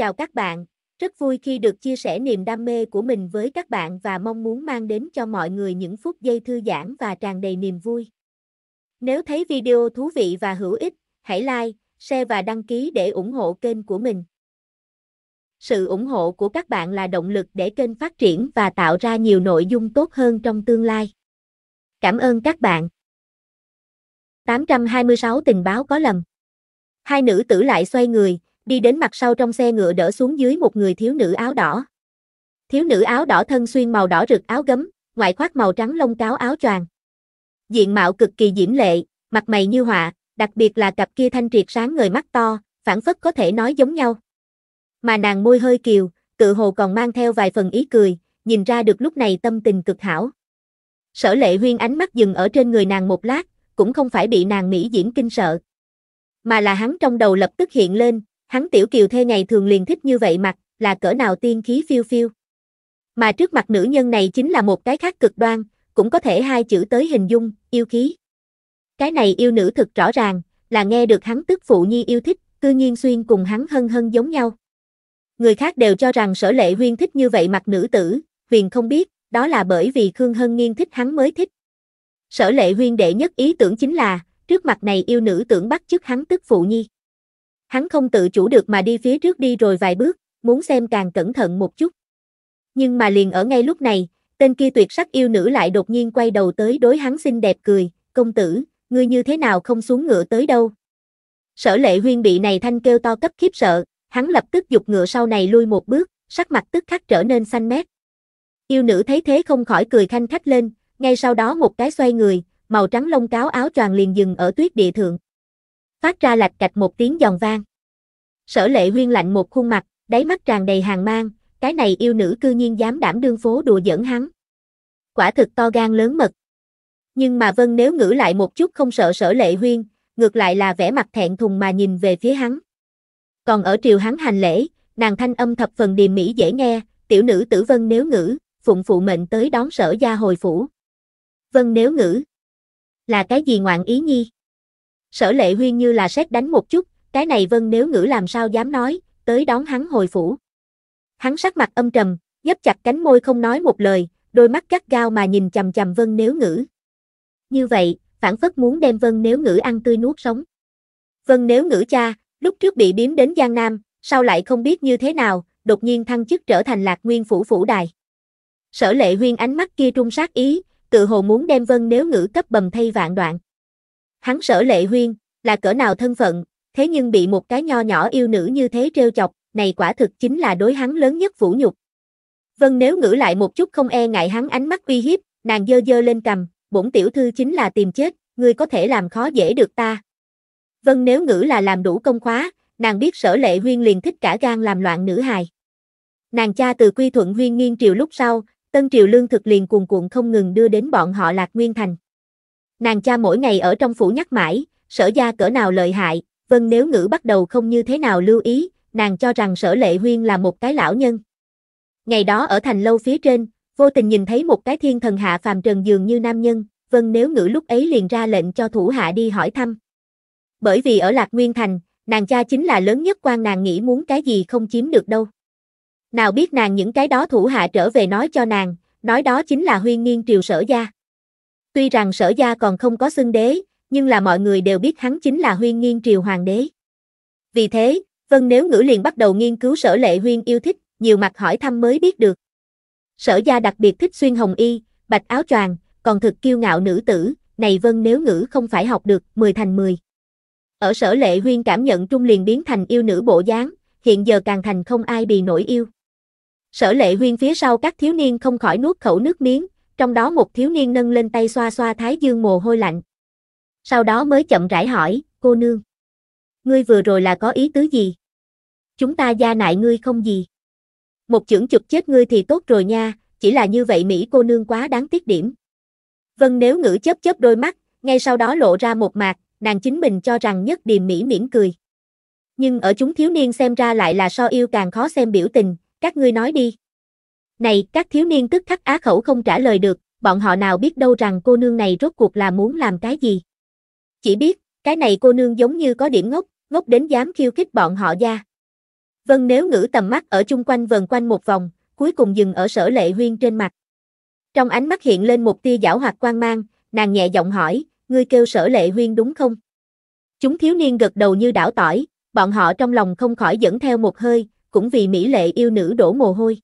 Chào các bạn, rất vui khi được chia sẻ niềm đam mê của mình với các bạn và mong muốn mang đến cho mọi người những phút giây thư giãn và tràn đầy niềm vui. Nếu thấy video thú vị và hữu ích, hãy like, share và đăng ký để ủng hộ kênh của mình. Sự ủng hộ của các bạn là động lực để kênh phát triển và tạo ra nhiều nội dung tốt hơn trong tương lai. Cảm ơn các bạn. 826 tình báo có lầm. Hai nữ tử lại xoay người, đi đến mặt sau trong xe ngựa đỡ xuống dưới một người thiếu nữ áo đỏ. Thiếu nữ áo đỏ thân xuyên màu đỏ rực áo gấm, ngoại khoác màu trắng lông cáo áo choàng. Diện mạo cực kỳ diễm lệ, mặt mày như họa, đặc biệt là cặp kia thanh triệt sáng người mắt to, phản phất có thể nói giống nhau. Mà nàng môi hơi kiều, tự hồ còn mang theo vài phần ý cười, nhìn ra được lúc này tâm tình cực hảo. Sở lệ huyên ánh mắt dừng ở trên người nàng một lát, cũng không phải bị nàng mỹ diễm kinh sợ. Mà là hắn trong đầu lập tức hiện lên, Hắn tiểu kiều thê ngày thường liền thích như vậy mặt, là cỡ nào tiên khí phiêu phiêu. Mà trước mặt nữ nhân này chính là một cái khác cực đoan, cũng có thể hai chữ tới hình dung, yêu khí. Cái này yêu nữ thực rõ ràng, là nghe được hắn tức phụ nhi yêu thích, cư nhiên xuyên cùng hắn hân hân giống nhau. Người khác đều cho rằng sở lệ huyên thích như vậy mặt nữ tử, huyền không biết, đó là bởi vì Khương Hân Nghiên thích hắn mới thích. Sở lệ huyên đệ nhất ý tưởng chính là, trước mặt này yêu nữ tưởng bắt chước hắn tức phụ nhi. Hắn không tự chủ được mà đi phía trước đi rồi vài bước, muốn xem càng cẩn thận một chút. Nhưng mà liền ở ngay lúc này, tên kia tuyệt sắc yêu nữ lại đột nhiên quay đầu tới đối hắn xinh đẹp cười, công tử, ngươi như thế nào không xuống ngựa tới đâu. Sở lệ huyên bị này thanh kêu to cấp khiếp sợ, hắn lập tức dục ngựa sau này lui một bước, sắc mặt tức khắc trở nên xanh mét. Yêu nữ thấy thế không khỏi cười khanh khách lên, ngay sau đó một cái xoay người, màu trắng lông cáo áo choàng liền dừng ở tuyết địa thượng phát ra lạch cạch một tiếng giòn vang. Sở lệ huyên lạnh một khuôn mặt, đáy mắt tràn đầy hàng mang, cái này yêu nữ cư nhiên dám đảm đương phố đùa giỡn hắn. Quả thực to gan lớn mật. Nhưng mà Vân nếu ngữ lại một chút không sợ sở lệ huyên, ngược lại là vẻ mặt thẹn thùng mà nhìn về phía hắn. Còn ở triều hắn hành lễ, nàng thanh âm thập phần điềm mỹ dễ nghe, tiểu nữ tử Vân nếu ngữ, phụng phụ mệnh tới đón sở gia hồi phủ. Vân nếu ngữ, là cái gì ngoạn ý nhi? Sở lệ huyên như là xét đánh một chút, cái này vân nếu ngữ làm sao dám nói, tới đón hắn hồi phủ. Hắn sắc mặt âm trầm, nhấp chặt cánh môi không nói một lời, đôi mắt gắt gao mà nhìn chầm chầm vân nếu ngữ. Như vậy, phản phất muốn đem vân nếu ngữ ăn tươi nuốt sống. Vân nếu ngữ cha, lúc trước bị biếm đến Giang Nam, sau lại không biết như thế nào, đột nhiên thăng chức trở thành lạc nguyên phủ phủ đài. Sở lệ huyên ánh mắt kia trung sát ý, tự hồ muốn đem vân nếu ngữ cấp bầm thay vạn đoạn. Hắn sở lệ huyên, là cỡ nào thân phận, thế nhưng bị một cái nho nhỏ yêu nữ như thế trêu chọc, này quả thực chính là đối hắn lớn nhất vũ nhục. Vâng nếu ngữ lại một chút không e ngại hắn ánh mắt uy hiếp, nàng dơ dơ lên cầm, bổn tiểu thư chính là tìm chết, ngươi có thể làm khó dễ được ta. Vâng nếu ngữ là làm đủ công khóa, nàng biết sở lệ huyên liền thích cả gan làm loạn nữ hài. Nàng cha từ quy thuận huyên nghiên triều lúc sau, tân triều lương thực liền cuồn cuộn không ngừng đưa đến bọn họ lạc nguyên thành. Nàng cha mỗi ngày ở trong phủ nhắc mãi, sở gia cỡ nào lợi hại, vân nếu ngữ bắt đầu không như thế nào lưu ý, nàng cho rằng sở lệ huyên là một cái lão nhân. Ngày đó ở thành lâu phía trên, vô tình nhìn thấy một cái thiên thần hạ phàm trần dường như nam nhân, vân nếu ngữ lúc ấy liền ra lệnh cho thủ hạ đi hỏi thăm. Bởi vì ở Lạc Nguyên Thành, nàng cha chính là lớn nhất quan nàng nghĩ muốn cái gì không chiếm được đâu. Nào biết nàng những cái đó thủ hạ trở về nói cho nàng, nói đó chính là huyên nghiên triều sở gia. Tuy rằng sở gia còn không có xưng đế, nhưng là mọi người đều biết hắn chính là huyên nghiên triều hoàng đế. Vì thế, Vân Nếu Ngữ liền bắt đầu nghiên cứu sở lệ huyên yêu thích, nhiều mặt hỏi thăm mới biết được. Sở gia đặc biệt thích xuyên hồng y, bạch áo choàng, còn thực kiêu ngạo nữ tử, này Vân Nếu Ngữ không phải học được, 10 thành 10. Ở sở lệ huyên cảm nhận trung liền biến thành yêu nữ bộ dáng, hiện giờ càng thành không ai bị nổi yêu. Sở lệ huyên phía sau các thiếu niên không khỏi nuốt khẩu nước miếng, trong đó một thiếu niên nâng lên tay xoa xoa thái dương mồ hôi lạnh. Sau đó mới chậm rãi hỏi, cô nương. Ngươi vừa rồi là có ý tứ gì? Chúng ta gia nại ngươi không gì. Một chưởng chụp chết ngươi thì tốt rồi nha, chỉ là như vậy Mỹ cô nương quá đáng tiếc điểm. Vân nếu ngữ chớp chớp đôi mắt, ngay sau đó lộ ra một mạc, nàng chính mình cho rằng nhất điềm Mỹ miễn cười. Nhưng ở chúng thiếu niên xem ra lại là so yêu càng khó xem biểu tình, các ngươi nói đi. Này, các thiếu niên tức khắc á khẩu không trả lời được, bọn họ nào biết đâu rằng cô nương này rốt cuộc là muốn làm cái gì. Chỉ biết, cái này cô nương giống như có điểm ngốc, ngốc đến dám khiêu khích bọn họ ra. Vâng nếu ngữ tầm mắt ở chung quanh vần quanh một vòng, cuối cùng dừng ở sở lệ huyên trên mặt. Trong ánh mắt hiện lên một tia giảo hoạt quan mang, nàng nhẹ giọng hỏi, ngươi kêu sở lệ huyên đúng không? Chúng thiếu niên gật đầu như đảo tỏi, bọn họ trong lòng không khỏi dẫn theo một hơi, cũng vì mỹ lệ yêu nữ đổ mồ hôi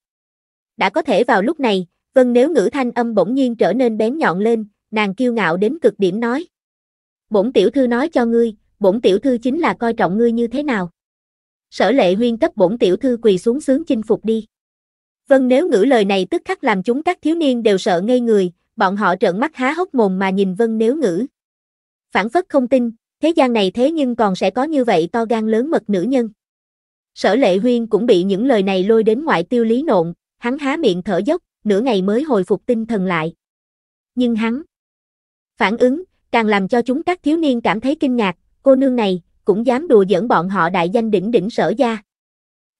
đã có thể vào lúc này, vân nếu ngữ thanh âm bỗng nhiên trở nên bén nhọn lên, nàng kiêu ngạo đến cực điểm nói. Bổn tiểu thư nói cho ngươi, bổn tiểu thư chính là coi trọng ngươi như thế nào. Sở lệ huyên cấp bổn tiểu thư quỳ xuống sướng chinh phục đi. vân nếu ngữ lời này tức khắc làm chúng các thiếu niên đều sợ ngây người, bọn họ trợn mắt há hốc mồm mà nhìn vân nếu ngữ. Phản phất không tin, thế gian này thế nhưng còn sẽ có như vậy to gan lớn mật nữ nhân. Sở lệ huyên cũng bị những lời này lôi đến ngoại tiêu lý nộn, Hắn há miệng thở dốc, nửa ngày mới hồi phục tinh thần lại. Nhưng hắn phản ứng càng làm cho chúng các thiếu niên cảm thấy kinh ngạc, cô nương này cũng dám đùa giỡn bọn họ đại danh đỉnh đỉnh sở gia.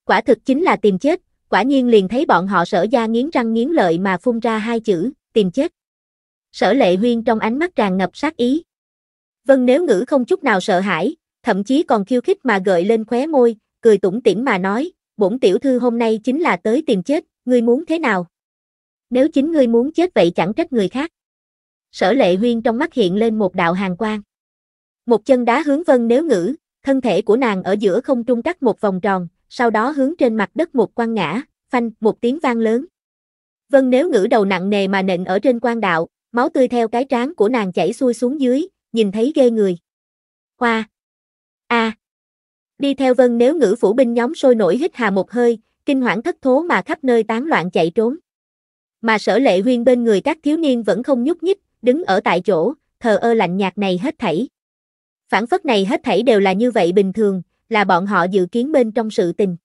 Quả thực chính là tìm chết, quả nhiên liền thấy bọn họ sở gia nghiến răng nghiến lợi mà phun ra hai chữ, tìm chết. Sở lệ huyên trong ánh mắt tràn ngập sát ý. Vân nếu ngữ không chút nào sợ hãi, thậm chí còn khiêu khích mà gợi lên khóe môi, cười tủm tỉm mà nói, bổn tiểu thư hôm nay chính là tới tìm chết, Ngươi muốn thế nào? Nếu chính ngươi muốn chết vậy chẳng trách người khác. Sở lệ huyên trong mắt hiện lên một đạo hàng quang. Một chân đá hướng vân nếu ngữ, thân thể của nàng ở giữa không trung cắt một vòng tròn, sau đó hướng trên mặt đất một quan ngã, phanh, một tiếng vang lớn. Vân nếu ngữ đầu nặng nề mà nện ở trên quan đạo, máu tươi theo cái trán của nàng chảy xuôi xuống dưới, nhìn thấy ghê người. Hoa! a Đi theo vân nếu ngữ phủ binh nhóm sôi nổi hít hà một hơi, kinh hoảng thất thố mà khắp nơi tán loạn chạy trốn. Mà sở lệ huyên bên người các thiếu niên vẫn không nhúc nhích, đứng ở tại chỗ, thờ ơ lạnh nhạt này hết thảy. Phản phất này hết thảy đều là như vậy bình thường, là bọn họ dự kiến bên trong sự tình.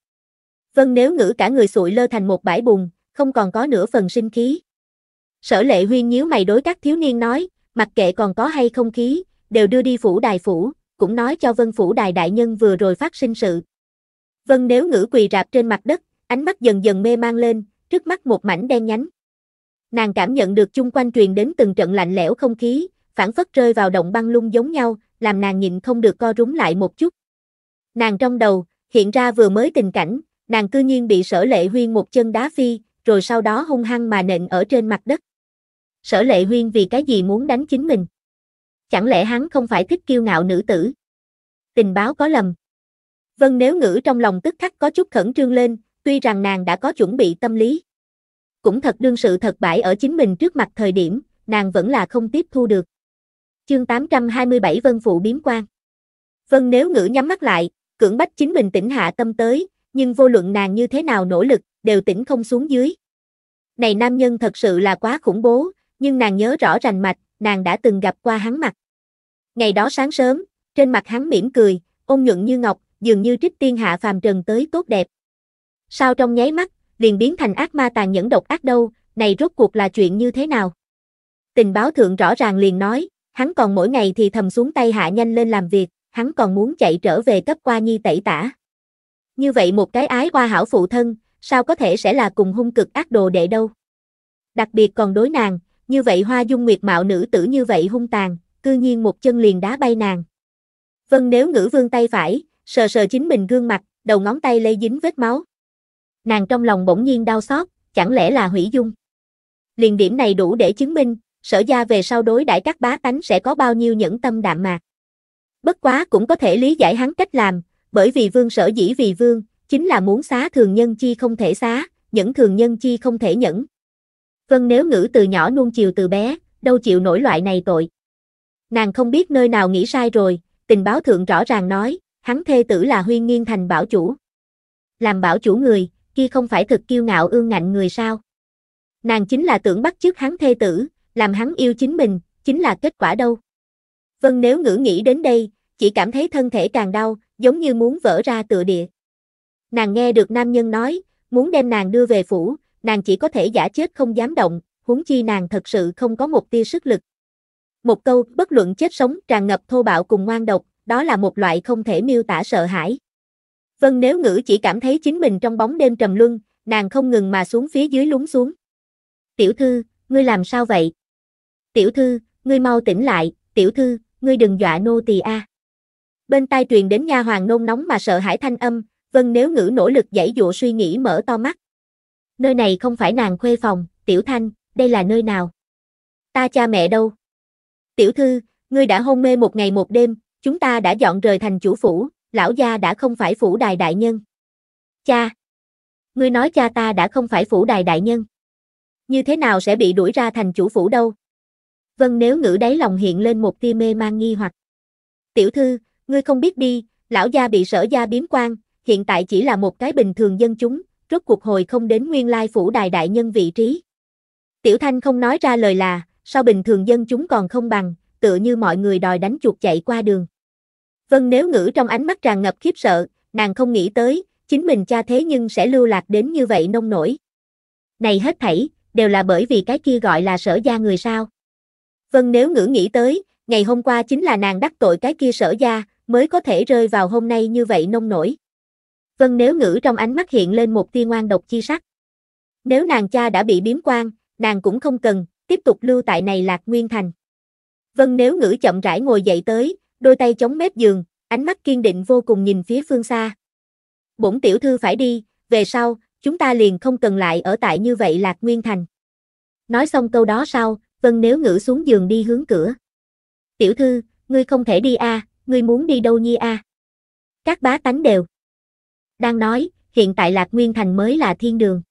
Vân nếu ngữ cả người sụi lơ thành một bãi bùn, không còn có nửa phần sinh khí. Sở lệ huyên nhíu mày đối các thiếu niên nói, mặc kệ còn có hay không khí, đều đưa đi phủ đài phủ, cũng nói cho vân phủ đài đại nhân vừa rồi phát sinh sự. Vân nếu ngữ quỳ rạp trên mặt đất, ánh mắt dần dần mê mang lên, trước mắt một mảnh đen nhánh. Nàng cảm nhận được chung quanh truyền đến từng trận lạnh lẽo không khí, phản phất rơi vào động băng lung giống nhau, làm nàng nhịn không được co rúm lại một chút. Nàng trong đầu, hiện ra vừa mới tình cảnh, nàng cư nhiên bị sở lệ huyên một chân đá phi, rồi sau đó hung hăng mà nện ở trên mặt đất. Sở lệ huyên vì cái gì muốn đánh chính mình? Chẳng lẽ hắn không phải thích kiêu ngạo nữ tử? Tình báo có lầm. Vâng nếu ngữ trong lòng tức khắc có chút khẩn trương lên, Tuy rằng nàng đã có chuẩn bị tâm lý, cũng thật đương sự thật bại ở chính mình trước mặt thời điểm, nàng vẫn là không tiếp thu được. Chương 827 Vân Phụ Biếm quan Vân nếu ngữ nhắm mắt lại, cưỡng bách chính mình tỉnh hạ tâm tới, nhưng vô luận nàng như thế nào nỗ lực, đều tỉnh không xuống dưới. Này nam nhân thật sự là quá khủng bố, nhưng nàng nhớ rõ rành mạch, nàng đã từng gặp qua hắn mặt. Ngày đó sáng sớm, trên mặt hắn mỉm cười, ôn nhuận như ngọc, dường như trích tiên hạ phàm trần tới tốt đẹp. Sao trong nháy mắt, liền biến thành ác ma tàn nhẫn độc ác đâu, này rốt cuộc là chuyện như thế nào? Tình báo thượng rõ ràng liền nói, hắn còn mỗi ngày thì thầm xuống tay hạ nhanh lên làm việc, hắn còn muốn chạy trở về cấp qua nhi tẩy tả. Như vậy một cái ái qua hảo phụ thân, sao có thể sẽ là cùng hung cực ác đồ đệ đâu? Đặc biệt còn đối nàng, như vậy hoa dung nguyệt mạo nữ tử như vậy hung tàn, cư nhiên một chân liền đá bay nàng. Vâng nếu ngữ vương tay phải, sờ sờ chính mình gương mặt, đầu ngón tay lây dính vết máu. Nàng trong lòng bỗng nhiên đau xót, chẳng lẽ là hủy dung. Liền điểm này đủ để chứng minh, sở gia về sau đối đãi các bá tánh sẽ có bao nhiêu những tâm đạm mạc. Bất quá cũng có thể lý giải hắn cách làm, bởi vì vương sở dĩ vì vương, chính là muốn xá thường nhân chi không thể xá, những thường nhân chi không thể nhẫn. Vân nếu ngữ từ nhỏ nuông chiều từ bé, đâu chịu nổi loại này tội. Nàng không biết nơi nào nghĩ sai rồi, tình báo thượng rõ ràng nói, hắn thê tử là huyên nghiên thành bảo chủ. Làm bảo chủ người, kia không phải thực kiêu ngạo ương ngạnh người sao? Nàng chính là tưởng bắt chước hắn thê tử, làm hắn yêu chính mình, chính là kết quả đâu. vân nếu ngữ nghĩ đến đây, chỉ cảm thấy thân thể càng đau, giống như muốn vỡ ra tựa địa. Nàng nghe được nam nhân nói, muốn đem nàng đưa về phủ, nàng chỉ có thể giả chết không dám động, huống chi nàng thật sự không có một tia sức lực. Một câu bất luận chết sống tràn ngập thô bạo cùng ngoan độc, đó là một loại không thể miêu tả sợ hãi. Vân nếu ngữ chỉ cảm thấy chính mình trong bóng đêm trầm luân, nàng không ngừng mà xuống phía dưới lún xuống. Tiểu thư, ngươi làm sao vậy? Tiểu thư, ngươi mau tỉnh lại, tiểu thư, ngươi đừng dọa nô tỳ a. Bên tai truyền đến nha hoàng nôn nóng mà sợ hãi thanh âm, Vân nếu ngữ nỗ lực giải dụa suy nghĩ mở to mắt. Nơi này không phải nàng khuê phòng, tiểu thanh, đây là nơi nào? Ta cha mẹ đâu? Tiểu thư, ngươi đã hôn mê một ngày một đêm, chúng ta đã dọn rời thành chủ phủ, lão gia đã không phải phủ đài đại nhân. Cha! Ngươi nói cha ta đã không phải phủ đài đại nhân. Như thế nào sẽ bị đuổi ra thành chủ phủ đâu? Vâng nếu ngữ đáy lòng hiện lên một tia mê mang nghi hoặc. Tiểu thư, ngươi không biết đi, lão gia bị sở gia biếm quan, hiện tại chỉ là một cái bình thường dân chúng, rốt cuộc hồi không đến nguyên lai phủ đài đại nhân vị trí. Tiểu thanh không nói ra lời là, sao bình thường dân chúng còn không bằng, tựa như mọi người đòi đánh chuột chạy qua đường. Vân Nếu Ngữ trong ánh mắt tràn ngập khiếp sợ, nàng không nghĩ tới, chính mình cha thế nhưng sẽ lưu lạc đến như vậy nông nổi. Này hết thảy, đều là bởi vì cái kia gọi là sở gia người sao. Vân Nếu Ngữ nghĩ tới, ngày hôm qua chính là nàng đắc tội cái kia sở gia, mới có thể rơi vào hôm nay như vậy nông nổi. Vân Nếu Ngữ trong ánh mắt hiện lên một tia ngoan độc chi sắc. Nếu nàng cha đã bị biếm quan, nàng cũng không cần, tiếp tục lưu tại này lạc nguyên thành. Vân Nếu Ngữ chậm rãi ngồi dậy tới, đôi tay chống mép giường, ánh mắt kiên định vô cùng nhìn phía phương xa. Bổn tiểu thư phải đi, về sau, chúng ta liền không cần lại ở tại như vậy Lạc Nguyên Thành. Nói xong câu đó sau, Vân Nếu Ngữ xuống giường đi hướng cửa. Tiểu thư, ngươi không thể đi a, à, ngươi muốn đi đâu nhi a? À? Các bá tánh đều. Đang nói, hiện tại Lạc Nguyên Thành mới là thiên đường.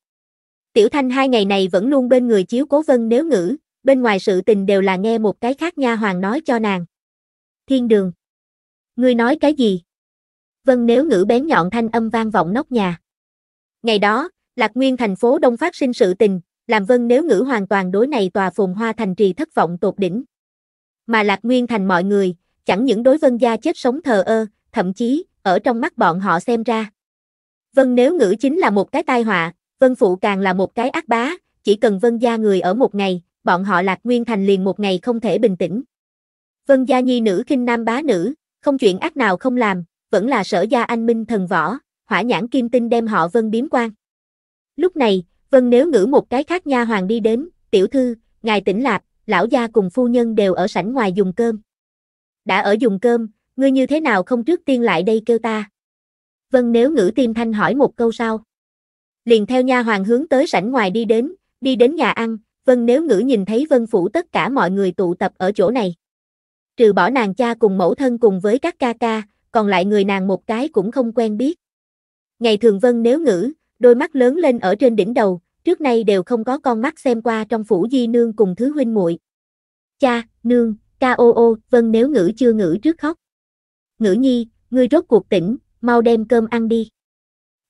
Tiểu Thanh hai ngày này vẫn luôn bên người chiếu cố Vân Nếu Ngữ, bên ngoài sự tình đều là nghe một cái khác nha hoàng nói cho nàng. Thiên đường. Ngươi nói cái gì? Vâng nếu ngữ bén nhọn thanh âm vang vọng nóc nhà. Ngày đó, Lạc Nguyên thành phố Đông phát sinh sự tình, làm vân nếu ngữ hoàn toàn đối này tòa phồn hoa thành trì thất vọng tột đỉnh. Mà Lạc Nguyên thành mọi người, chẳng những đối vân gia chết sống thờ ơ, thậm chí, ở trong mắt bọn họ xem ra. Vân nếu ngữ chính là một cái tai họa, vân phụ càng là một cái ác bá, chỉ cần vân gia người ở một ngày, bọn họ Lạc Nguyên thành liền một ngày không thể bình tĩnh. Vân gia nhi nữ kinh nam bá nữ, không chuyện ác nào không làm, vẫn là sở gia anh minh thần võ, hỏa nhãn kim tinh đem họ Vân biếm quan. Lúc này, Vân nếu ngữ một cái khác nha hoàng đi đến, tiểu thư, ngài tỉnh lạp, lão gia cùng phu nhân đều ở sảnh ngoài dùng cơm. Đã ở dùng cơm, ngươi như thế nào không trước tiên lại đây kêu ta? Vân nếu ngữ tim thanh hỏi một câu sau. Liền theo nha hoàng hướng tới sảnh ngoài đi đến, đi đến nhà ăn, Vân nếu ngữ nhìn thấy Vân phủ tất cả mọi người tụ tập ở chỗ này trừ bỏ nàng cha cùng mẫu thân cùng với các ca ca, còn lại người nàng một cái cũng không quen biết. Ngày thường vân nếu ngữ, đôi mắt lớn lên ở trên đỉnh đầu, trước nay đều không có con mắt xem qua trong phủ di nương cùng thứ huynh muội. Cha, nương, ca ô ô, vân nếu ngữ chưa ngữ trước khóc. Ngữ nhi, ngươi rốt cuộc tỉnh, mau đem cơm ăn đi.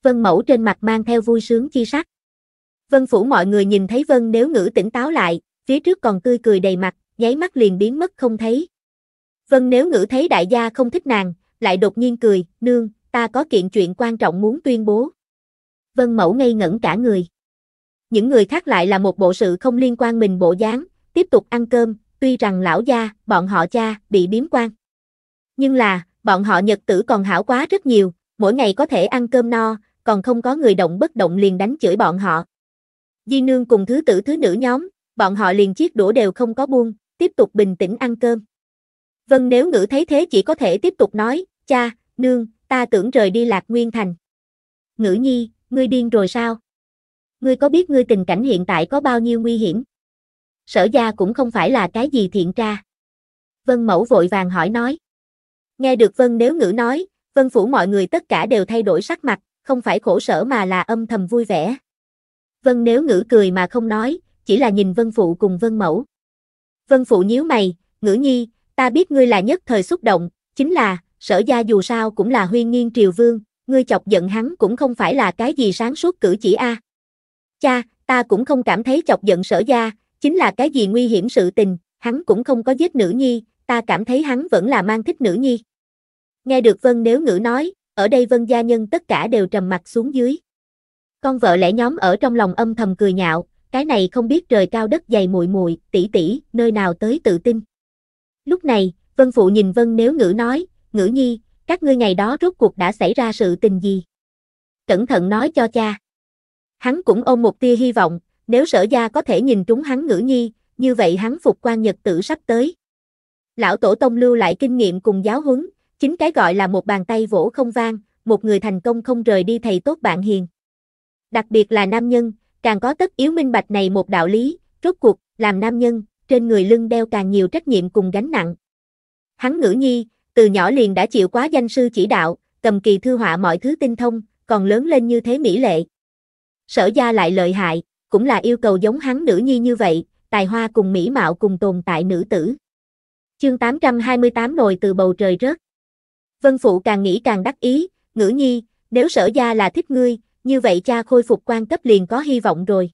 Vân mẫu trên mặt mang theo vui sướng chi sắc. Vân phủ mọi người nhìn thấy vân nếu ngữ tỉnh táo lại, phía trước còn tươi cười đầy mặt, nháy mắt liền biến mất không thấy, Vân nếu ngữ thấy đại gia không thích nàng, lại đột nhiên cười, nương, ta có kiện chuyện quan trọng muốn tuyên bố. Vân mẫu ngây ngẩn cả người. Những người khác lại là một bộ sự không liên quan mình bộ dáng, tiếp tục ăn cơm, tuy rằng lão gia, bọn họ cha, bị biếm quan. Nhưng là, bọn họ nhật tử còn hảo quá rất nhiều, mỗi ngày có thể ăn cơm no, còn không có người động bất động liền đánh chửi bọn họ. Di nương cùng thứ tử thứ nữ nhóm, bọn họ liền chiếc đũa đều không có buông, tiếp tục bình tĩnh ăn cơm. Vân nếu ngữ thấy thế chỉ có thể tiếp tục nói, cha, nương, ta tưởng rời đi lạc nguyên thành. Ngữ nhi, ngươi điên rồi sao? Ngươi có biết ngươi tình cảnh hiện tại có bao nhiêu nguy hiểm? Sở gia cũng không phải là cái gì thiện tra. Vân mẫu vội vàng hỏi nói. Nghe được Vân nếu ngữ nói, Vân phủ mọi người tất cả đều thay đổi sắc mặt, không phải khổ sở mà là âm thầm vui vẻ. Vân nếu ngữ cười mà không nói, chỉ là nhìn Vân phụ cùng Vân mẫu. Vân phụ nhíu mày, ngữ nhi, ta biết ngươi là nhất thời xúc động, chính là, sở gia dù sao cũng là huyên nghiên triều vương, ngươi chọc giận hắn cũng không phải là cái gì sáng suốt cử chỉ a. Cha, ta cũng không cảm thấy chọc giận sở gia, chính là cái gì nguy hiểm sự tình, hắn cũng không có giết nữ nhi, ta cảm thấy hắn vẫn là mang thích nữ nhi. Nghe được Vân Nếu Ngữ nói, ở đây Vân gia nhân tất cả đều trầm mặt xuống dưới. Con vợ lẽ nhóm ở trong lòng âm thầm cười nhạo, cái này không biết trời cao đất dày mùi mùi tỷ tỷ, nơi nào tới tự tin. Lúc này, Vân Phụ nhìn Vân Nếu Ngữ nói, Ngữ Nhi, các ngươi ngày đó rốt cuộc đã xảy ra sự tình gì? Cẩn thận nói cho cha. Hắn cũng ôm một tia hy vọng, nếu sở gia có thể nhìn trúng hắn Ngữ Nhi, như vậy hắn phục quan nhật tử sắp tới. Lão Tổ Tông lưu lại kinh nghiệm cùng giáo huấn, chính cái gọi là một bàn tay vỗ không vang, một người thành công không rời đi thầy tốt bạn hiền. Đặc biệt là nam nhân, càng có tất yếu minh bạch này một đạo lý, rốt cuộc, làm nam nhân, trên người lưng đeo càng nhiều trách nhiệm cùng gánh nặng. Hắn ngữ nhi, từ nhỏ liền đã chịu quá danh sư chỉ đạo, cầm kỳ thư họa mọi thứ tinh thông, còn lớn lên như thế mỹ lệ. Sở gia lại lợi hại, cũng là yêu cầu giống hắn nữ nhi như vậy, tài hoa cùng mỹ mạo cùng tồn tại nữ tử. Chương 828 nồi từ bầu trời rớt. Vân Phụ càng nghĩ càng đắc ý, ngữ nhi, nếu sở gia là thích ngươi, như vậy cha khôi phục quan cấp liền có hy vọng rồi.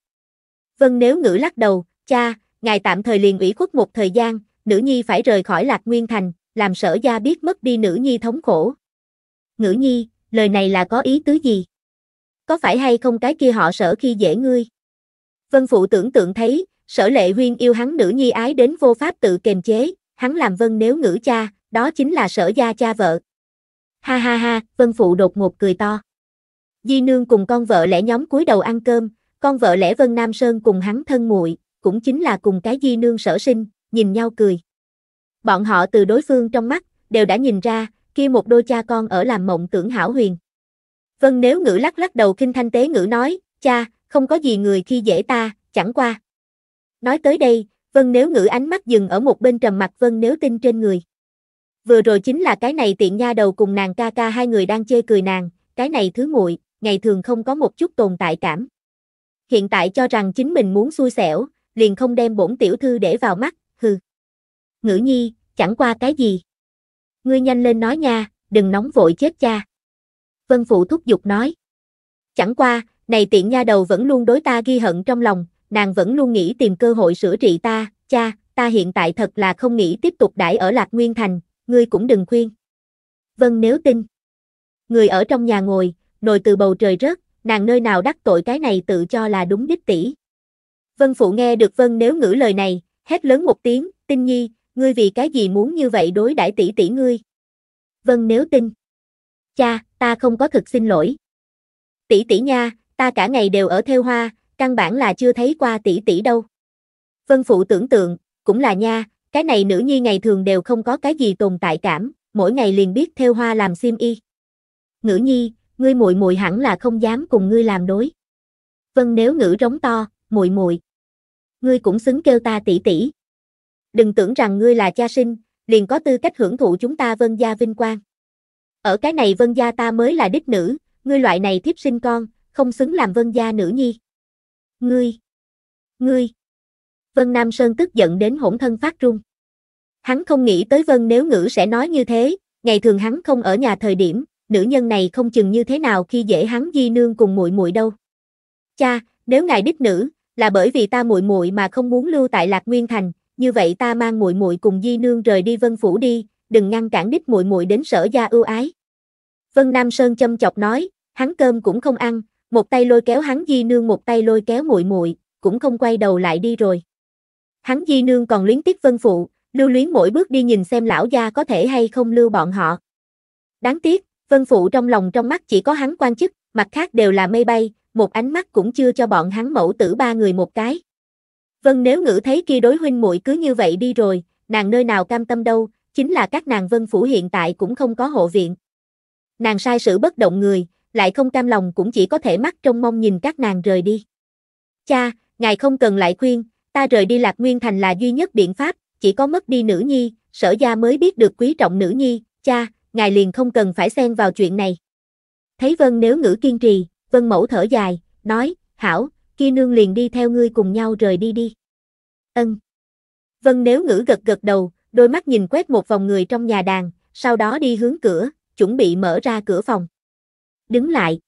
Vân nếu ngữ lắc đầu, cha, ngài tạm thời liền ủy khuất một thời gian, nữ nhi phải rời khỏi Lạc Nguyên Thành, làm sở gia biết mất đi nữ nhi thống khổ. Ngữ nhi, lời này là có ý tứ gì? Có phải hay không cái kia họ sở khi dễ ngươi? Vân Phụ tưởng tượng thấy, sở lệ huyên yêu hắn nữ nhi ái đến vô pháp tự kềm chế, hắn làm vân nếu ngữ cha, đó chính là sở gia cha vợ. Ha ha ha, Vân Phụ đột ngột cười to. Di nương cùng con vợ lẽ nhóm cúi đầu ăn cơm, con vợ lẽ Vân Nam Sơn cùng hắn thân muội, cũng chính là cùng cái di nương sở sinh, nhìn nhau cười. Bọn họ từ đối phương trong mắt, đều đã nhìn ra, kia một đôi cha con ở làm mộng tưởng hảo huyền. Vân nếu ngữ lắc lắc đầu kinh thanh tế ngữ nói, cha, không có gì người khi dễ ta, chẳng qua. Nói tới đây, vân nếu ngữ ánh mắt dừng ở một bên trầm mặt vân nếu tin trên người. Vừa rồi chính là cái này tiện nha đầu cùng nàng ca ca hai người đang chê cười nàng, cái này thứ muội ngày thường không có một chút tồn tại cảm. Hiện tại cho rằng chính mình muốn xui xẻo, liền không đem bổn tiểu thư để vào mắt, hừ. Ngữ nhi, chẳng qua cái gì. Ngươi nhanh lên nói nha, đừng nóng vội chết cha. Vân Phụ thúc giục nói. Chẳng qua, này tiện nha đầu vẫn luôn đối ta ghi hận trong lòng, nàng vẫn luôn nghĩ tìm cơ hội sửa trị ta, cha, ta hiện tại thật là không nghĩ tiếp tục đãi ở Lạc Nguyên Thành, ngươi cũng đừng khuyên. Vân nếu tin. Người ở trong nhà ngồi, nồi từ bầu trời rớt, nàng nơi nào đắc tội cái này tự cho là đúng đích tỷ. Vân Phụ nghe được Vân Nếu ngữ lời này, hét lớn một tiếng, Tinh Nhi, ngươi vì cái gì muốn như vậy đối đãi tỷ tỷ ngươi? Vân Nếu tin. Cha, ta không có thực xin lỗi. Tỷ tỷ nha, ta cả ngày đều ở theo hoa, căn bản là chưa thấy qua tỷ tỷ đâu. Vân Phụ tưởng tượng, cũng là nha, cái này nữ nhi ngày thường đều không có cái gì tồn tại cảm, mỗi ngày liền biết theo hoa làm sim y. Ngữ nhi, ngươi muội muội hẳn là không dám cùng ngươi làm đối. Vân nếu ngữ rống to, muội muội ngươi cũng xứng kêu ta tỷ tỷ. Đừng tưởng rằng ngươi là cha sinh, liền có tư cách hưởng thụ chúng ta vân gia vinh quang. Ở cái này vân gia ta mới là đích nữ, ngươi loại này thiếp sinh con, không xứng làm vân gia nữ nhi. Ngươi! Ngươi! Vân Nam Sơn tức giận đến hỗn thân phát run. Hắn không nghĩ tới Vân Nếu Ngữ sẽ nói như thế, ngày thường hắn không ở nhà thời điểm, nữ nhân này không chừng như thế nào khi dễ hắn di nương cùng muội muội đâu. Cha, nếu ngài đích nữ, là bởi vì ta muội muội mà không muốn lưu tại Lạc Nguyên thành, như vậy ta mang muội muội cùng Di nương rời đi Vân phủ đi, đừng ngăn cản đích muội muội đến sở gia ưu ái. Vân Nam Sơn châm chọc nói, hắn cơm cũng không ăn, một tay lôi kéo hắn Di nương một tay lôi kéo muội muội, cũng không quay đầu lại đi rồi. Hắn Di nương còn luyến tiếc Vân phụ, lưu luyến mỗi bước đi nhìn xem lão gia có thể hay không lưu bọn họ. Đáng tiếc, Vân phụ trong lòng trong mắt chỉ có hắn quan chức, mặt khác đều là mây bay, một ánh mắt cũng chưa cho bọn hắn mẫu tử ba người một cái. Vân nếu ngữ thấy kia đối huynh muội cứ như vậy đi rồi, nàng nơi nào cam tâm đâu, chính là các nàng vân phủ hiện tại cũng không có hộ viện. Nàng sai sự bất động người, lại không cam lòng cũng chỉ có thể mắt trong mong nhìn các nàng rời đi. Cha, ngài không cần lại khuyên, ta rời đi lạc nguyên thành là duy nhất biện pháp, chỉ có mất đi nữ nhi, sở gia mới biết được quý trọng nữ nhi, cha, ngài liền không cần phải xen vào chuyện này. Thấy vân nếu ngữ kiên trì, Vân Mẫu thở dài, nói, hảo, kia nương liền đi theo ngươi cùng nhau rời đi đi. Ân. Vân Nếu Ngữ gật gật đầu, đôi mắt nhìn quét một vòng người trong nhà đàn, sau đó đi hướng cửa, chuẩn bị mở ra cửa phòng. Đứng lại.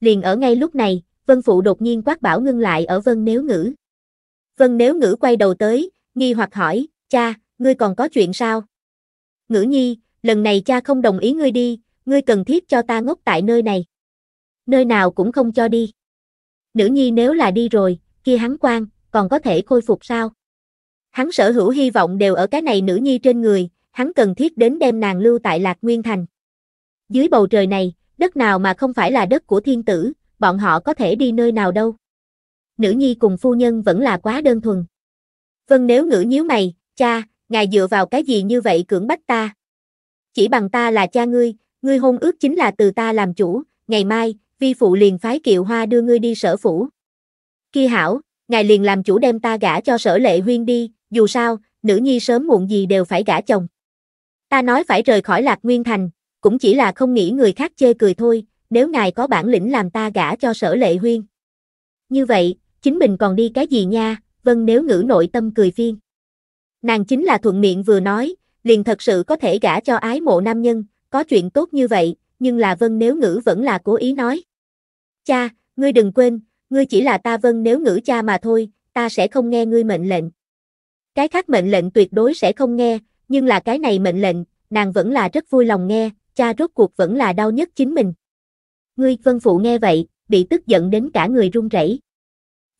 Liền ở ngay lúc này, Vân Phụ đột nhiên quát bảo ngưng lại ở Vân Nếu Ngữ. Vân Nếu Ngữ quay đầu tới, nghi hoặc hỏi, cha, ngươi còn có chuyện sao? Ngữ nhi, lần này cha không đồng ý ngươi đi, ngươi cần thiết cho ta ngốc tại nơi này nơi nào cũng không cho đi. Nữ nhi nếu là đi rồi, kia hắn quan, còn có thể khôi phục sao? Hắn sở hữu hy vọng đều ở cái này nữ nhi trên người, hắn cần thiết đến đem nàng lưu tại Lạc Nguyên Thành. Dưới bầu trời này, đất nào mà không phải là đất của thiên tử, bọn họ có thể đi nơi nào đâu. Nữ nhi cùng phu nhân vẫn là quá đơn thuần. Vâng nếu ngữ nhíu mày, cha, ngài dựa vào cái gì như vậy cưỡng bách ta? Chỉ bằng ta là cha ngươi, ngươi hôn ước chính là từ ta làm chủ, ngày mai, vi phụ liền phái kiệu hoa đưa ngươi đi sở phủ. Khi hảo, ngài liền làm chủ đem ta gả cho sở lệ huyên đi, dù sao, nữ nhi sớm muộn gì đều phải gả chồng. Ta nói phải rời khỏi lạc nguyên thành, cũng chỉ là không nghĩ người khác chê cười thôi, nếu ngài có bản lĩnh làm ta gả cho sở lệ huyên. Như vậy, chính mình còn đi cái gì nha, vâng nếu ngữ nội tâm cười phiên. Nàng chính là thuận miệng vừa nói, liền thật sự có thể gả cho ái mộ nam nhân, có chuyện tốt như vậy, nhưng là vâng nếu ngữ vẫn là cố ý nói. Cha, ngươi đừng quên, ngươi chỉ là ta vâng nếu ngữ cha mà thôi, ta sẽ không nghe ngươi mệnh lệnh. Cái khác mệnh lệnh tuyệt đối sẽ không nghe, nhưng là cái này mệnh lệnh, nàng vẫn là rất vui lòng nghe, cha rốt cuộc vẫn là đau nhất chính mình. Ngươi vân phụ nghe vậy, bị tức giận đến cả người run rẩy.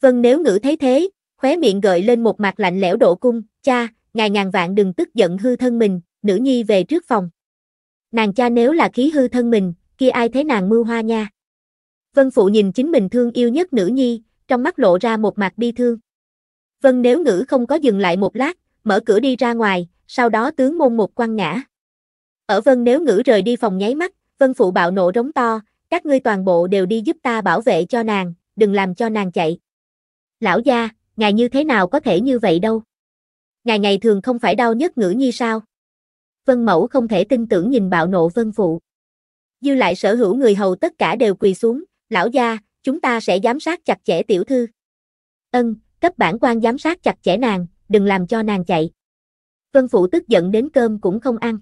Vân nếu ngữ thấy thế, khóe miệng gợi lên một mặt lạnh lẽo độ cung, cha, ngài ngàn vạn đừng tức giận hư thân mình, nữ nhi về trước phòng. Nàng cha nếu là khí hư thân mình, kia ai thấy nàng mưu hoa nha. Vân Phụ nhìn chính mình thương yêu nhất nữ nhi, trong mắt lộ ra một mặt bi thương. Vân nếu ngữ không có dừng lại một lát, mở cửa đi ra ngoài, sau đó tướng môn một quăng ngã. Ở Vân nếu ngữ rời đi phòng nháy mắt, Vân Phụ bạo nộ rống to, các ngươi toàn bộ đều đi giúp ta bảo vệ cho nàng, đừng làm cho nàng chạy. Lão gia, ngài như thế nào có thể như vậy đâu? Ngài ngày thường không phải đau nhất ngữ nhi sao? Vân Mẫu không thể tin tưởng nhìn bạo nộ Vân Phụ. Dư lại sở hữu người hầu tất cả đều quỳ xuống, lão gia, chúng ta sẽ giám sát chặt chẽ tiểu thư. Ân, cấp bản quan giám sát chặt chẽ nàng, đừng làm cho nàng chạy. Vân phụ tức giận đến cơm cũng không ăn.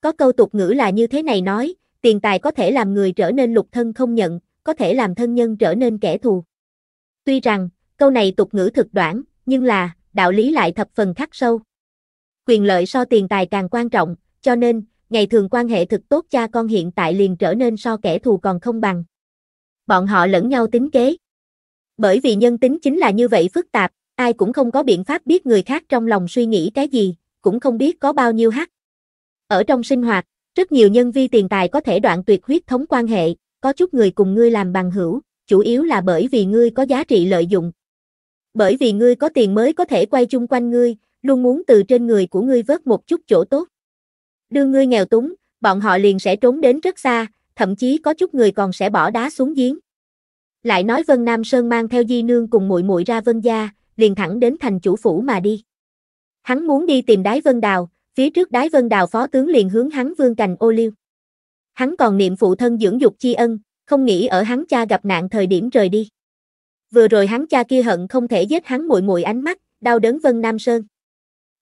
Có câu tục ngữ là như thế này nói, tiền tài có thể làm người trở nên lục thân không nhận, có thể làm thân nhân trở nên kẻ thù. Tuy rằng, câu này tục ngữ thực đoạn, nhưng là, đạo lý lại thập phần khắc sâu. Quyền lợi so tiền tài càng quan trọng, cho nên, ngày thường quan hệ thực tốt cha con hiện tại liền trở nên so kẻ thù còn không bằng bọn họ lẫn nhau tính kế. Bởi vì nhân tính chính là như vậy phức tạp, ai cũng không có biện pháp biết người khác trong lòng suy nghĩ cái gì, cũng không biết có bao nhiêu hắc. Ở trong sinh hoạt, rất nhiều nhân vi tiền tài có thể đoạn tuyệt huyết thống quan hệ, có chút người cùng ngươi làm bằng hữu, chủ yếu là bởi vì ngươi có giá trị lợi dụng. Bởi vì ngươi có tiền mới có thể quay chung quanh ngươi, luôn muốn từ trên người của ngươi vớt một chút chỗ tốt. Đưa ngươi nghèo túng, bọn họ liền sẽ trốn đến rất xa, thậm chí có chút người còn sẽ bỏ đá xuống giếng. Lại nói Vân Nam Sơn mang theo Di Nương cùng muội muội ra Vân gia, liền thẳng đến thành chủ phủ mà đi. Hắn muốn đi tìm Đái Vân Đào, phía trước Đái Vân Đào phó tướng liền hướng hắn vương cành ô liu. Hắn còn niệm phụ thân dưỡng dục chi ân, không nghĩ ở hắn cha gặp nạn thời điểm rời đi. Vừa rồi hắn cha kia hận không thể giết hắn muội muội ánh mắt, đau đớn Vân Nam Sơn.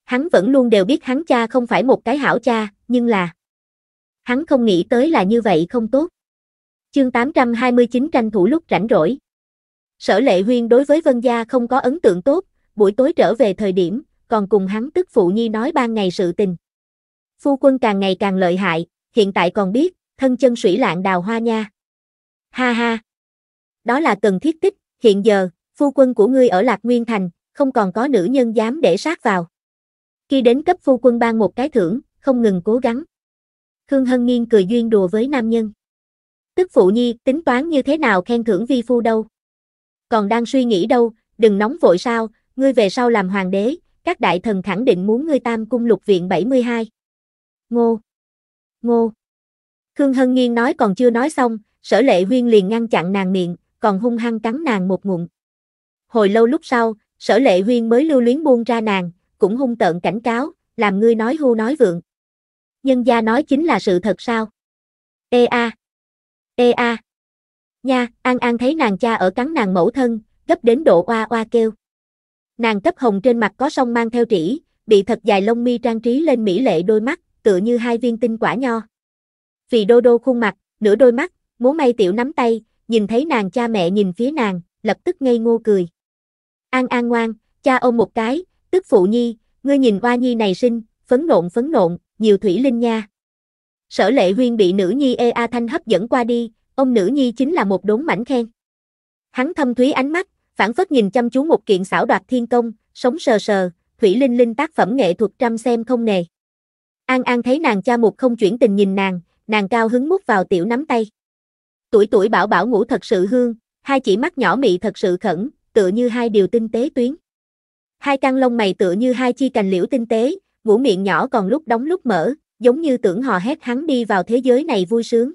Hắn vẫn luôn đều biết hắn cha không phải một cái hảo cha, nhưng là hắn không nghĩ tới là như vậy không tốt. Chương 829 tranh thủ lúc rảnh rỗi. Sở Lệ Huyên đối với Vân Gia không có ấn tượng tốt, buổi tối trở về thời điểm, còn cùng hắn tức phụ nhi nói ban ngày sự tình. Phu quân càng ngày càng lợi hại, hiện tại còn biết, thân chân sủy lạng đào hoa nha. Ha ha. Đó là cần thiết tích, hiện giờ, phu quân của ngươi ở Lạc Nguyên Thành, không còn có nữ nhân dám để sát vào. Khi đến cấp phu quân ban một cái thưởng, không ngừng cố gắng. Khương Hân Nghiên cười duyên đùa với nam nhân. Tức phụ nhi, tính toán như thế nào khen thưởng vi phu đâu. Còn đang suy nghĩ đâu, đừng nóng vội sao, ngươi về sau làm hoàng đế, các đại thần khẳng định muốn ngươi tam cung lục viện 72. Ngô. Ngô. Khương Hân Nghiên nói còn chưa nói xong, sở lệ huyên liền ngăn chặn nàng miệng, còn hung hăng cắn nàng một ngụm. Hồi lâu lúc sau, sở lệ huyên mới lưu luyến buông ra nàng, cũng hung tợn cảnh cáo, làm ngươi nói hưu nói vượng nhân gia nói chính là sự thật sao? Ê a! Ê a! Nha, An An thấy nàng cha ở cắn nàng mẫu thân, gấp đến độ oa oa kêu. Nàng cấp hồng trên mặt có sông mang theo trĩ, bị thật dài lông mi trang trí lên mỹ lệ đôi mắt, tựa như hai viên tinh quả nho. Vì đô đô khuôn mặt, nửa đôi mắt, muốn may tiểu nắm tay, nhìn thấy nàng cha mẹ nhìn phía nàng, lập tức ngây ngô cười. An An ngoan, cha ôm một cái, tức phụ nhi, ngươi nhìn oa nhi này sinh, phấn nộn phấn nộn, nhiều thủy linh nha. Sở lệ huyên bị nữ nhi E.A. Thanh hấp dẫn qua đi, ông nữ nhi chính là một đốn mảnh khen. Hắn thâm thúy ánh mắt, phản phất nhìn chăm chú một kiện xảo đoạt thiên công, sống sờ sờ, thủy linh linh tác phẩm nghệ thuật trăm xem không nề. An An thấy nàng cha một không chuyển tình nhìn nàng, nàng cao hứng mút vào tiểu nắm tay. Tuổi tuổi bảo bảo ngủ thật sự hương, hai chỉ mắt nhỏ mị thật sự khẩn, tựa như hai điều tinh tế tuyến. Hai căn lông mày tựa như hai chi cành liễu tinh tế, vũ miệng nhỏ còn lúc đóng lúc mở, giống như tưởng hò hét hắn đi vào thế giới này vui sướng.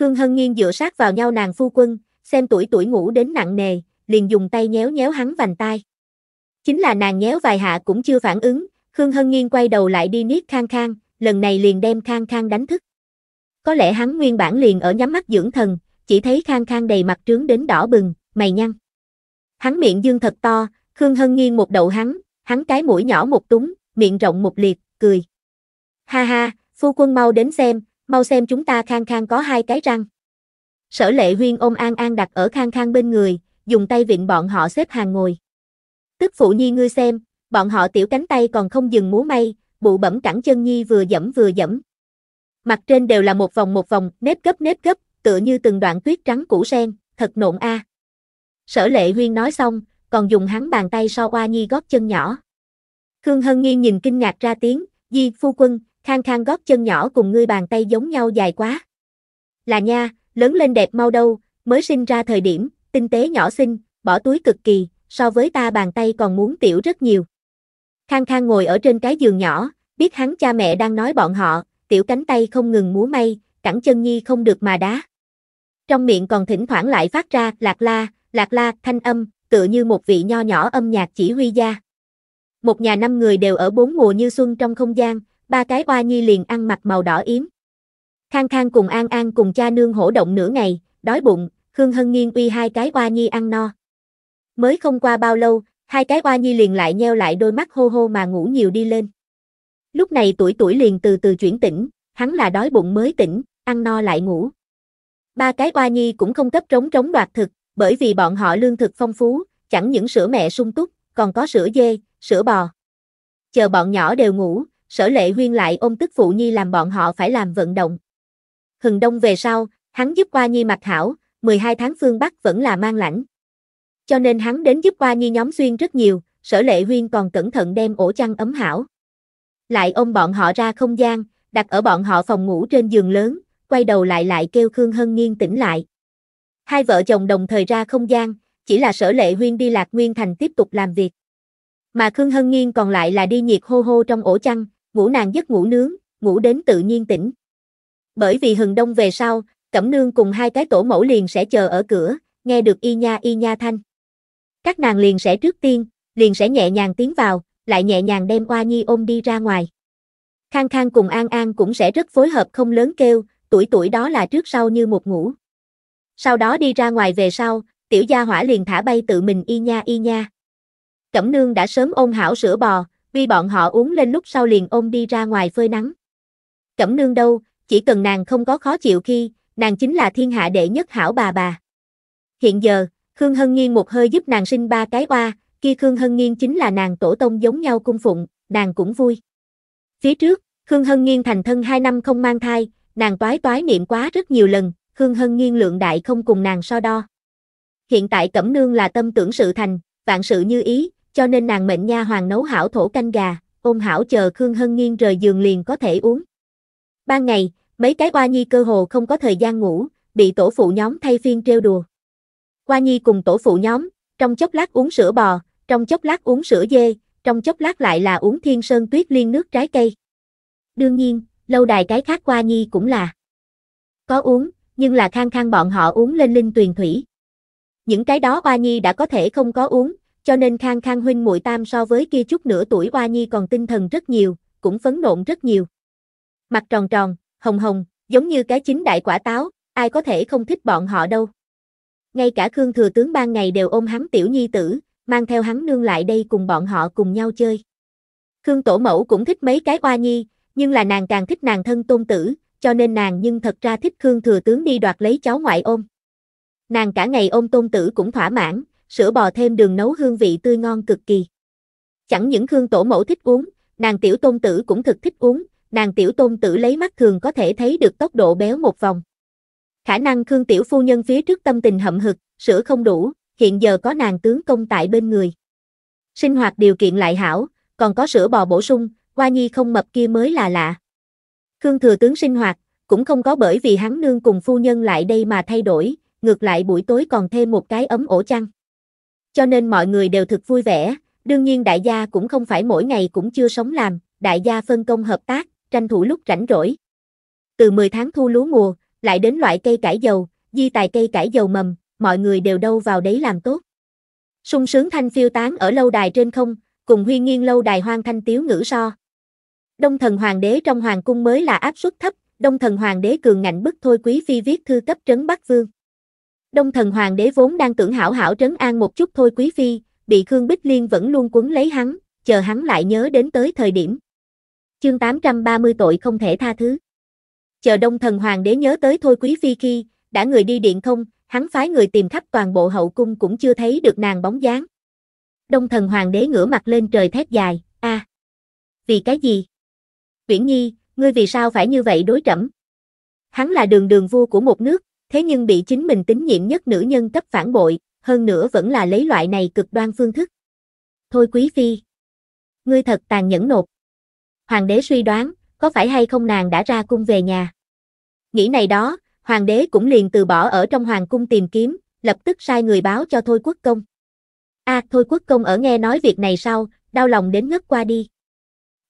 Khương Hân Nghiên dựa sát vào nhau nàng phu quân, xem tuổi tuổi ngủ đến nặng nề, liền dùng tay nhéo nhéo hắn vành tai. Chính là nàng nhéo vài hạ cũng chưa phản ứng, Khương Hân Nghiên quay đầu lại đi niết khang khang, lần này liền đem khang khang đánh thức. Có lẽ hắn nguyên bản liền ở nhắm mắt dưỡng thần, chỉ thấy khang khang đầy mặt trướng đến đỏ bừng, mày nhăn. Hắn miệng dương thật to, Khương Hân Nghiên một đầu hắn, hắn cái mũi nhỏ một túng, miệng rộng một liệt, cười. Ha ha, phu quân mau đến xem, mau xem chúng ta khang khang có hai cái răng. Sở lệ huyên ôm An An đặt ở khang khang bên người, dùng tay vịn bọn họ xếp hàng ngồi. Tức phụ nhi ngươi xem, bọn họ tiểu cánh tay còn không dừng múa may, bụ bẩm cẳng chân nhi vừa dẫm vừa dẫm. Mặt trên đều là một vòng một vòng, nếp gấp nếp gấp, tựa như từng đoạn tuyết trắng củ sen, thật nộn a. À. Sở lệ huyên nói xong, còn dùng hắn bàn tay so qua nhi gót chân nhỏ. Khương Hân Nghi nhìn kinh ngạc ra tiếng, Di Phu Quân, khang khang gót chân nhỏ cùng ngươi bàn tay giống nhau dài quá. Là nha, lớn lên đẹp mau đâu, mới sinh ra thời điểm, tinh tế nhỏ xinh, bỏ túi cực kỳ, so với ta bàn tay còn muốn tiểu rất nhiều. Khang khang ngồi ở trên cái giường nhỏ, biết hắn cha mẹ đang nói bọn họ, tiểu cánh tay không ngừng múa may, cẳng chân nhi không được mà đá. Trong miệng còn thỉnh thoảng lại phát ra lạc la, lạc la, thanh âm, tựa như một vị nho nhỏ âm nhạc chỉ huy gia một nhà năm người đều ở bốn mùa như xuân trong không gian, ba cái oa nhi liền ăn mặc màu đỏ yếm. Khang Khang cùng An An cùng cha nương hổ động nửa ngày, đói bụng, Khương Hân Nghiên uy hai cái oa nhi ăn no. Mới không qua bao lâu, hai cái oa nhi liền lại nheo lại đôi mắt hô hô mà ngủ nhiều đi lên. Lúc này tuổi tuổi liền từ từ chuyển tỉnh, hắn là đói bụng mới tỉnh, ăn no lại ngủ. Ba cái oa nhi cũng không cấp trống trống đoạt thực, bởi vì bọn họ lương thực phong phú, chẳng những sữa mẹ sung túc, còn có sữa dê, sữa bò. Chờ bọn nhỏ đều ngủ, sở lệ huyên lại ôm tức phụ nhi làm bọn họ phải làm vận động. Hừng đông về sau, hắn giúp qua nhi mạch hảo, 12 tháng phương Bắc vẫn là mang lãnh. Cho nên hắn đến giúp qua nhi nhóm xuyên rất nhiều, sở lệ huyên còn cẩn thận đem ổ chăn ấm hảo. Lại ôm bọn họ ra không gian, đặt ở bọn họ phòng ngủ trên giường lớn, quay đầu lại lại kêu Khương Hân Nghiên tỉnh lại. Hai vợ chồng đồng thời ra không gian, chỉ là sở lệ huyên đi lạc nguyên thành tiếp tục làm việc. Mà Khương Hân Nghiên còn lại là đi nhiệt hô hô trong ổ chăn, ngủ nàng giấc ngủ nướng, ngủ đến tự nhiên tỉnh. Bởi vì hừng đông về sau, Cẩm Nương cùng hai cái tổ mẫu liền sẽ chờ ở cửa, nghe được y nha y nha thanh. Các nàng liền sẽ trước tiên, liền sẽ nhẹ nhàng tiến vào, lại nhẹ nhàng đem qua Nhi ôm đi ra ngoài. Khang Khang cùng An An cũng sẽ rất phối hợp không lớn kêu, tuổi tuổi đó là trước sau như một ngủ. Sau đó đi ra ngoài về sau, tiểu gia hỏa liền thả bay tự mình y nha y nha. Cẩm nương đã sớm ôm hảo sữa bò, vì bọn họ uống lên lúc sau liền ôm đi ra ngoài phơi nắng. Cẩm nương đâu, chỉ cần nàng không có khó chịu khi, nàng chính là thiên hạ đệ nhất hảo bà bà. Hiện giờ, Khương Hân Nghiên một hơi giúp nàng sinh ba cái oa, kia Khương Hân Nghiên chính là nàng tổ tông giống nhau cung phụng, nàng cũng vui. Phía trước, Khương Hân Nghiên thành thân hai năm không mang thai, nàng toái toái niệm quá rất nhiều lần, Khương Hân Nghiên lượng đại không cùng nàng so đo. Hiện tại Cẩm Nương là tâm tưởng sự thành, vạn sự như ý, cho nên nàng mệnh nha hoàng nấu hảo thổ canh gà, ôm hảo chờ Khương Hân Nghiên rời giường liền có thể uống. Ban ngày, mấy cái oa nhi cơ hồ không có thời gian ngủ, bị tổ phụ nhóm thay phiên trêu đùa. Oa nhi cùng tổ phụ nhóm, trong chốc lát uống sữa bò, trong chốc lát uống sữa dê, trong chốc lát lại là uống thiên sơn tuyết liên nước trái cây. Đương nhiên, lâu đài cái khác qua nhi cũng là có uống, nhưng là khang khang bọn họ uống lên linh tuyền thủy. Những cái đó qua nhi đã có thể không có uống, cho nên khang khang huynh muội tam so với kia chút nửa tuổi oa nhi còn tinh thần rất nhiều, cũng phấn nộn rất nhiều. Mặt tròn tròn, hồng hồng, giống như cái chính đại quả táo, ai có thể không thích bọn họ đâu. Ngay cả Khương Thừa Tướng ban ngày đều ôm hắn tiểu nhi tử, mang theo hắn nương lại đây cùng bọn họ cùng nhau chơi. Khương Tổ Mẫu cũng thích mấy cái oa nhi, nhưng là nàng càng thích nàng thân tôn tử, cho nên nàng nhưng thật ra thích Khương Thừa Tướng đi đoạt lấy cháu ngoại ôm. Nàng cả ngày ôm tôn tử cũng thỏa mãn, sữa bò thêm đường nấu hương vị tươi ngon cực kỳ. Chẳng những Khương Tổ mẫu thích uống, nàng tiểu tôn tử cũng thực thích uống, nàng tiểu tôn tử lấy mắt thường có thể thấy được tốc độ béo một vòng. Khả năng Khương tiểu phu nhân phía trước tâm tình hậm hực, sữa không đủ, hiện giờ có nàng tướng công tại bên người. Sinh hoạt điều kiện lại hảo, còn có sữa bò bổ sung, qua nhi không mập kia mới là lạ. Khương thừa tướng sinh hoạt, cũng không có bởi vì hắn nương cùng phu nhân lại đây mà thay đổi, ngược lại buổi tối còn thêm một cái ấm ổ chăn cho nên mọi người đều thực vui vẻ, đương nhiên đại gia cũng không phải mỗi ngày cũng chưa sống làm, đại gia phân công hợp tác, tranh thủ lúc rảnh rỗi. Từ 10 tháng thu lúa mùa, lại đến loại cây cải dầu, di tài cây cải dầu mầm, mọi người đều đâu vào đấy làm tốt. Sung sướng thanh phiêu tán ở lâu đài trên không, cùng huy nghiêng lâu đài hoang thanh tiếu ngữ so. Đông thần hoàng đế trong hoàng cung mới là áp suất thấp, đông thần hoàng đế cường ngạnh bức thôi quý phi viết thư cấp trấn Bắc Vương. Đông thần hoàng đế vốn đang tưởng hảo hảo trấn an một chút thôi quý phi, bị Khương Bích Liên vẫn luôn quấn lấy hắn, chờ hắn lại nhớ đến tới thời điểm. Chương 830 tội không thể tha thứ. Chờ đông thần hoàng đế nhớ tới thôi quý phi khi, đã người đi điện không, hắn phái người tìm khắp toàn bộ hậu cung cũng chưa thấy được nàng bóng dáng. Đông thần hoàng đế ngửa mặt lên trời thét dài, a à, Vì cái gì? Viễn Nhi, ngươi vì sao phải như vậy đối trẫm? Hắn là đường đường vua của một nước, Thế nhưng bị chính mình tín nhiệm nhất nữ nhân cấp phản bội, hơn nữa vẫn là lấy loại này cực đoan phương thức. Thôi quý phi. Ngươi thật tàn nhẫn nột. Hoàng đế suy đoán, có phải hay không nàng đã ra cung về nhà. Nghĩ này đó, hoàng đế cũng liền từ bỏ ở trong hoàng cung tìm kiếm, lập tức sai người báo cho Thôi Quốc Công. a à, Thôi Quốc Công ở nghe nói việc này sau, đau lòng đến ngất qua đi.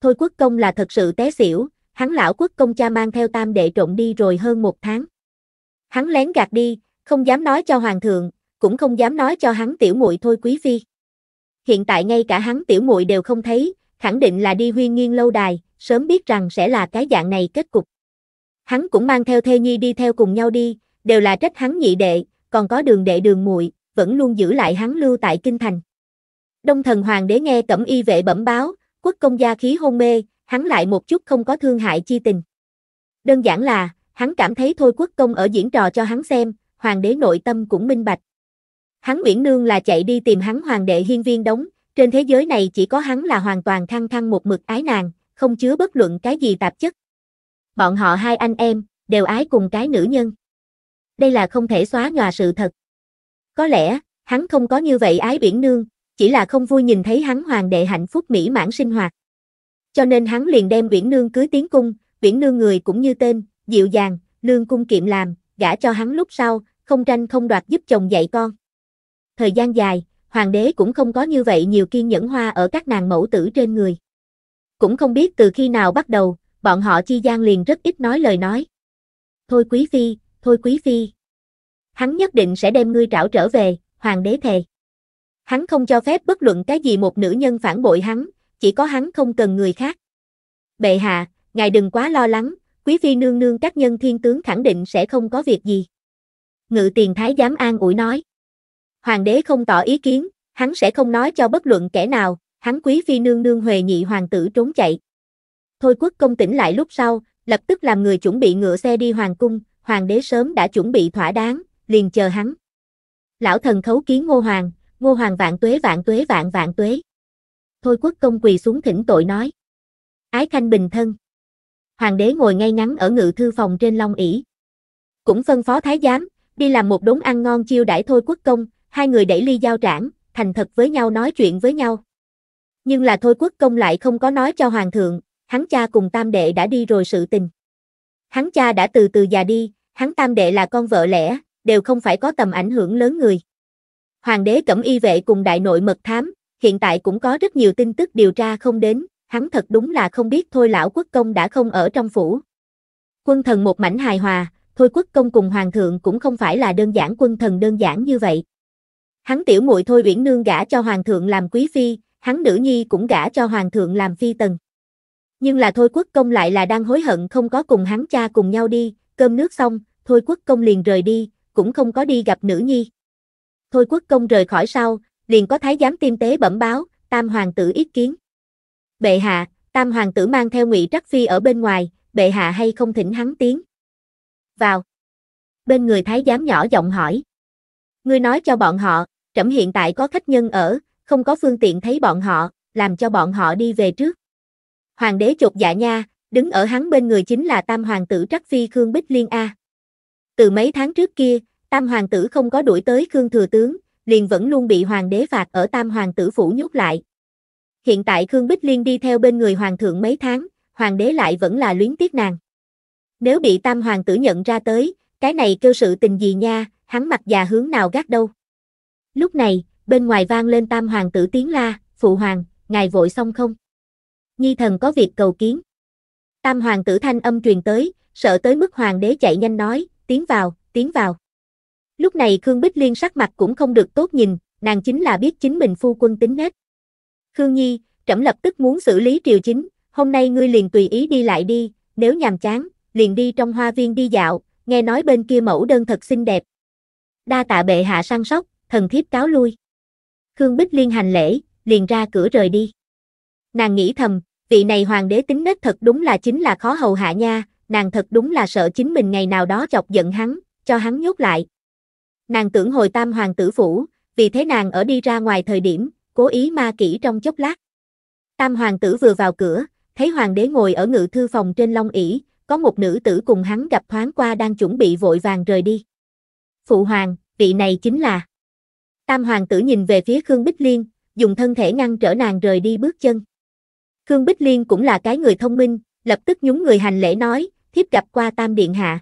Thôi Quốc Công là thật sự té xỉu, hắn lão Quốc Công cha mang theo tam đệ trộn đi rồi hơn một tháng. Hắn lén gạt đi, không dám nói cho hoàng thượng, cũng không dám nói cho hắn tiểu muội thôi quý phi. Hiện tại ngay cả hắn tiểu muội đều không thấy, khẳng định là đi huy nghiêng lâu đài, sớm biết rằng sẽ là cái dạng này kết cục. Hắn cũng mang theo thê nhi đi theo cùng nhau đi, đều là trách hắn nhị đệ, còn có đường đệ đường muội vẫn luôn giữ lại hắn lưu tại kinh thành. Đông thần hoàng đế nghe cẩm y vệ bẩm báo, quốc công gia khí hôn mê, hắn lại một chút không có thương hại chi tình. Đơn giản là, Hắn cảm thấy thôi quốc công ở diễn trò cho hắn xem, hoàng đế nội tâm cũng minh bạch. Hắn Uyển Nương là chạy đi tìm hắn hoàng đệ hiên viên đóng, trên thế giới này chỉ có hắn là hoàn toàn thăng thăng một mực ái nàng, không chứa bất luận cái gì tạp chất. Bọn họ hai anh em, đều ái cùng cái nữ nhân. Đây là không thể xóa nhòa sự thật. Có lẽ, hắn không có như vậy ái biển nương, chỉ là không vui nhìn thấy hắn hoàng đệ hạnh phúc mỹ mãn sinh hoạt. Cho nên hắn liền đem biển nương cưới tiến cung, biển nương người cũng như tên, dịu dàng, lương cung kiệm làm, gả cho hắn lúc sau, không tranh không đoạt giúp chồng dạy con. Thời gian dài, hoàng đế cũng không có như vậy nhiều kiên nhẫn hoa ở các nàng mẫu tử trên người. Cũng không biết từ khi nào bắt đầu, bọn họ chi gian liền rất ít nói lời nói. Thôi quý phi, thôi quý phi. Hắn nhất định sẽ đem ngươi trảo trở về, hoàng đế thề. Hắn không cho phép bất luận cái gì một nữ nhân phản bội hắn, chỉ có hắn không cần người khác. Bệ hạ, ngài đừng quá lo lắng, quý phi nương nương các nhân thiên tướng khẳng định sẽ không có việc gì. Ngự tiền thái giám an ủi nói. Hoàng đế không tỏ ý kiến, hắn sẽ không nói cho bất luận kẻ nào, hắn quý phi nương nương huề nhị hoàng tử trốn chạy. Thôi quốc công tỉnh lại lúc sau, lập tức làm người chuẩn bị ngựa xe đi hoàng cung, hoàng đế sớm đã chuẩn bị thỏa đáng, liền chờ hắn. Lão thần khấu kiến ngô hoàng, ngô hoàng vạn tuế vạn tuế vạn vạn tuế. Thôi quốc công quỳ xuống thỉnh tội nói. Ái khanh bình thân hoàng đế ngồi ngay ngắn ở ngự thư phòng trên long ỷ. Cũng phân phó thái giám, đi làm một đốn ăn ngon chiêu đãi thôi quốc công, hai người đẩy ly giao trảng, thành thật với nhau nói chuyện với nhau. Nhưng là thôi quốc công lại không có nói cho hoàng thượng, hắn cha cùng tam đệ đã đi rồi sự tình. Hắn cha đã từ từ già đi, hắn tam đệ là con vợ lẽ, đều không phải có tầm ảnh hưởng lớn người. Hoàng đế cẩm y vệ cùng đại nội mật thám, hiện tại cũng có rất nhiều tin tức điều tra không đến, hắn thật đúng là không biết thôi lão quốc công đã không ở trong phủ. Quân thần một mảnh hài hòa, thôi quốc công cùng hoàng thượng cũng không phải là đơn giản quân thần đơn giản như vậy. Hắn tiểu muội thôi uyển nương gả cho hoàng thượng làm quý phi, hắn nữ nhi cũng gả cho hoàng thượng làm phi tần. Nhưng là thôi quốc công lại là đang hối hận không có cùng hắn cha cùng nhau đi, cơm nước xong, thôi quốc công liền rời đi, cũng không có đi gặp nữ nhi. Thôi quốc công rời khỏi sau, liền có thái giám tiêm tế bẩm báo, tam hoàng tử ý kiến bệ hạ, tam hoàng tử mang theo ngụy trắc phi ở bên ngoài, bệ hạ hay không thỉnh hắn tiến Vào. Bên người thái giám nhỏ giọng hỏi. Ngươi nói cho bọn họ, trẫm hiện tại có khách nhân ở, không có phương tiện thấy bọn họ, làm cho bọn họ đi về trước. Hoàng đế chột dạ nha, đứng ở hắn bên người chính là tam hoàng tử Trắc Phi Khương Bích Liên A. Từ mấy tháng trước kia, tam hoàng tử không có đuổi tới Khương Thừa Tướng, liền vẫn luôn bị hoàng đế phạt ở tam hoàng tử phủ nhốt lại, Hiện tại Khương Bích Liên đi theo bên người hoàng thượng mấy tháng, hoàng đế lại vẫn là luyến tiếc nàng. Nếu bị tam hoàng tử nhận ra tới, cái này kêu sự tình gì nha, hắn mặt già hướng nào gác đâu. Lúc này, bên ngoài vang lên tam hoàng tử tiếng la, phụ hoàng, ngài vội xong không? Nhi thần có việc cầu kiến. Tam hoàng tử thanh âm truyền tới, sợ tới mức hoàng đế chạy nhanh nói, tiến vào, tiến vào. Lúc này Khương Bích Liên sắc mặt cũng không được tốt nhìn, nàng chính là biết chính mình phu quân tính nết. Khương Nhi, trẫm lập tức muốn xử lý triều chính, hôm nay ngươi liền tùy ý đi lại đi, nếu nhàm chán, liền đi trong hoa viên đi dạo, nghe nói bên kia mẫu đơn thật xinh đẹp. Đa tạ bệ hạ săn sóc, thần thiếp cáo lui. Khương Bích Liên hành lễ, liền ra cửa rời đi. Nàng nghĩ thầm, vị này hoàng đế tính nết thật đúng là chính là khó hầu hạ nha, nàng thật đúng là sợ chính mình ngày nào đó chọc giận hắn, cho hắn nhốt lại. Nàng tưởng hồi tam hoàng tử phủ, vì thế nàng ở đi ra ngoài thời điểm, cố ý ma kỹ trong chốc lát. Tam hoàng tử vừa vào cửa, thấy hoàng đế ngồi ở ngự thư phòng trên long ỷ, có một nữ tử cùng hắn gặp thoáng qua đang chuẩn bị vội vàng rời đi. Phụ hoàng, vị này chính là. Tam hoàng tử nhìn về phía Khương Bích Liên, dùng thân thể ngăn trở nàng rời đi bước chân. Khương Bích Liên cũng là cái người thông minh, lập tức nhún người hành lễ nói, thiếp gặp qua Tam điện hạ.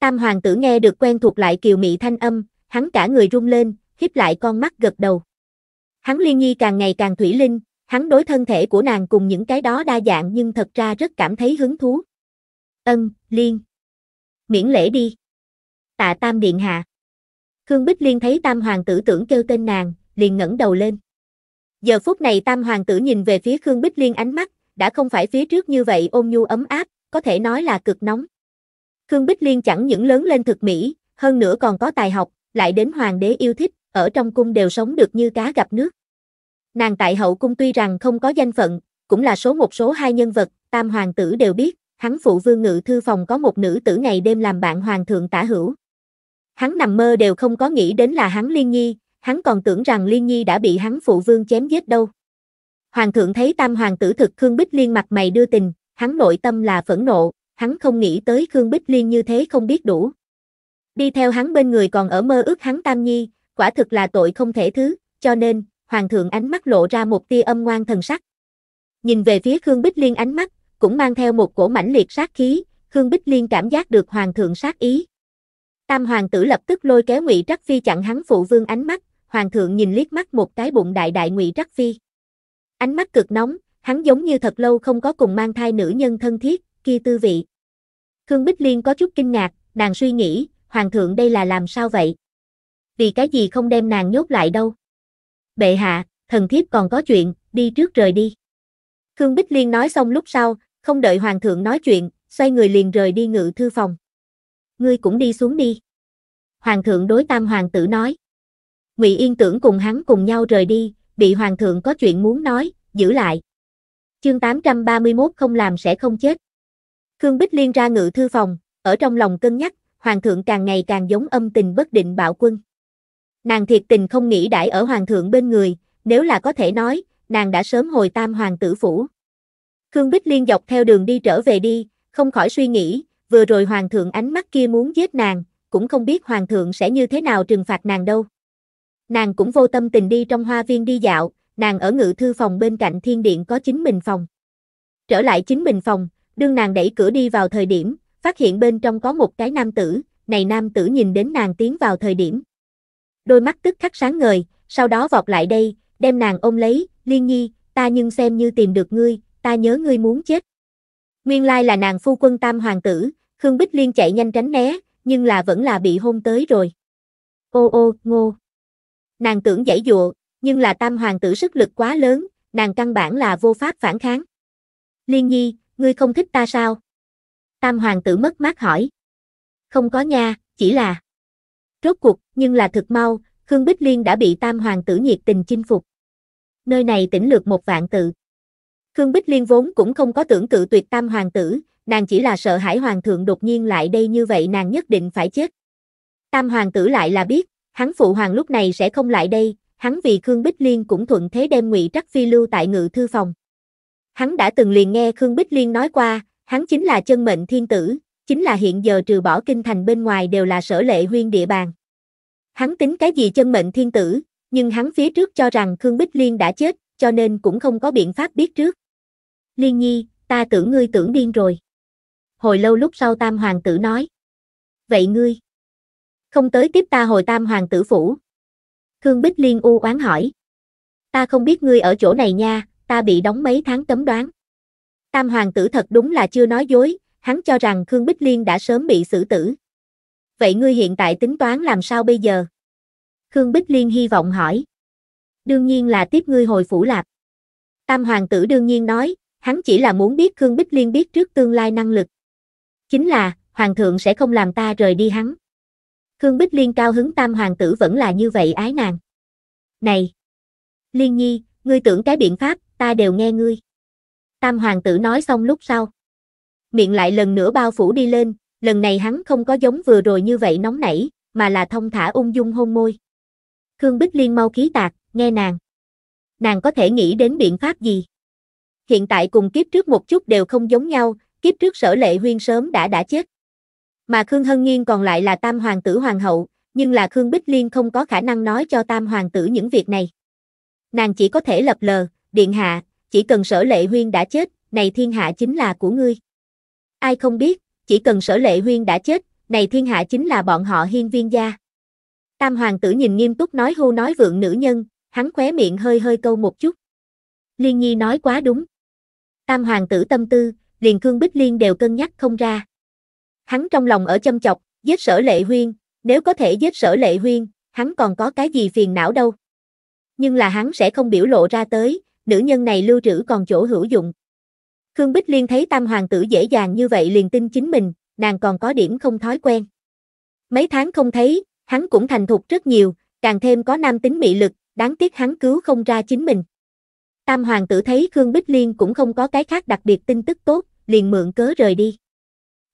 Tam hoàng tử nghe được quen thuộc lại kiều mị thanh âm, hắn cả người run lên, hiếp lại con mắt gật đầu. Hắn liên nghi càng ngày càng thủy linh, hắn đối thân thể của nàng cùng những cái đó đa dạng nhưng thật ra rất cảm thấy hứng thú. Ân, liên. Miễn lễ đi. Tạ Tam Điện Hạ. Khương Bích Liên thấy Tam Hoàng tử tưởng kêu tên nàng, liền ngẩng đầu lên. Giờ phút này Tam Hoàng tử nhìn về phía Khương Bích Liên ánh mắt, đã không phải phía trước như vậy ôm nhu ấm áp, có thể nói là cực nóng. Khương Bích Liên chẳng những lớn lên thực mỹ, hơn nữa còn có tài học, lại đến hoàng đế yêu thích, ở trong cung đều sống được như cá gặp nước. Nàng tại hậu cung tuy rằng không có danh phận, cũng là số một số hai nhân vật, tam hoàng tử đều biết, hắn phụ vương ngự thư phòng có một nữ tử ngày đêm làm bạn hoàng thượng tả hữu. Hắn nằm mơ đều không có nghĩ đến là hắn Liên Nhi, hắn còn tưởng rằng Liên Nhi đã bị hắn phụ vương chém giết đâu. Hoàng thượng thấy tam hoàng tử thực Khương Bích Liên mặt mày đưa tình, hắn nội tâm là phẫn nộ, hắn không nghĩ tới Khương Bích Liên như thế không biết đủ. Đi theo hắn bên người còn ở mơ ước hắn Tam Nhi, quả thực là tội không thể thứ, cho nên, hoàng thượng ánh mắt lộ ra một tia âm ngoan thần sắc. Nhìn về phía Khương Bích Liên ánh mắt, cũng mang theo một cổ mãnh liệt sát khí, Khương Bích Liên cảm giác được hoàng thượng sát ý. Tam hoàng tử lập tức lôi kéo Ngụy Trắc Phi chặn hắn phụ vương ánh mắt, hoàng thượng nhìn liếc mắt một cái bụng đại đại Ngụy Trắc Phi. Ánh mắt cực nóng, hắn giống như thật lâu không có cùng mang thai nữ nhân thân thiết, kia tư vị. Khương Bích Liên có chút kinh ngạc, nàng suy nghĩ, hoàng thượng đây là làm sao vậy? vì cái gì không đem nàng nhốt lại đâu. Bệ hạ, thần thiếp còn có chuyện, đi trước rời đi. Khương Bích Liên nói xong lúc sau, không đợi hoàng thượng nói chuyện, xoay người liền rời đi ngự thư phòng. Ngươi cũng đi xuống đi. Hoàng thượng đối tam hoàng tử nói. Ngụy Yên tưởng cùng hắn cùng nhau rời đi, bị hoàng thượng có chuyện muốn nói, giữ lại. Chương 831 không làm sẽ không chết. Khương Bích Liên ra ngự thư phòng, ở trong lòng cân nhắc, hoàng thượng càng ngày càng giống âm tình bất định bạo quân. Nàng thiệt tình không nghĩ đãi ở hoàng thượng bên người, nếu là có thể nói, nàng đã sớm hồi tam hoàng tử phủ. Khương Bích Liên dọc theo đường đi trở về đi, không khỏi suy nghĩ, vừa rồi hoàng thượng ánh mắt kia muốn giết nàng, cũng không biết hoàng thượng sẽ như thế nào trừng phạt nàng đâu. Nàng cũng vô tâm tình đi trong hoa viên đi dạo, nàng ở ngự thư phòng bên cạnh thiên điện có chính mình phòng. Trở lại chính mình phòng, đương nàng đẩy cửa đi vào thời điểm, phát hiện bên trong có một cái nam tử, này nam tử nhìn đến nàng tiến vào thời điểm đôi mắt tức khắc sáng ngời, sau đó vọt lại đây, đem nàng ôm lấy, liên nhi, ta nhưng xem như tìm được ngươi, ta nhớ ngươi muốn chết. Nguyên lai là nàng phu quân tam hoàng tử, Khương Bích Liên chạy nhanh tránh né, nhưng là vẫn là bị hôn tới rồi. Ô ô, ngô. Nàng tưởng giải dụa, nhưng là tam hoàng tử sức lực quá lớn, nàng căn bản là vô pháp phản kháng. Liên nhi, ngươi không thích ta sao? Tam hoàng tử mất mát hỏi. Không có nha, chỉ là... Rốt cuộc, nhưng là thực mau, Khương Bích Liên đã bị tam hoàng tử nhiệt tình chinh phục. Nơi này tỉnh lược một vạn tự. Khương Bích Liên vốn cũng không có tưởng cự tuyệt tam hoàng tử, nàng chỉ là sợ hải hoàng thượng đột nhiên lại đây như vậy nàng nhất định phải chết. Tam hoàng tử lại là biết, hắn phụ hoàng lúc này sẽ không lại đây, hắn vì Khương Bích Liên cũng thuận thế đem ngụy trắc phi lưu tại ngự thư phòng. Hắn đã từng liền nghe Khương Bích Liên nói qua, hắn chính là chân mệnh thiên tử, chính là hiện giờ trừ bỏ kinh thành bên ngoài đều là sở lệ huyên địa bàn. Hắn tính cái gì chân mệnh thiên tử, nhưng hắn phía trước cho rằng Khương Bích Liên đã chết, cho nên cũng không có biện pháp biết trước. Liên nhi, ta tưởng ngươi tưởng điên rồi. Hồi lâu lúc sau tam hoàng tử nói. Vậy ngươi, không tới tiếp ta hồi tam hoàng tử phủ. Khương Bích Liên u oán hỏi. Ta không biết ngươi ở chỗ này nha, ta bị đóng mấy tháng tấm đoán. Tam hoàng tử thật đúng là chưa nói dối, hắn cho rằng Khương Bích Liên đã sớm bị xử tử. Vậy ngươi hiện tại tính toán làm sao bây giờ? Khương Bích Liên hy vọng hỏi. Đương nhiên là tiếp ngươi hồi phủ lạp. Tam hoàng tử đương nhiên nói, hắn chỉ là muốn biết Khương Bích Liên biết trước tương lai năng lực. Chính là, hoàng thượng sẽ không làm ta rời đi hắn. Khương Bích Liên cao hứng tam hoàng tử vẫn là như vậy ái nàng. Này! Liên nhi, ngươi tưởng cái biện pháp, ta đều nghe ngươi. Tam hoàng tử nói xong lúc sau miệng lại lần nữa bao phủ đi lên, lần này hắn không có giống vừa rồi như vậy nóng nảy, mà là thông thả ung dung hôn môi. Khương Bích Liên mau khí tạc, nghe nàng. Nàng có thể nghĩ đến biện pháp gì? Hiện tại cùng kiếp trước một chút đều không giống nhau, kiếp trước sở lệ huyên sớm đã đã chết. Mà Khương Hân Nghiên còn lại là tam hoàng tử hoàng hậu, nhưng là Khương Bích Liên không có khả năng nói cho tam hoàng tử những việc này. Nàng chỉ có thể lập lờ, điện hạ, chỉ cần sở lệ huyên đã chết, này thiên hạ chính là của ngươi. Ai không biết, chỉ cần sở lệ huyên đã chết, này thiên hạ chính là bọn họ hiên viên gia. Tam hoàng tử nhìn nghiêm túc nói hô nói vượng nữ nhân, hắn khóe miệng hơi hơi câu một chút. Liên nhi nói quá đúng. Tam hoàng tử tâm tư, liền cương bích liên đều cân nhắc không ra. Hắn trong lòng ở châm chọc, giết sở lệ huyên, nếu có thể giết sở lệ huyên, hắn còn có cái gì phiền não đâu. Nhưng là hắn sẽ không biểu lộ ra tới, nữ nhân này lưu trữ còn chỗ hữu dụng. Khương Bích Liên thấy tam hoàng tử dễ dàng như vậy liền tin chính mình, nàng còn có điểm không thói quen. Mấy tháng không thấy, hắn cũng thành thục rất nhiều, càng thêm có nam tính mị lực, đáng tiếc hắn cứu không ra chính mình. Tam hoàng tử thấy Khương Bích Liên cũng không có cái khác đặc biệt tin tức tốt, liền mượn cớ rời đi.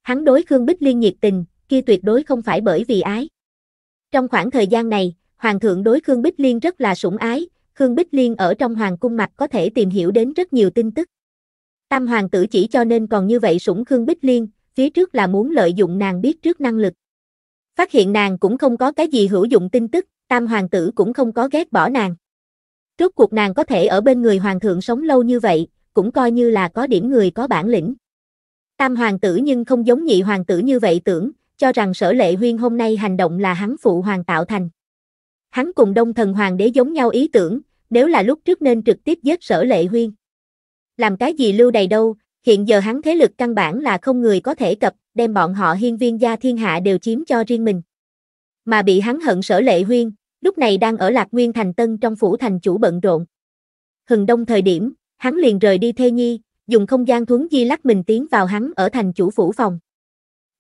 Hắn đối Khương Bích Liên nhiệt tình, kia tuyệt đối không phải bởi vì ái. Trong khoảng thời gian này, hoàng thượng đối Khương Bích Liên rất là sủng ái, Khương Bích Liên ở trong hoàng cung mặt có thể tìm hiểu đến rất nhiều tin tức. Tam hoàng tử chỉ cho nên còn như vậy sủng Khương Bích Liên, phía trước là muốn lợi dụng nàng biết trước năng lực. Phát hiện nàng cũng không có cái gì hữu dụng tin tức, tam hoàng tử cũng không có ghét bỏ nàng. trước cuộc nàng có thể ở bên người hoàng thượng sống lâu như vậy, cũng coi như là có điểm người có bản lĩnh. Tam hoàng tử nhưng không giống nhị hoàng tử như vậy tưởng, cho rằng sở lệ huyên hôm nay hành động là hắn phụ hoàng tạo thành. Hắn cùng đông thần hoàng đế giống nhau ý tưởng, nếu là lúc trước nên trực tiếp giết sở lệ huyên làm cái gì lưu đầy đâu, hiện giờ hắn thế lực căn bản là không người có thể cập, đem bọn họ hiên viên gia thiên hạ đều chiếm cho riêng mình. Mà bị hắn hận sở lệ huyên, lúc này đang ở Lạc Nguyên Thành Tân trong phủ thành chủ bận rộn. Hừng đông thời điểm, hắn liền rời đi thê nhi, dùng không gian thuấn di lắc mình tiến vào hắn ở thành chủ phủ phòng.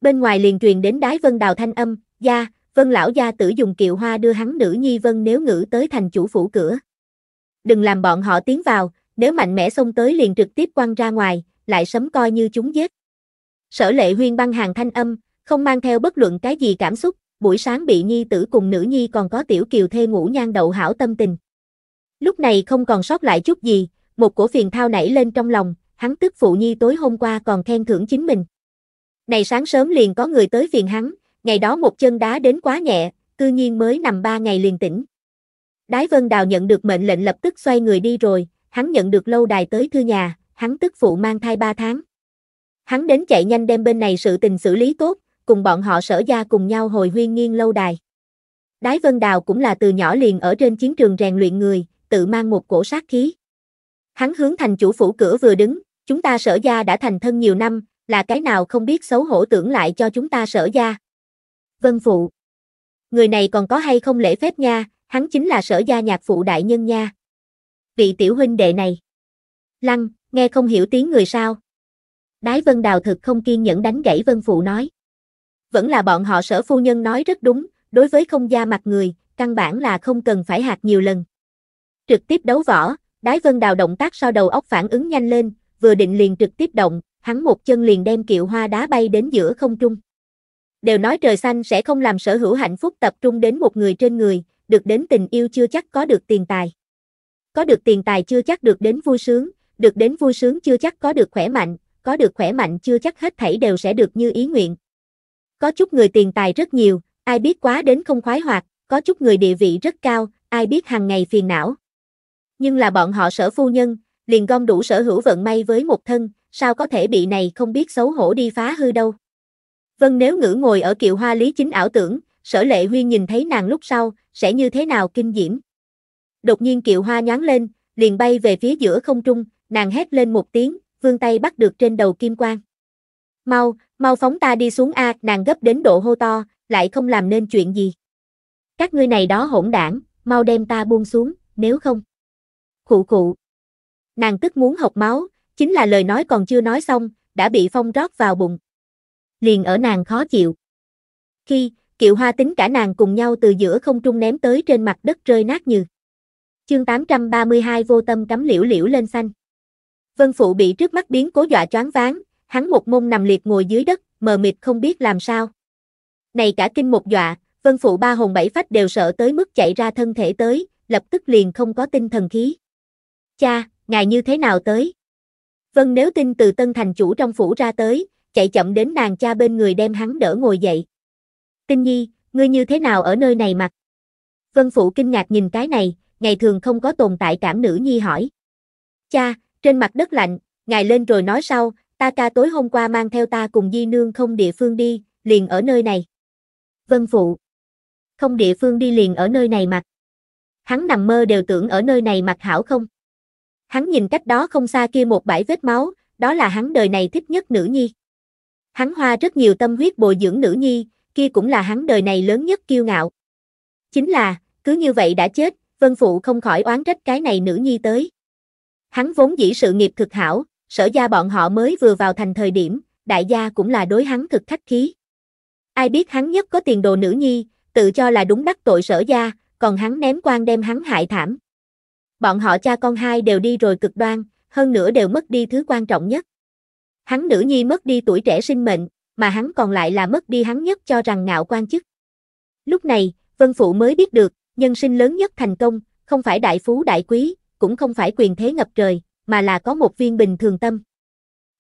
Bên ngoài liền truyền đến đái vân đào thanh âm, gia, vân lão gia tử dùng kiệu hoa đưa hắn nữ nhi vân nếu ngữ tới thành chủ phủ cửa. Đừng làm bọn họ tiến vào, nếu mạnh mẽ xông tới liền trực tiếp quăng ra ngoài, lại sấm coi như chúng giết. Sở lệ huyên băng hàng thanh âm, không mang theo bất luận cái gì cảm xúc, buổi sáng bị nhi tử cùng nữ nhi còn có tiểu kiều thê ngủ nhan đậu hảo tâm tình. Lúc này không còn sót lại chút gì, một cổ phiền thao nảy lên trong lòng, hắn tức phụ nhi tối hôm qua còn khen thưởng chính mình. Này sáng sớm liền có người tới phiền hắn, ngày đó một chân đá đến quá nhẹ, cư nhiên mới nằm ba ngày liền tỉnh. Đái Vân Đào nhận được mệnh lệnh lập tức xoay người đi rồi, hắn nhận được lâu đài tới thư nhà, hắn tức phụ mang thai 3 tháng. Hắn đến chạy nhanh đem bên này sự tình xử lý tốt, cùng bọn họ sở gia cùng nhau hồi huyên nghiêng lâu đài. Đái Vân Đào cũng là từ nhỏ liền ở trên chiến trường rèn luyện người, tự mang một cổ sát khí. Hắn hướng thành chủ phủ cửa vừa đứng, chúng ta sở gia đã thành thân nhiều năm, là cái nào không biết xấu hổ tưởng lại cho chúng ta sở gia. Vân Phụ Người này còn có hay không lễ phép nha, hắn chính là sở gia nhạc phụ đại nhân nha vị tiểu huynh đệ này. Lăng, nghe không hiểu tiếng người sao. Đái Vân Đào thực không kiên nhẫn đánh gãy Vân Phụ nói. Vẫn là bọn họ sở phu nhân nói rất đúng, đối với không gia mặt người, căn bản là không cần phải hạt nhiều lần. Trực tiếp đấu võ, Đái Vân Đào động tác sau đầu óc phản ứng nhanh lên, vừa định liền trực tiếp động, hắn một chân liền đem kiệu hoa đá bay đến giữa không trung. Đều nói trời xanh sẽ không làm sở hữu hạnh phúc tập trung đến một người trên người, được đến tình yêu chưa chắc có được tiền tài. Có được tiền tài chưa chắc được đến vui sướng, được đến vui sướng chưa chắc có được khỏe mạnh, có được khỏe mạnh chưa chắc hết thảy đều sẽ được như ý nguyện. Có chút người tiền tài rất nhiều, ai biết quá đến không khoái hoạt, có chút người địa vị rất cao, ai biết hàng ngày phiền não. Nhưng là bọn họ sở phu nhân, liền gom đủ sở hữu vận may với một thân, sao có thể bị này không biết xấu hổ đi phá hư đâu. Vân nếu ngữ ngồi ở kiệu hoa lý chính ảo tưởng, sở lệ huyên nhìn thấy nàng lúc sau, sẽ như thế nào kinh diễm. Đột nhiên kiệu hoa nhoáng lên, liền bay về phía giữa không trung, nàng hét lên một tiếng, vương tay bắt được trên đầu kim quang. Mau, mau phóng ta đi xuống A, nàng gấp đến độ hô to, lại không làm nên chuyện gì. Các ngươi này đó hỗn đảng, mau đem ta buông xuống, nếu không. Khụ khụ. Nàng tức muốn học máu, chính là lời nói còn chưa nói xong, đã bị phong rót vào bụng. Liền ở nàng khó chịu. Khi, kiệu hoa tính cả nàng cùng nhau từ giữa không trung ném tới trên mặt đất rơi nát như. Chương 832 vô tâm cắm liễu liễu lên xanh. Vân Phụ bị trước mắt biến cố dọa choáng váng, hắn một môn nằm liệt ngồi dưới đất, mờ mịt không biết làm sao. Này cả kinh một dọa, Vân Phụ ba hồn bảy phách đều sợ tới mức chạy ra thân thể tới, lập tức liền không có tinh thần khí. Cha, ngài như thế nào tới? Vân nếu tin từ tân thành chủ trong phủ ra tới, chạy chậm đến nàng cha bên người đem hắn đỡ ngồi dậy. Tinh nhi, ngươi như thế nào ở nơi này mặc? Vân Phụ kinh ngạc nhìn cái này, ngày thường không có tồn tại cảm nữ nhi hỏi. Cha, trên mặt đất lạnh, ngài lên rồi nói sau, ta ca tối hôm qua mang theo ta cùng di nương không địa phương đi, liền ở nơi này. Vân phụ. Không địa phương đi liền ở nơi này mặt. Hắn nằm mơ đều tưởng ở nơi này mặt hảo không. Hắn nhìn cách đó không xa kia một bãi vết máu, đó là hắn đời này thích nhất nữ nhi. Hắn hoa rất nhiều tâm huyết bồi dưỡng nữ nhi, kia cũng là hắn đời này lớn nhất kiêu ngạo. Chính là, cứ như vậy đã chết, Vân Phụ không khỏi oán trách cái này nữ nhi tới. Hắn vốn dĩ sự nghiệp thực hảo, sở gia bọn họ mới vừa vào thành thời điểm, đại gia cũng là đối hắn thực khách khí. Ai biết hắn nhất có tiền đồ nữ nhi, tự cho là đúng đắc tội sở gia, còn hắn ném quan đem hắn hại thảm. Bọn họ cha con hai đều đi rồi cực đoan, hơn nữa đều mất đi thứ quan trọng nhất. Hắn nữ nhi mất đi tuổi trẻ sinh mệnh, mà hắn còn lại là mất đi hắn nhất cho rằng ngạo quan chức. Lúc này, Vân Phụ mới biết được, nhân sinh lớn nhất thành công, không phải đại phú đại quý, cũng không phải quyền thế ngập trời, mà là có một viên bình thường tâm.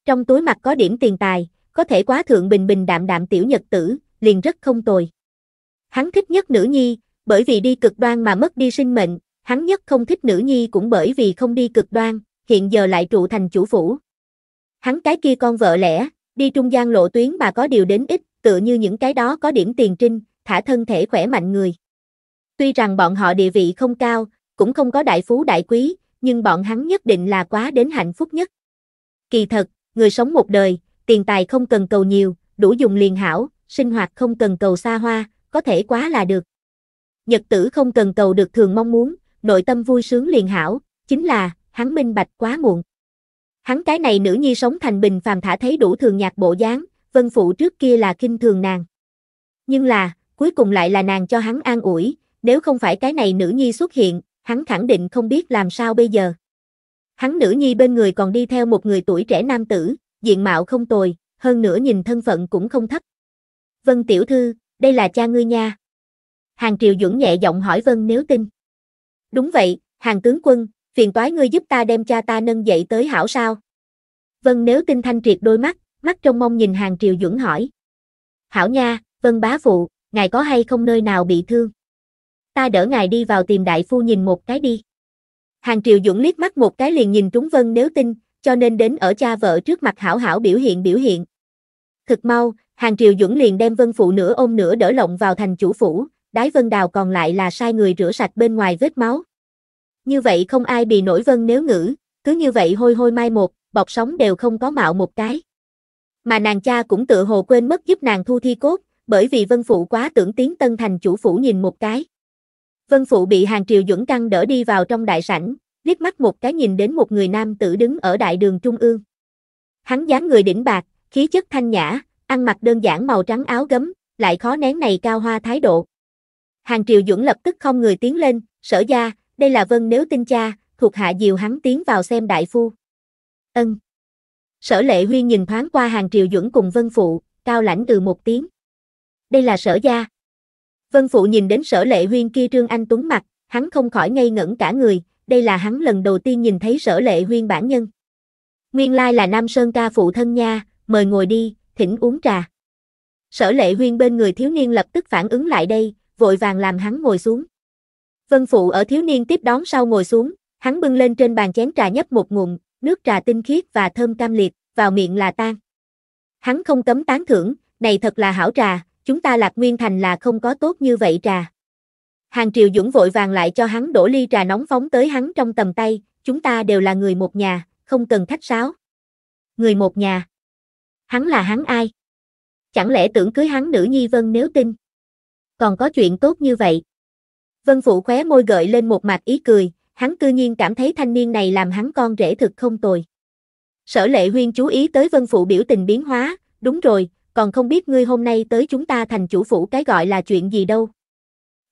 Trong túi mặt có điểm tiền tài, có thể quá thượng bình bình đạm đạm tiểu nhật tử, liền rất không tồi. Hắn thích nhất nữ nhi, bởi vì đi cực đoan mà mất đi sinh mệnh, hắn nhất không thích nữ nhi cũng bởi vì không đi cực đoan, hiện giờ lại trụ thành chủ phủ. Hắn cái kia con vợ lẽ, đi trung gian lộ tuyến mà có điều đến ít, tựa như những cái đó có điểm tiền trinh, thả thân thể khỏe mạnh người. Tuy rằng bọn họ địa vị không cao, cũng không có đại phú đại quý, nhưng bọn hắn nhất định là quá đến hạnh phúc nhất. Kỳ thật, người sống một đời, tiền tài không cần cầu nhiều, đủ dùng liền hảo, sinh hoạt không cần cầu xa hoa, có thể quá là được. Nhật tử không cần cầu được thường mong muốn, nội tâm vui sướng liền hảo, chính là, hắn minh bạch quá muộn. Hắn cái này nữ nhi sống thành bình phàm thả thấy đủ thường nhạc bộ dáng, vân phụ trước kia là kinh thường nàng. Nhưng là, cuối cùng lại là nàng cho hắn an ủi, nếu không phải cái này nữ nhi xuất hiện, hắn khẳng định không biết làm sao bây giờ. Hắn nữ nhi bên người còn đi theo một người tuổi trẻ nam tử, diện mạo không tồi, hơn nữa nhìn thân phận cũng không thấp. Vân tiểu thư, đây là cha ngươi nha. Hàng Triều Dũng nhẹ giọng hỏi Vân nếu tin. Đúng vậy, hàng tướng quân, phiền toái ngươi giúp ta đem cha ta nâng dậy tới hảo sao. Vân nếu tin thanh triệt đôi mắt, mắt trong mong nhìn hàng Triều Dũng hỏi. Hảo nha, Vân bá phụ, ngài có hay không nơi nào bị thương? ta đỡ ngài đi vào tìm đại phu nhìn một cái đi. Hàng Triều Dũng liếc mắt một cái liền nhìn trúng Vân nếu tin, cho nên đến ở cha vợ trước mặt hảo hảo biểu hiện biểu hiện. Thực mau, Hàng Triều Dũng liền đem Vân phụ nửa ôm nửa đỡ lộng vào thành chủ phủ, đái Vân Đào còn lại là sai người rửa sạch bên ngoài vết máu. Như vậy không ai bị nổi Vân nếu ngữ, cứ như vậy hôi hôi mai một, bọc sóng đều không có mạo một cái. Mà nàng cha cũng tự hồ quên mất giúp nàng thu thi cốt, bởi vì Vân phụ quá tưởng tiến tân thành chủ phủ nhìn một cái. Vân Phụ bị hàng triều duẩn căn đỡ đi vào trong đại sảnh, liếc mắt một cái nhìn đến một người nam tử đứng ở đại đường trung ương. Hắn dáng người đỉnh bạc, khí chất thanh nhã, ăn mặc đơn giản màu trắng áo gấm, lại khó nén này cao hoa thái độ. Hàng triều duẩn lập tức không người tiến lên, sở gia, đây là vân nếu tin cha, thuộc hạ diều hắn tiến vào xem đại phu. Ân. Sở lệ huyên nhìn thoáng qua hàng triều duẩn cùng vân phụ, cao lãnh từ một tiếng. Đây là sở gia. Vân Phụ nhìn đến sở lệ huyên kia trương anh tuấn mặt, hắn không khỏi ngây ngẩn cả người, đây là hắn lần đầu tiên nhìn thấy sở lệ huyên bản nhân. Nguyên lai là Nam Sơn ca phụ thân nha, mời ngồi đi, thỉnh uống trà. Sở lệ huyên bên người thiếu niên lập tức phản ứng lại đây, vội vàng làm hắn ngồi xuống. Vân Phụ ở thiếu niên tiếp đón sau ngồi xuống, hắn bưng lên trên bàn chén trà nhấp một ngụm, nước trà tinh khiết và thơm cam liệt, vào miệng là tan. Hắn không cấm tán thưởng, này thật là hảo trà, chúng ta lạc nguyên thành là không có tốt như vậy trà. Hàng Triều Dũng vội vàng lại cho hắn đổ ly trà nóng phóng tới hắn trong tầm tay, chúng ta đều là người một nhà, không cần khách sáo. Người một nhà. Hắn là hắn ai? Chẳng lẽ tưởng cưới hắn nữ nhi vân nếu tin? Còn có chuyện tốt như vậy. Vân Phụ khóe môi gợi lên một mạc ý cười, hắn cư nhiên cảm thấy thanh niên này làm hắn con rể thực không tồi. Sở lệ huyên chú ý tới Vân Phụ biểu tình biến hóa, đúng rồi, còn không biết ngươi hôm nay tới chúng ta thành chủ phủ cái gọi là chuyện gì đâu.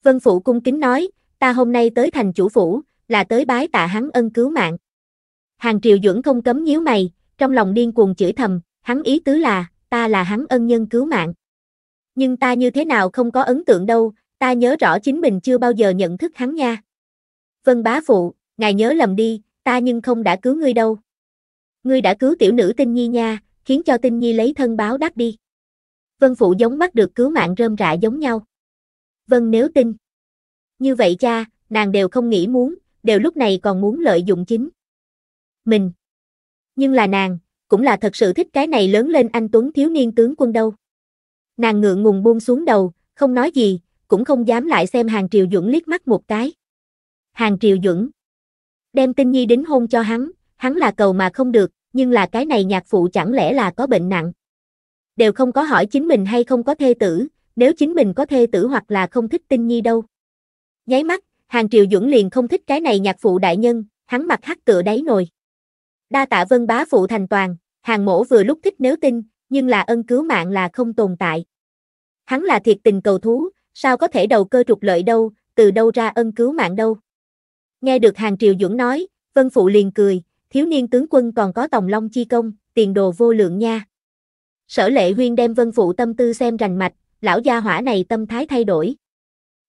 Vân Phụ cung kính nói, ta hôm nay tới thành chủ phủ, là tới bái tạ hắn ân cứu mạng. Hàng Triều Dưỡng không cấm nhíu mày, trong lòng điên cuồng chửi thầm, hắn ý tứ là, ta là hắn ân nhân cứu mạng. Nhưng ta như thế nào không có ấn tượng đâu, ta nhớ rõ chính mình chưa bao giờ nhận thức hắn nha. Vân bá phụ, ngài nhớ lầm đi, ta nhưng không đã cứu ngươi đâu. Ngươi đã cứu tiểu nữ Tinh Nhi nha, khiến cho Tinh Nhi lấy thân báo đắc đi. Vân Phụ giống mắt được cứu mạng rơm rạ giống nhau. Vân nếu tin. Như vậy cha, nàng đều không nghĩ muốn, đều lúc này còn muốn lợi dụng chính. Mình. Nhưng là nàng, cũng là thật sự thích cái này lớn lên anh Tuấn thiếu niên tướng quân đâu. Nàng ngượng ngùng buông xuống đầu, không nói gì, cũng không dám lại xem hàng triều duẩn liếc mắt một cái. Hàng triều duẩn. Đem tinh nhi đến hôn cho hắn, hắn là cầu mà không được, nhưng là cái này nhạc phụ chẳng lẽ là có bệnh nặng đều không có hỏi chính mình hay không có thê tử, nếu chính mình có thê tử hoặc là không thích tinh nhi đâu. Nháy mắt, Hàng Triều Dũng liền không thích cái này nhạc phụ đại nhân, hắn mặt hắc tựa đáy nồi. Đa tạ vân bá phụ thành toàn, hàng mổ vừa lúc thích nếu tin, nhưng là ân cứu mạng là không tồn tại. Hắn là thiệt tình cầu thú, sao có thể đầu cơ trục lợi đâu, từ đâu ra ân cứu mạng đâu. Nghe được hàng triều dũng nói, vân phụ liền cười, thiếu niên tướng quân còn có tòng long chi công, tiền đồ vô lượng nha. Sở lệ huyên đem vân phụ tâm tư xem rành mạch, lão gia hỏa này tâm thái thay đổi.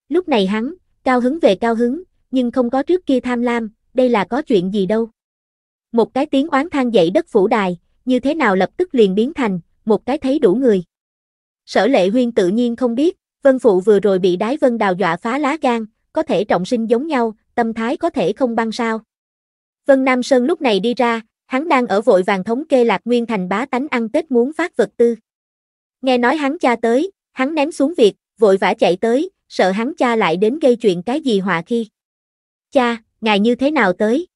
Lúc này hắn, cao hứng về cao hứng, nhưng không có trước kia tham lam, đây là có chuyện gì đâu. Một cái tiếng oán than dậy đất phủ đài, như thế nào lập tức liền biến thành, một cái thấy đủ người. Sở lệ huyên tự nhiên không biết, vân phụ vừa rồi bị đái vân đào dọa phá lá gan, có thể trọng sinh giống nhau, tâm thái có thể không băng sao. Vân Nam Sơn lúc này đi ra, Hắn đang ở vội vàng thống kê lạc nguyên thành bá tánh ăn Tết muốn phát vật tư. Nghe nói hắn cha tới, hắn ném xuống việc, vội vã chạy tới, sợ hắn cha lại đến gây chuyện cái gì họa khi. Cha, ngài như thế nào tới?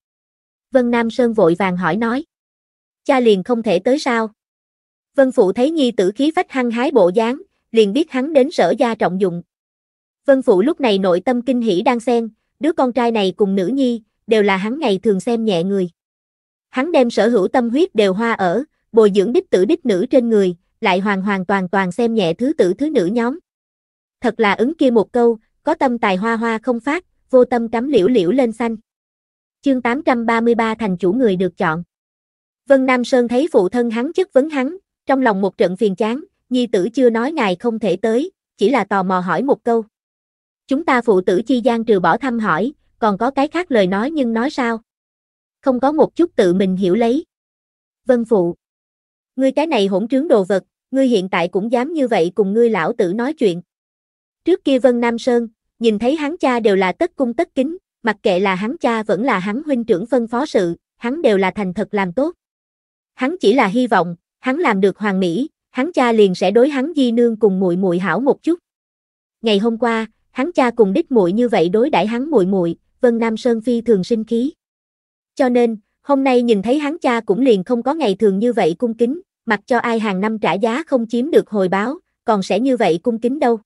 Vân Nam Sơn vội vàng hỏi nói. Cha liền không thể tới sao? Vân Phụ thấy nhi tử khí phách hăng hái bộ dáng, liền biết hắn đến sở gia trọng dụng. Vân Phụ lúc này nội tâm kinh hỉ đang xen, đứa con trai này cùng nữ nhi, đều là hắn ngày thường xem nhẹ người. Hắn đem sở hữu tâm huyết đều hoa ở, bồi dưỡng đích tử đích nữ trên người, lại hoàn hoàn toàn toàn xem nhẹ thứ tử thứ nữ nhóm. Thật là ứng kia một câu, có tâm tài hoa hoa không phát, vô tâm cắm liễu liễu lên xanh. Chương 833 thành chủ người được chọn. Vân Nam Sơn thấy phụ thân hắn chất vấn hắn, trong lòng một trận phiền chán, nhi tử chưa nói ngài không thể tới, chỉ là tò mò hỏi một câu. Chúng ta phụ tử chi gian trừ bỏ thăm hỏi, còn có cái khác lời nói nhưng nói sao? không có một chút tự mình hiểu lấy. Vân phụ. Ngươi cái này hỗn trướng đồ vật, ngươi hiện tại cũng dám như vậy cùng ngươi lão tử nói chuyện. Trước kia Vân Nam Sơn, nhìn thấy hắn cha đều là tất cung tất kính, mặc kệ là hắn cha vẫn là hắn huynh trưởng phân phó sự, hắn đều là thành thật làm tốt. Hắn chỉ là hy vọng, hắn làm được hoàng mỹ, hắn cha liền sẽ đối hắn di nương cùng muội muội hảo một chút. Ngày hôm qua, hắn cha cùng đích muội như vậy đối đãi hắn muội muội, Vân Nam Sơn phi thường sinh khí cho nên, hôm nay nhìn thấy hắn cha cũng liền không có ngày thường như vậy cung kính, mặc cho ai hàng năm trả giá không chiếm được hồi báo, còn sẽ như vậy cung kính đâu.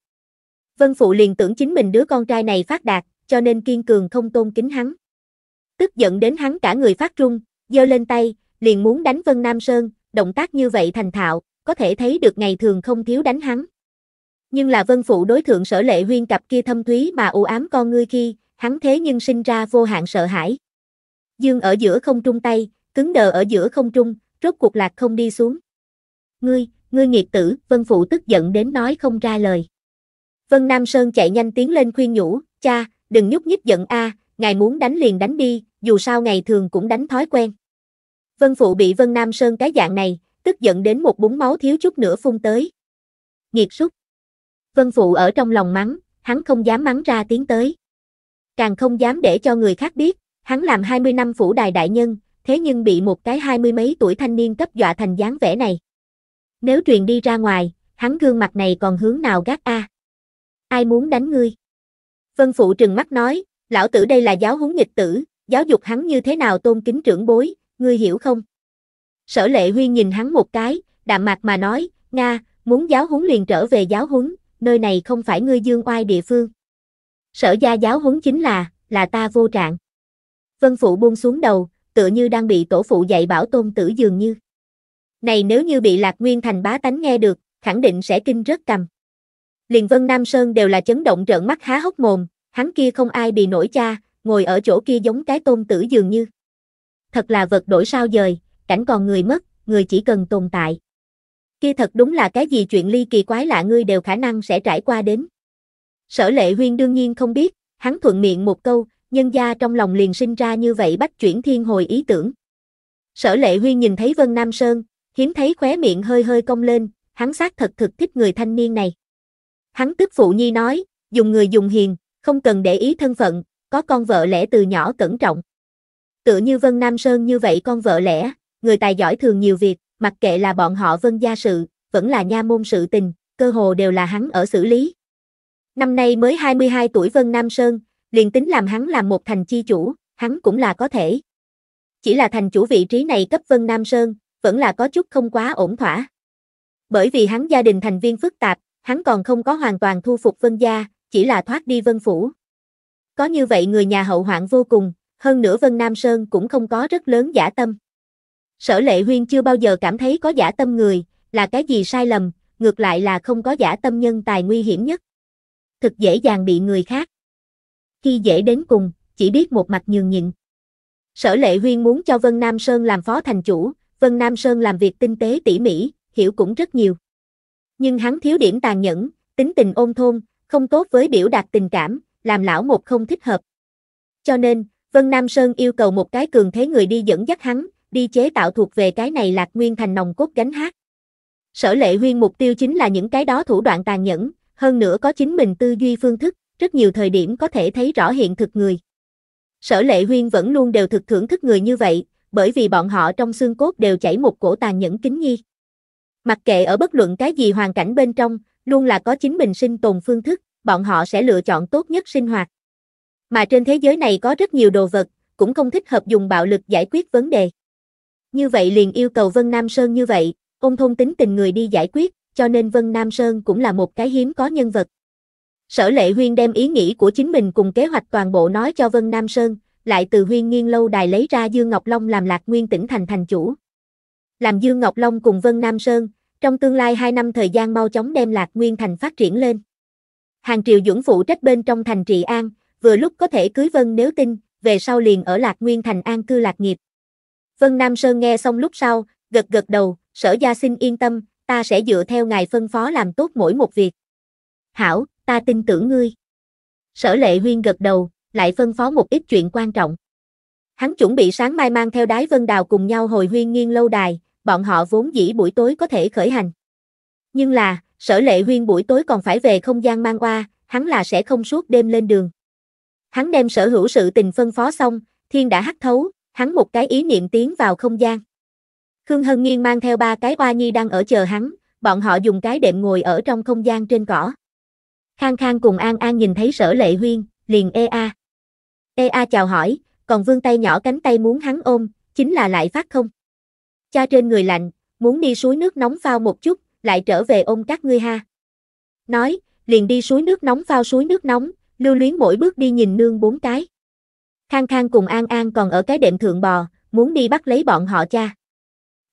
Vân Phụ liền tưởng chính mình đứa con trai này phát đạt, cho nên kiên cường không tôn kính hắn. Tức giận đến hắn cả người phát run, giơ lên tay, liền muốn đánh Vân Nam Sơn, động tác như vậy thành thạo, có thể thấy được ngày thường không thiếu đánh hắn. Nhưng là Vân Phụ đối thượng sở lệ huyên cặp kia thâm thúy mà u ám con ngươi khi, hắn thế nhưng sinh ra vô hạn sợ hãi. Dương ở giữa không trung tay, cứng đờ ở giữa không trung, rốt cuộc lạc không đi xuống. Ngươi, ngươi nghiệt tử, Vân Phụ tức giận đến nói không ra lời. Vân Nam Sơn chạy nhanh tiến lên khuyên nhủ, cha, đừng nhúc nhích giận a, à, ngài muốn đánh liền đánh đi, dù sao ngày thường cũng đánh thói quen. Vân Phụ bị Vân Nam Sơn cái dạng này, tức giận đến một búng máu thiếu chút nữa phun tới. Nghiệt súc. Vân Phụ ở trong lòng mắng, hắn không dám mắng ra tiếng tới. Càng không dám để cho người khác biết, Hắn làm 20 năm phủ đài đại nhân, thế nhưng bị một cái hai mươi mấy tuổi thanh niên cấp dọa thành dáng vẻ này. Nếu truyền đi ra ngoài, hắn gương mặt này còn hướng nào gác a? À? Ai muốn đánh ngươi? Vân Phụ trừng mắt nói, lão tử đây là giáo huấn nghịch tử, giáo dục hắn như thế nào tôn kính trưởng bối, ngươi hiểu không? Sở lệ huyên nhìn hắn một cái, đạm mạc mà nói, Nga, muốn giáo huấn liền trở về giáo huấn, nơi này không phải ngươi dương oai địa phương. Sở gia giáo huấn chính là, là ta vô trạng. Vân Phụ buông xuống đầu, tựa như đang bị tổ phụ dạy bảo tôn tử dường như. Này nếu như bị Lạc Nguyên Thành bá tánh nghe được, khẳng định sẽ kinh rất cầm. Liền Vân Nam Sơn đều là chấn động trợn mắt há hốc mồm, hắn kia không ai bị nổi cha, ngồi ở chỗ kia giống cái tôn tử dường như. Thật là vật đổi sao dời, cảnh còn người mất, người chỉ cần tồn tại. Kia thật đúng là cái gì chuyện ly kỳ quái lạ ngươi đều khả năng sẽ trải qua đến. Sở lệ huyên đương nhiên không biết, hắn thuận miệng một câu, nhân gia trong lòng liền sinh ra như vậy bách chuyển thiên hồi ý tưởng. Sở lệ huy nhìn thấy Vân Nam Sơn, hiếm thấy khóe miệng hơi hơi cong lên, hắn xác thật thực thích người thanh niên này. Hắn tức phụ nhi nói, dùng người dùng hiền, không cần để ý thân phận, có con vợ lẽ từ nhỏ cẩn trọng. Tựa như Vân Nam Sơn như vậy con vợ lẽ, người tài giỏi thường nhiều việc, mặc kệ là bọn họ Vân gia sự, vẫn là nha môn sự tình, cơ hồ đều là hắn ở xử lý. Năm nay mới 22 tuổi Vân Nam Sơn, liền tính làm hắn làm một thành chi chủ, hắn cũng là có thể. Chỉ là thành chủ vị trí này cấp Vân Nam Sơn, vẫn là có chút không quá ổn thỏa. Bởi vì hắn gia đình thành viên phức tạp, hắn còn không có hoàn toàn thu phục Vân gia, chỉ là thoát đi Vân phủ. Có như vậy người nhà hậu hoạn vô cùng, hơn nữa Vân Nam Sơn cũng không có rất lớn giả tâm. Sở Lệ Huyên chưa bao giờ cảm thấy có giả tâm người, là cái gì sai lầm, ngược lại là không có giả tâm nhân tài nguy hiểm nhất. Thực dễ dàng bị người khác khi dễ đến cùng, chỉ biết một mặt nhường nhịn. Sở Lệ Huyên muốn cho Vân Nam Sơn làm phó thành chủ, Vân Nam Sơn làm việc tinh tế tỉ mỉ, hiểu cũng rất nhiều. Nhưng hắn thiếu điểm tàn nhẫn, tính tình ôn thôn, không tốt với biểu đạt tình cảm, làm lão một không thích hợp. Cho nên, Vân Nam Sơn yêu cầu một cái cường thế người đi dẫn dắt hắn, đi chế tạo thuộc về cái này lạc nguyên thành nòng cốt gánh hát. Sở lệ huyên mục tiêu chính là những cái đó thủ đoạn tàn nhẫn, hơn nữa có chính mình tư duy phương thức, rất nhiều thời điểm có thể thấy rõ hiện thực người. Sở Lệ Huyên vẫn luôn đều thực thưởng thức người như vậy, bởi vì bọn họ trong xương cốt đều chảy một cổ tàn nhẫn kính nghi. Mặc kệ ở bất luận cái gì hoàn cảnh bên trong, luôn là có chính mình sinh tồn phương thức, bọn họ sẽ lựa chọn tốt nhất sinh hoạt. Mà trên thế giới này có rất nhiều đồ vật, cũng không thích hợp dùng bạo lực giải quyết vấn đề. Như vậy liền yêu cầu Vân Nam Sơn như vậy, ôn thông tính tình người đi giải quyết, cho nên Vân Nam Sơn cũng là một cái hiếm có nhân vật. Sở Lệ Huyên đem ý nghĩ của chính mình cùng kế hoạch toàn bộ nói cho Vân Nam Sơn, lại từ Huyên Nghiên lâu đài lấy ra Dương Ngọc Long làm Lạc Nguyên tỉnh thành thành chủ. Làm Dương Ngọc Long cùng Vân Nam Sơn, trong tương lai 2 năm thời gian mau chóng đem Lạc Nguyên thành phát triển lên. Hàng Triều Dũng phụ trách bên trong thành Trị An, vừa lúc có thể cưới Vân nếu tin, về sau liền ở Lạc Nguyên thành an cư lạc nghiệp. Vân Nam Sơn nghe xong lúc sau, gật gật đầu, sở gia xin yên tâm, ta sẽ dựa theo ngài phân phó làm tốt mỗi một việc. Hảo, ta tin tưởng ngươi. Sở lệ huyên gật đầu, lại phân phó một ít chuyện quan trọng. Hắn chuẩn bị sáng mai mang theo đái vân đào cùng nhau hồi huyên nghiêng lâu đài, bọn họ vốn dĩ buổi tối có thể khởi hành. Nhưng là, sở lệ huyên buổi tối còn phải về không gian mang qua, hắn là sẽ không suốt đêm lên đường. Hắn đem sở hữu sự tình phân phó xong, thiên đã hắt thấu, hắn một cái ý niệm tiến vào không gian. Khương Hân Nghiên mang theo ba cái oa nhi đang ở chờ hắn, bọn họ dùng cái đệm ngồi ở trong không gian trên cỏ. Khang Khang cùng An An nhìn thấy sở lệ huyên, liền ê a. Ê a chào hỏi, còn vương tay nhỏ cánh tay muốn hắn ôm, chính là lại phát không. Cha trên người lạnh, muốn đi suối nước nóng phao một chút, lại trở về ôm các ngươi ha. Nói, liền đi suối nước nóng phao suối nước nóng, lưu luyến mỗi bước đi nhìn nương bốn cái. Khang Khang cùng An An còn ở cái đệm thượng bò, muốn đi bắt lấy bọn họ cha.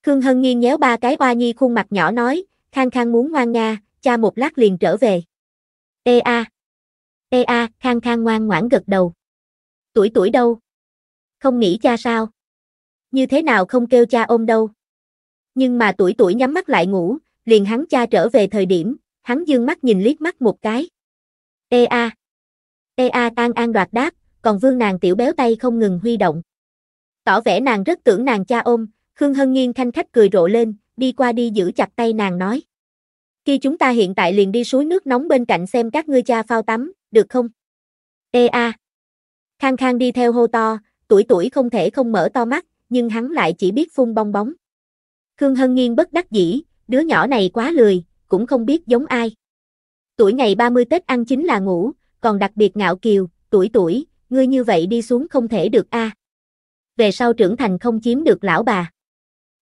Khương Hân nghiêng nhéo ba cái oa nhi khuôn mặt nhỏ nói, Khang Khang muốn ngoan nga, cha một lát liền trở về. Ea. Ea, khang khang ngoan ngoãn gật đầu. Tuổi tuổi đâu? Không nghĩ cha sao? Như thế nào không kêu cha ôm đâu? Nhưng mà tuổi tuổi nhắm mắt lại ngủ, liền hắn cha trở về thời điểm, hắn dương mắt nhìn liếc mắt một cái. Ea. Ea an an đoạt đáp, còn vương nàng tiểu béo tay không ngừng huy động. Tỏ vẻ nàng rất tưởng nàng cha ôm, Khương Hân Nghiên thanh khách cười rộ lên, đi qua đi giữ chặt tay nàng nói. Khi chúng ta hiện tại liền đi suối nước nóng bên cạnh xem các ngươi cha phao tắm, được không? Ê a. Khang Khang đi theo hô to, tuổi tuổi không thể không mở to mắt, nhưng hắn lại chỉ biết phun bong bóng. Khương Hân Nghiên bất đắc dĩ, đứa nhỏ này quá lười, cũng không biết giống ai. Tuổi ngày 30 Tết ăn chính là ngủ, còn đặc biệt ngạo kiều, tuổi tuổi, ngươi như vậy đi xuống không thể được a. Về sau trưởng thành không chiếm được lão bà.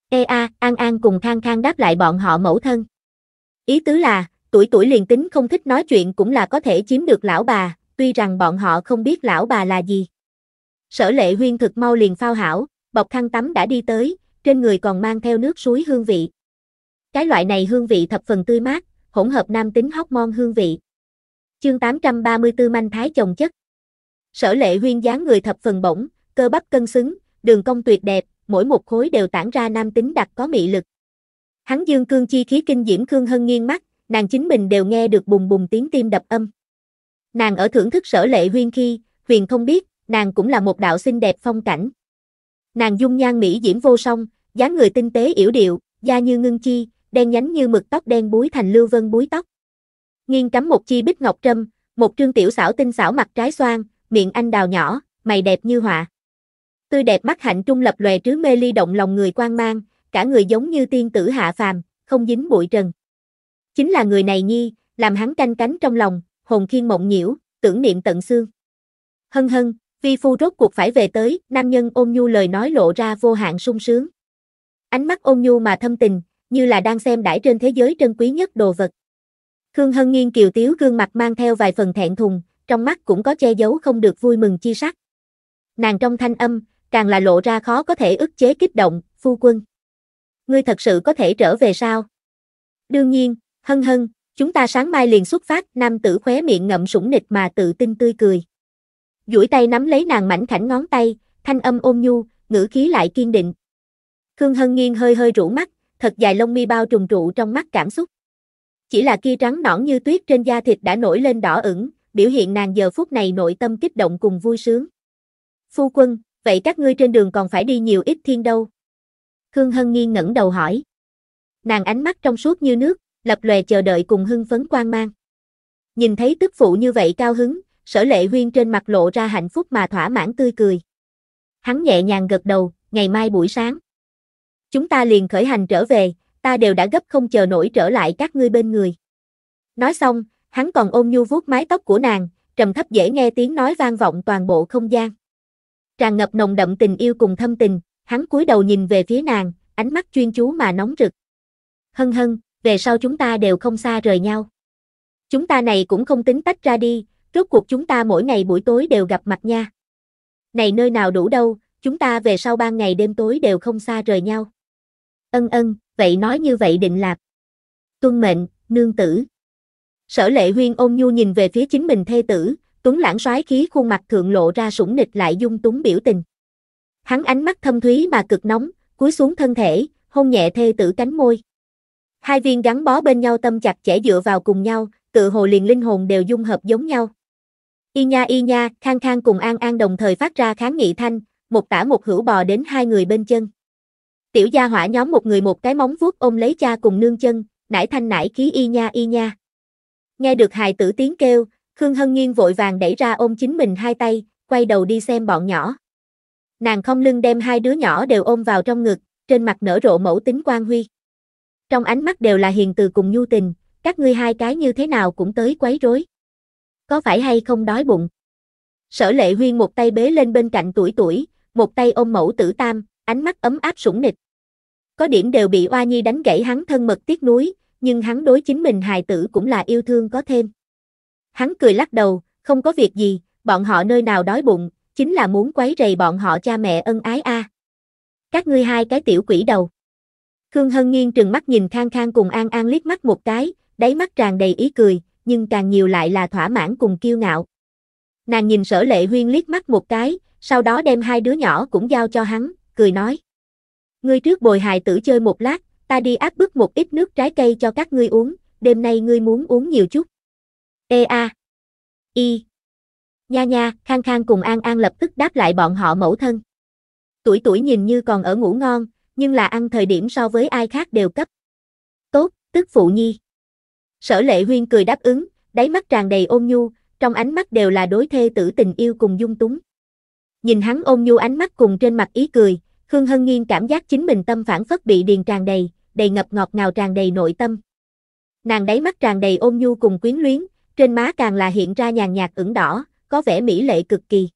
Ê a, An An cùng Khang Khang đáp lại bọn họ mẫu thân. Ý tứ là, tuổi tuổi liền tính không thích nói chuyện cũng là có thể chiếm được lão bà, tuy rằng bọn họ không biết lão bà là gì. Sở lệ huyên thực mau liền phao hảo, bọc khăn tắm đã đi tới, trên người còn mang theo nước suối hương vị. Cái loại này hương vị thập phần tươi mát, hỗn hợp nam tính mon hương vị. Chương 834 manh thái chồng chất. Sở lệ huyên dáng người thập phần bổng, cơ bắp cân xứng, đường cong tuyệt đẹp, mỗi một khối đều tản ra nam tính đặc có mị lực. Hắn dương cương chi khí kinh diễm cương Hân nghiêng mắt, nàng chính mình đều nghe được bùng bùng tiếng tim đập âm. Nàng ở thưởng thức sở lệ huyên khi, huyền không biết, nàng cũng là một đạo xinh đẹp phong cảnh. Nàng dung nhan mỹ diễm vô song, dáng người tinh tế yểu điệu, da như ngưng chi, đen nhánh như mực tóc đen búi thành lưu vân búi tóc. nghiêng cắm một chi bích ngọc trâm, một trương tiểu xảo tinh xảo mặt trái xoan, miệng anh đào nhỏ, mày đẹp như họa. Tươi đẹp mắt hạnh trung lập lòe trứ mê ly động lòng người quan mang, cả người giống như tiên tử hạ phàm, không dính bụi trần. Chính là người này nhi, làm hắn canh cánh trong lòng, hồn khiên mộng nhiễu, tưởng niệm tận xương. Hân hân, vi phu rốt cuộc phải về tới, nam nhân ôn nhu lời nói lộ ra vô hạn sung sướng. Ánh mắt ôn nhu mà thâm tình, như là đang xem đãi trên thế giới trân quý nhất đồ vật. Khương Hân Nghiên kiều tiếu gương mặt mang theo vài phần thẹn thùng, trong mắt cũng có che giấu không được vui mừng chi sắc. Nàng trong thanh âm, càng là lộ ra khó có thể ức chế kích động, phu quân ngươi thật sự có thể trở về sao? Đương nhiên, hân hân, chúng ta sáng mai liền xuất phát, nam tử khóe miệng ngậm sủng nịch mà tự tin tươi cười. duỗi tay nắm lấy nàng mảnh khảnh ngón tay, thanh âm ôn nhu, ngữ khí lại kiên định. Khương Hân nghiêng hơi hơi rũ mắt, thật dài lông mi bao trùng trụ trong mắt cảm xúc. Chỉ là kia trắng nõn như tuyết trên da thịt đã nổi lên đỏ ửng, biểu hiện nàng giờ phút này nội tâm kích động cùng vui sướng. Phu quân, vậy các ngươi trên đường còn phải đi nhiều ít thiên đâu? Khương Hân nghiêng ngẩng đầu hỏi. Nàng ánh mắt trong suốt như nước, lập lòe chờ đợi cùng hưng phấn quan mang. Nhìn thấy tức phụ như vậy cao hứng, sở lệ huyên trên mặt lộ ra hạnh phúc mà thỏa mãn tươi cười. Hắn nhẹ nhàng gật đầu, ngày mai buổi sáng. Chúng ta liền khởi hành trở về, ta đều đã gấp không chờ nổi trở lại các ngươi bên người. Nói xong, hắn còn ôm nhu vuốt mái tóc của nàng, trầm thấp dễ nghe tiếng nói vang vọng toàn bộ không gian. Tràn ngập nồng đậm tình yêu cùng thâm tình, Hắn cúi đầu nhìn về phía nàng, ánh mắt chuyên chú mà nóng rực. Hân hân, về sau chúng ta đều không xa rời nhau. Chúng ta này cũng không tính tách ra đi, rốt cuộc chúng ta mỗi ngày buổi tối đều gặp mặt nha. Này nơi nào đủ đâu, chúng ta về sau ban ngày đêm tối đều không xa rời nhau. Ân ân, vậy nói như vậy định lạc. Tuân mệnh, nương tử. Sở lệ huyên ôm nhu nhìn về phía chính mình thê tử, tuấn lãng soái khí khuôn mặt thượng lộ ra sủng nịch lại dung túng biểu tình. Hắn ánh mắt thâm thúy mà cực nóng, cúi xuống thân thể, hôn nhẹ thê tử cánh môi. Hai viên gắn bó bên nhau tâm chặt chẽ dựa vào cùng nhau, tự hồ liền linh hồn đều dung hợp giống nhau. Y nha y nha, khang khang cùng an an đồng thời phát ra kháng nghị thanh, một tả một hữu bò đến hai người bên chân. Tiểu gia hỏa nhóm một người một cái móng vuốt ôm lấy cha cùng nương chân, nải thanh nải khí y nha y nha. Nghe được hài tử tiếng kêu, Khương Hân Nghiên vội vàng đẩy ra ôm chính mình hai tay, quay đầu đi xem bọn nhỏ. Nàng không lưng đem hai đứa nhỏ đều ôm vào trong ngực, trên mặt nở rộ mẫu tính quan huy. Trong ánh mắt đều là hiền từ cùng nhu tình, các ngươi hai cái như thế nào cũng tới quấy rối. Có phải hay không đói bụng? Sở lệ huyên một tay bế lên bên cạnh tuổi tuổi, một tay ôm mẫu tử tam, ánh mắt ấm áp sủng nịch. Có điểm đều bị oa nhi đánh gãy hắn thân mật tiếc núi nhưng hắn đối chính mình hài tử cũng là yêu thương có thêm. Hắn cười lắc đầu, không có việc gì, bọn họ nơi nào đói bụng, chính là muốn quấy rầy bọn họ cha mẹ ân ái a. Các ngươi hai cái tiểu quỷ đầu. Khương Hân Nghiên trừng mắt nhìn Khang Khang cùng An An liếc mắt một cái, đáy mắt tràn đầy ý cười, nhưng càng nhiều lại là thỏa mãn cùng kiêu ngạo. Nàng nhìn Sở Lệ Huyên liếc mắt một cái, sau đó đem hai đứa nhỏ cũng giao cho hắn, cười nói: "Ngươi trước bồi hài tử chơi một lát, ta đi áp bức một ít nước trái cây cho các ngươi uống, đêm nay ngươi muốn uống nhiều chút." E a. I Nha nha, Khang Khang cùng An An lập tức đáp lại bọn họ mẫu thân. Tuổi tuổi nhìn như còn ở ngủ ngon, nhưng là ăn thời điểm so với ai khác đều cấp. Tốt, tức phụ nhi. Sở lệ huyên cười đáp ứng, đáy mắt tràn đầy ôn nhu, trong ánh mắt đều là đối thê tử tình yêu cùng dung túng. Nhìn hắn ôn nhu ánh mắt cùng trên mặt ý cười, Khương Hân Nghiên cảm giác chính mình tâm phản phất bị điền tràn đầy, đầy ngập ngọt ngào tràn đầy nội tâm. Nàng đáy mắt tràn đầy ôn nhu cùng quyến luyến, trên má càng là hiện ra nhàn nhạt ửng đỏ, có vẻ mỹ lệ cực kỳ.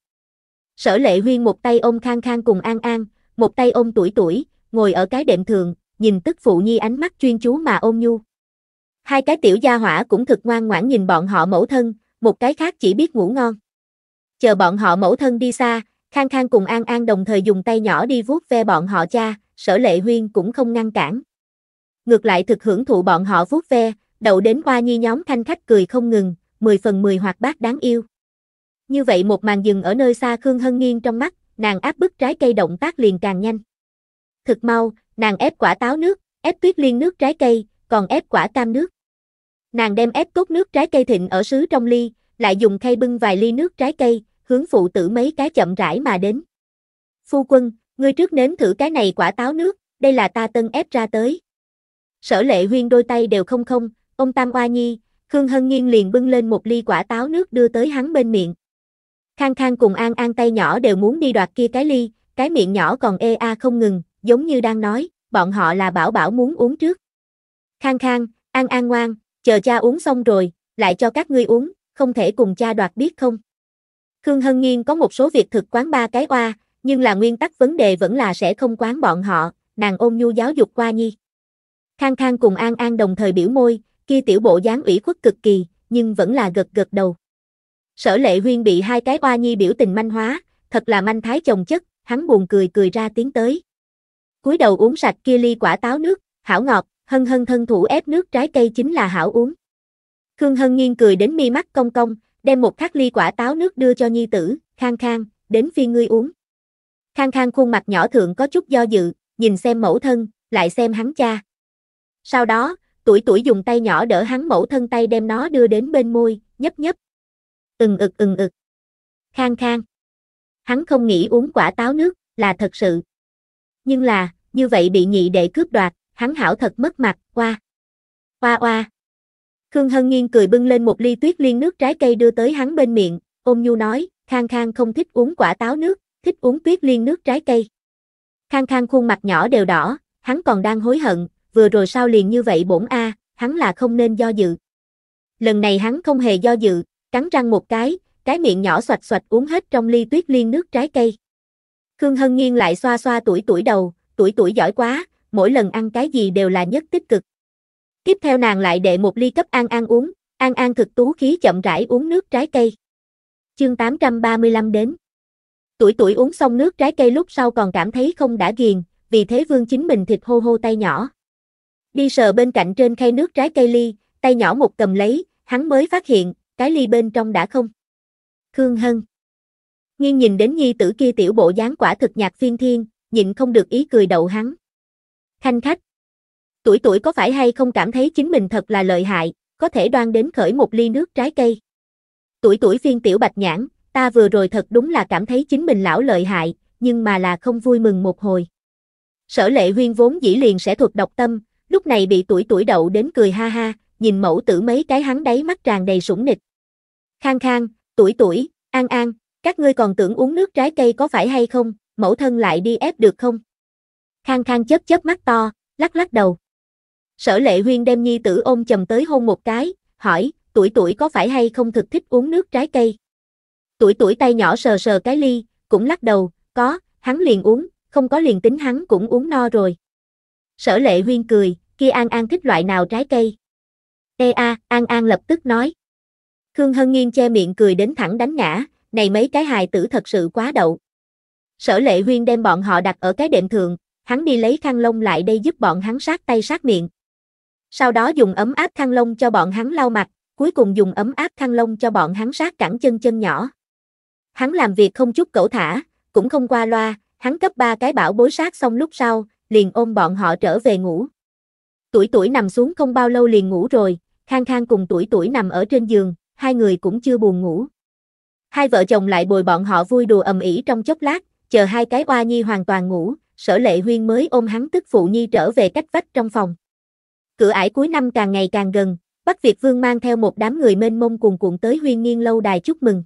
Sở lệ huyên một tay ôm khang khang cùng an an, một tay ôm tuổi tuổi, ngồi ở cái đệm thường, nhìn tức phụ nhi ánh mắt chuyên chú mà ôm nhu. Hai cái tiểu gia hỏa cũng thực ngoan ngoãn nhìn bọn họ mẫu thân, một cái khác chỉ biết ngủ ngon. Chờ bọn họ mẫu thân đi xa, khang khang cùng an an đồng thời dùng tay nhỏ đi vuốt ve bọn họ cha, sở lệ huyên cũng không ngăn cản. Ngược lại thực hưởng thụ bọn họ vuốt ve, đậu đến qua nhi nhóm thanh khách cười không ngừng, 10 phần 10 hoạt bát đáng yêu. Như vậy một màn dừng ở nơi xa Khương Hân Nghiên trong mắt, nàng áp bức trái cây động tác liền càng nhanh. Thực mau, nàng ép quả táo nước, ép tuyết liên nước trái cây, còn ép quả cam nước. Nàng đem ép cốt nước trái cây thịnh ở sứ trong ly, lại dùng khay bưng vài ly nước trái cây, hướng phụ tử mấy cái chậm rãi mà đến. Phu quân, ngươi trước nếm thử cái này quả táo nước, đây là ta tân ép ra tới. Sở lệ huyên đôi tay đều không không, ông Tam Oa Nhi, Khương Hân Nhiên liền bưng lên một ly quả táo nước đưa tới hắn bên miệng. Khang Khang cùng An An tay nhỏ đều muốn đi đoạt kia cái ly, cái miệng nhỏ còn ê a không ngừng, giống như đang nói, bọn họ là bảo bảo muốn uống trước. Khang Khang, An An ngoan, chờ cha uống xong rồi, lại cho các ngươi uống, không thể cùng cha đoạt biết không? Khương Hân Nghiên có một số việc thực quán ba cái oa, nhưng là nguyên tắc vấn đề vẫn là sẽ không quán bọn họ, nàng ôm nhu giáo dục qua nhi. Khang Khang cùng An An đồng thời biểu môi, kia tiểu bộ dáng ủy khuất cực kỳ, nhưng vẫn là gật gật đầu. Sở lệ huyên bị hai cái oa nhi biểu tình manh hóa, thật là manh thái chồng chất, hắn buồn cười cười ra tiếng tới. cúi đầu uống sạch kia ly quả táo nước, hảo ngọt, hân hân thân thủ ép nước trái cây chính là hảo uống. Khương Hân nghiêng cười đến mi mắt cong cong, đem một khát ly quả táo nước đưa cho nhi tử, khang khang, đến phi ngươi uống. Khang khang khuôn mặt nhỏ thượng có chút do dự, nhìn xem mẫu thân, lại xem hắn cha. Sau đó, tuổi tuổi dùng tay nhỏ đỡ hắn mẫu thân tay đem nó đưa đến bên môi, nhấp nhấp, ừng ực ừng ực. Khang khang. Hắn không nghĩ uống quả táo nước, là thật sự. Nhưng là, như vậy bị nhị đệ cướp đoạt, hắn hảo thật mất mặt, qua. Qua qua Khương Hân Nghiên cười bưng lên một ly tuyết liên nước trái cây đưa tới hắn bên miệng, ôm nhu nói, khang khang không thích uống quả táo nước, thích uống tuyết liên nước trái cây. Khang khang khuôn mặt nhỏ đều đỏ, hắn còn đang hối hận, vừa rồi sao liền như vậy bổn a, hắn là không nên do dự. Lần này hắn không hề do dự, cắn răng một cái, cái miệng nhỏ xoạch xoạch uống hết trong ly tuyết liên nước trái cây. Khương Hân Nghiên lại xoa xoa tuổi tuổi đầu, tuổi tuổi giỏi quá, mỗi lần ăn cái gì đều là nhất tích cực. Tiếp theo nàng lại đệ một ly cấp An ăn uống, An An thực tú khí chậm rãi uống nước trái cây. Chương 835 đến. Tuổi tuổi uống xong nước trái cây lúc sau còn cảm thấy không đã ghiền, vì thế vương chính mình thịt hô hô tay nhỏ. Đi sờ bên cạnh trên khay nước trái cây ly, tay nhỏ một cầm lấy, hắn mới phát hiện, cái ly bên trong đã không. Khương Hân. Nghiêng nhìn đến nhi tử kia tiểu bộ dáng quả thực nhạc phiên thiên, nhịn không được ý cười đậu hắn. Khanh khách. Tuổi tuổi có phải hay không cảm thấy chính mình thật là lợi hại, có thể đoan đến khởi một ly nước trái cây. Tuổi tuổi phiên tiểu bạch nhãn, ta vừa rồi thật đúng là cảm thấy chính mình lão lợi hại, nhưng mà là không vui mừng một hồi. Sở lệ huyên vốn dĩ liền sẽ thuộc độc tâm, lúc này bị tuổi tuổi đậu đến cười ha ha, nhìn mẫu tử mấy cái hắn đáy mắt tràn đầy sủng nịch. Khang khang, tuổi tuổi, an an, các ngươi còn tưởng uống nước trái cây có phải hay không, mẫu thân lại đi ép được không? Khang khang chớp chớp mắt to, lắc lắc đầu. Sở lệ huyên đem nhi tử ôm chầm tới hôn một cái, hỏi, tuổi tuổi có phải hay không thực thích uống nước trái cây? Tuổi tuổi tay nhỏ sờ sờ cái ly, cũng lắc đầu, có, hắn liền uống, không có liền tính hắn cũng uống no rồi. Sở lệ huyên cười, kia an an thích loại nào trái cây? Ê a, An An lập tức nói. Khương Hân Nghiên che miệng cười đến thẳng đánh ngã, này mấy cái hài tử thật sự quá đậu. Sở lệ huyên đem bọn họ đặt ở cái đệm thường, hắn đi lấy khăn lông lại đây giúp bọn hắn sát tay sát miệng. Sau đó dùng ấm áp khăn lông cho bọn hắn lau mặt, cuối cùng dùng ấm áp khăn lông cho bọn hắn sát cẳng chân chân nhỏ. Hắn làm việc không chút cẩu thả, cũng không qua loa, hắn cấp ba cái bảo bối sát xong lúc sau, liền ôm bọn họ trở về ngủ. Tuổi tuổi nằm xuống không bao lâu liền ngủ rồi, khang khang cùng tuổi tuổi nằm ở trên giường, hai người cũng chưa buồn ngủ. Hai vợ chồng lại bồi bọn họ vui đùa ầm ĩ trong chốc lát, chờ hai cái oa nhi hoàn toàn ngủ, sở lệ huyên mới ôm hắn tức phụ nhi trở về cách vách trong phòng. Cửa ải cuối năm càng ngày càng gần, Bắc Việt Vương mang theo một đám người mênh mông cuồn cuộn tới huyên nghiên lâu đài chúc mừng.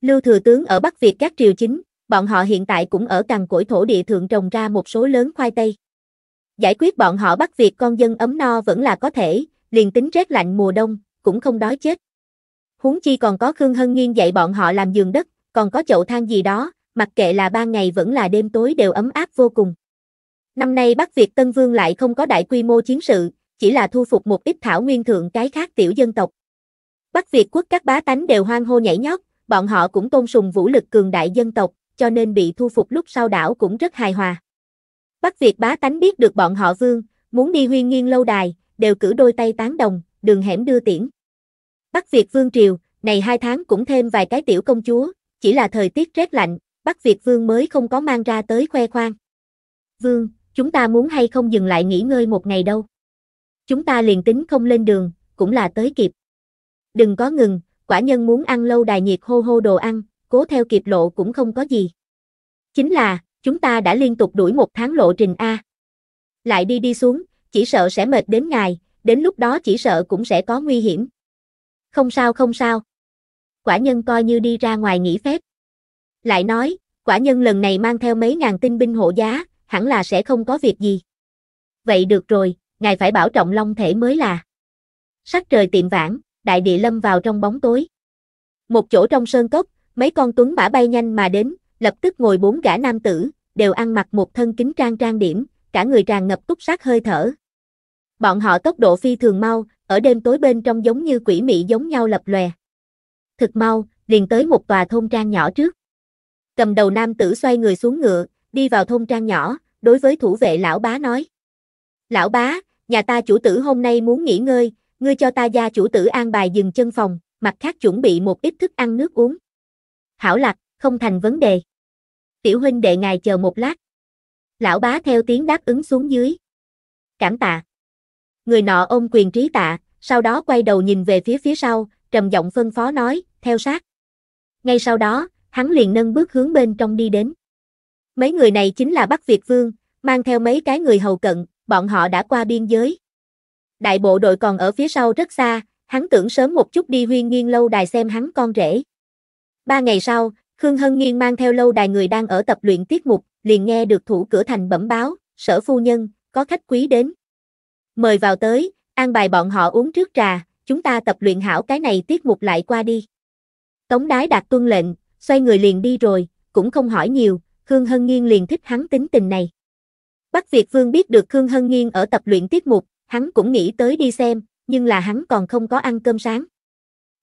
Lưu thừa tướng ở Bắc Việt các triều chính, bọn họ hiện tại cũng ở cằn cỗi thổ địa thượng trồng ra một số lớn khoai tây. Giải quyết bọn họ bắt việc con dân ấm no vẫn là có thể, liền tính rét lạnh mùa đông, cũng không đói chết. Huống chi còn có Khương Hân Nghiên dạy bọn họ làm giường đất, còn có chậu than gì đó, mặc kệ là ban ngày vẫn là đêm tối đều ấm áp vô cùng. Năm nay Bắc Việt Tân Vương lại không có đại quy mô chiến sự, chỉ là thu phục một ít thảo nguyên thượng cái khác tiểu dân tộc. Bắc Việt quốc các bá tánh đều hoang hô nhảy nhót, bọn họ cũng tôn sùng vũ lực cường đại dân tộc, cho nên bị thu phục lúc sau đảo cũng rất hài hòa. Bắc Việt bá tánh biết được bọn họ vương, muốn đi huyên nghiêng lâu đài, đều cử đôi tay tán đồng, đường hẻm đưa tiễn. Bắc Việt vương triều, này hai tháng cũng thêm vài cái tiểu công chúa, chỉ là thời tiết rét lạnh, Bắc Việt vương mới không có mang ra tới khoe khoang. Vương, chúng ta muốn hay không dừng lại nghỉ ngơi một ngày đâu. Chúng ta liền tính không lên đường, cũng là tới kịp. Đừng có ngừng, quả nhân muốn ăn lâu đài nhiệt hô hô đồ ăn, cố theo kịp lộ cũng không có gì. Chính là, chúng ta đã liên tục đuổi một tháng lộ trình A. Lại đi đi xuống, chỉ sợ sẽ mệt đến ngài, đến lúc đó chỉ sợ cũng sẽ có nguy hiểm. Không sao không sao. Quả nhân coi như đi ra ngoài nghỉ phép. Lại nói, quả nhân lần này mang theo mấy ngàn tinh binh hộ giá, hẳn là sẽ không có việc gì. Vậy được rồi, ngài phải bảo trọng long thể mới là. Sắc trời tiệm vãng, đại địa lâm vào trong bóng tối. Một chỗ trong sơn cốc, mấy con tuấn mã bay nhanh mà đến, lập tức ngồi bốn gã nam tử, đều ăn mặc một thân kính trang trang điểm, cả người tràn ngập túc sát hơi thở. Bọn họ tốc độ phi thường mau, ở đêm tối bên trong giống như quỷ mị giống nhau lập lòe. Thực mau, liền tới một tòa thôn trang nhỏ trước. Cầm đầu nam tử xoay người xuống ngựa, đi vào thôn trang nhỏ, đối với thủ vệ lão bá nói. Lão bá, nhà ta chủ tử hôm nay muốn nghỉ ngơi, ngươi cho ta gia chủ tử an bài dừng chân phòng, mặt khác chuẩn bị một ít thức ăn nước uống. Hảo lạc, không thành vấn đề tiểu huynh đệ ngài chờ một lát. Lão bá theo tiếng đáp ứng xuống dưới. Cảm tạ. Người nọ ôm quyền trí tạ, sau đó quay đầu nhìn về phía phía sau, trầm giọng phân phó nói, theo sát. Ngay sau đó, hắn liền nâng bước hướng bên trong đi đến. Mấy người này chính là Bắc Việt Vương, mang theo mấy cái người hầu cận, bọn họ đã qua biên giới. Đại bộ đội còn ở phía sau rất xa, hắn tưởng sớm một chút đi huyên nghiêng lâu đài xem hắn con rể. Ba ngày sau, Khương Hân Nhiên mang theo lâu đài người đang ở tập luyện tiết mục, liền nghe được thủ cửa thành bẩm báo, sở phu nhân, có khách quý đến. Mời vào tới, an bài bọn họ uống trước trà, chúng ta tập luyện hảo cái này tiết mục lại qua đi. Tống đái đạt tuân lệnh, xoay người liền đi rồi, cũng không hỏi nhiều, Khương Hân Nhiên liền thích hắn tính tình này. Bắc Việt Vương biết được Khương Hân Nhiên ở tập luyện tiết mục, hắn cũng nghĩ tới đi xem, nhưng là hắn còn không có ăn cơm sáng.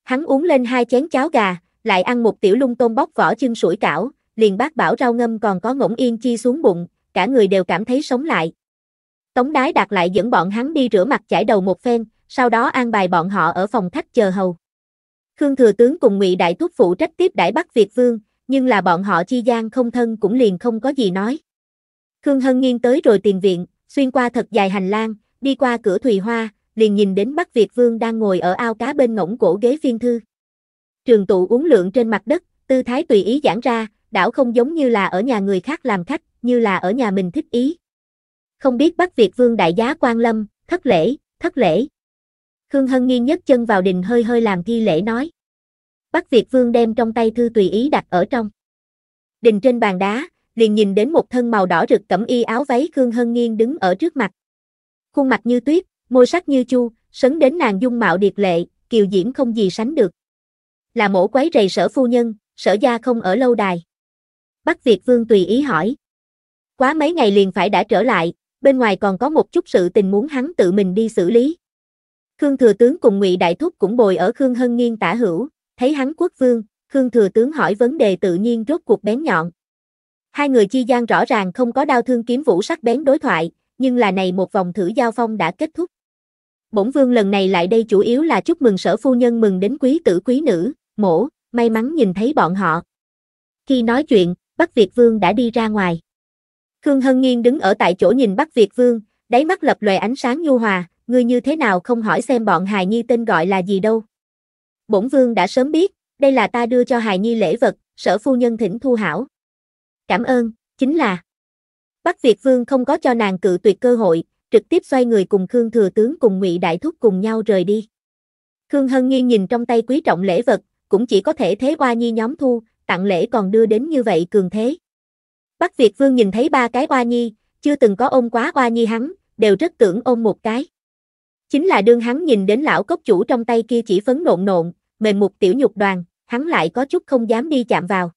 Hắn uống lên hai chén cháo gà, lại ăn một tiểu lung tôm bóc vỏ chân sủi cảo, liền bác bảo rau ngâm còn có ngỗng yên chi xuống bụng, cả người đều cảm thấy sống lại. Tống đái đạt lại dẫn bọn hắn đi rửa mặt chải đầu một phen, sau đó an bài bọn họ ở phòng khách chờ hầu. Khương thừa tướng cùng Ngụy đại thúc phụ trách tiếp đãi bắt Việt vương, nhưng là bọn họ chi gian không thân cũng liền không có gì nói. Khương Hân Nghiên tới rồi tiền viện, xuyên qua thật dài hành lang, đi qua cửa Thùy Hoa, liền nhìn đến bắt Việt Vương đang ngồi ở ao cá bên ngỗng cổ ghế phiên thư. Trường tụ uống lượng trên mặt đất, tư thái tùy ý giãn ra, đảo không giống như là ở nhà người khác làm khách, như là ở nhà mình thích ý. Không biết Bắc Việt Vương đại giá quan lâm, thất lễ, thất lễ. Khương Hân nghiêng nhất chân vào đình hơi hơi làm thi lễ nói. Bắc Việt Vương đem trong tay thư tùy ý đặt ở trong. Đình trên bàn đá, liền nhìn đến một thân màu đỏ rực cẩm y áo váy Khương Hân nghiêng đứng ở trước mặt. Khuôn mặt như tuyết, môi sắc như chu, sấn đến nàng dung mạo điệt lệ, kiều diễm không gì sánh được là mổ quấy rầy sở phu nhân, sở gia không ở lâu đài. Bắc Việt Vương tùy ý hỏi. Quá mấy ngày liền phải đã trở lại, bên ngoài còn có một chút sự tình muốn hắn tự mình đi xử lý. Khương Thừa Tướng cùng ngụy Đại Thúc cũng bồi ở Khương Hân Nghiên tả hữu, thấy hắn quốc vương, Khương Thừa Tướng hỏi vấn đề tự nhiên rốt cuộc bén nhọn. Hai người chi gian rõ ràng không có đau thương kiếm vũ sắc bén đối thoại, nhưng là này một vòng thử giao phong đã kết thúc. Bổng vương lần này lại đây chủ yếu là chúc mừng sở phu nhân mừng đến quý tử quý nữ, mổ, may mắn nhìn thấy bọn họ. Khi nói chuyện, Bắc Việt Vương đã đi ra ngoài. Khương Hân Nghiên đứng ở tại chỗ nhìn Bắc Việt Vương, đáy mắt lập lòe ánh sáng nhu hòa, ngươi như thế nào không hỏi xem bọn hài nhi tên gọi là gì đâu. Bổn Vương đã sớm biết, đây là ta đưa cho hài nhi lễ vật, sở phu nhân thỉnh thu hảo. Cảm ơn, chính là. Bắc Việt Vương không có cho nàng cự tuyệt cơ hội, trực tiếp xoay người cùng Khương Thừa Tướng cùng Ngụy Đại Thúc cùng nhau rời đi. Khương Hân Nghiên nhìn trong tay quý trọng lễ vật, cũng chỉ có thể thế oa nhi nhóm thu, tặng lễ còn đưa đến như vậy cường thế. Bắc Việt Vương nhìn thấy ba cái oa nhi, chưa từng có ôm quá oa nhi hắn, đều rất tưởng ôm một cái. Chính là đương hắn nhìn đến lão cốc chủ trong tay kia chỉ phấn nộn nộn, mềm một tiểu nhục đoàn, hắn lại có chút không dám đi chạm vào.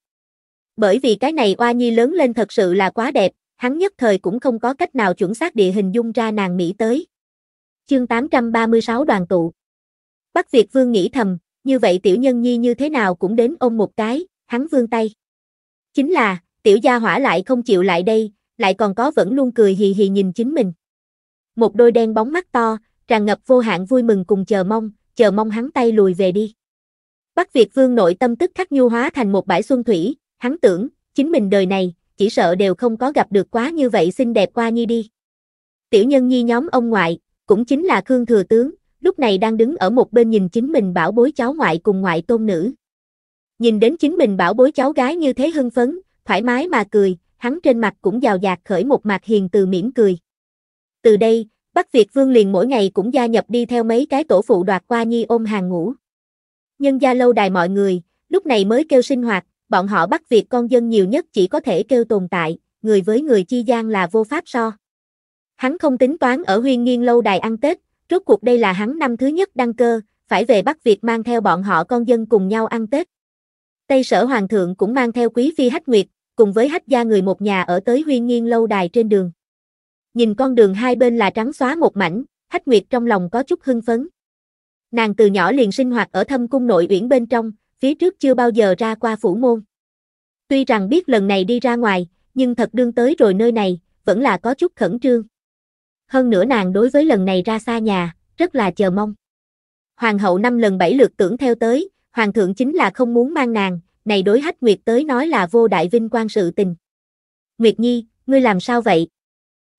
Bởi vì cái này oa nhi lớn lên thật sự là quá đẹp, hắn nhất thời cũng không có cách nào chuẩn xác địa hình dung ra nàng Mỹ tới. Chương 836 đoàn tụ Bắc Việt Vương nghĩ thầm, như vậy tiểu nhân nhi như thế nào cũng đến ôm một cái, hắn vươn tay. Chính là, tiểu gia hỏa lại không chịu lại đây, lại còn có vẫn luôn cười hì hì nhìn chính mình. Một đôi đen bóng mắt to, tràn ngập vô hạn vui mừng cùng chờ mong, chờ mong hắn tay lùi về đi. Bắc Việt Vương nội tâm tức khắc nhu hóa thành một bãi xuân thủy, hắn tưởng, chính mình đời này, chỉ sợ đều không có gặp được quá như vậy xinh đẹp qua nhi đi. Tiểu nhân nhi nhóm ông ngoại, cũng chính là Khương Thừa Tướng, lúc này đang đứng ở một bên nhìn chính mình bảo bối cháu ngoại cùng ngoại tôn nữ. Nhìn đến chính mình bảo bối cháu gái như thế hưng phấn, thoải mái mà cười, hắn trên mặt cũng giàu dạt khởi một mặt hiền từ mỉm cười. Từ đây, Bắc Việt Vương liền mỗi ngày cũng gia nhập đi theo mấy cái tổ phụ đoạt qua nhi ôm hàng ngủ. Nhân gia lâu đài mọi người, lúc này mới kêu sinh hoạt, bọn họ Bắc Việt con dân nhiều nhất chỉ có thể kêu tồn tại, người với người chi gian là vô pháp so. Hắn không tính toán ở huyên nghiên lâu đài ăn Tết, Rốt cuộc đây là hắn năm thứ nhất đăng cơ, phải về Bắc Việt mang theo bọn họ con dân cùng nhau ăn Tết. Tây sở hoàng thượng cũng mang theo quý phi hách nguyệt, cùng với hách gia người một nhà ở tới Huy nghiên lâu đài trên đường. Nhìn con đường hai bên là trắng xóa một mảnh, hách nguyệt trong lòng có chút hưng phấn. Nàng từ nhỏ liền sinh hoạt ở thâm cung nội uyển bên trong, phía trước chưa bao giờ ra qua phủ môn. Tuy rằng biết lần này đi ra ngoài, nhưng thật đương tới rồi nơi này, vẫn là có chút khẩn trương hơn nữa nàng đối với lần này ra xa nhà, rất là chờ mong. Hoàng hậu năm lần bảy lượt tưởng theo tới, hoàng thượng chính là không muốn mang nàng, này đối hách Nguyệt tới nói là vô đại vinh quan sự tình. Nguyệt Nhi, ngươi làm sao vậy?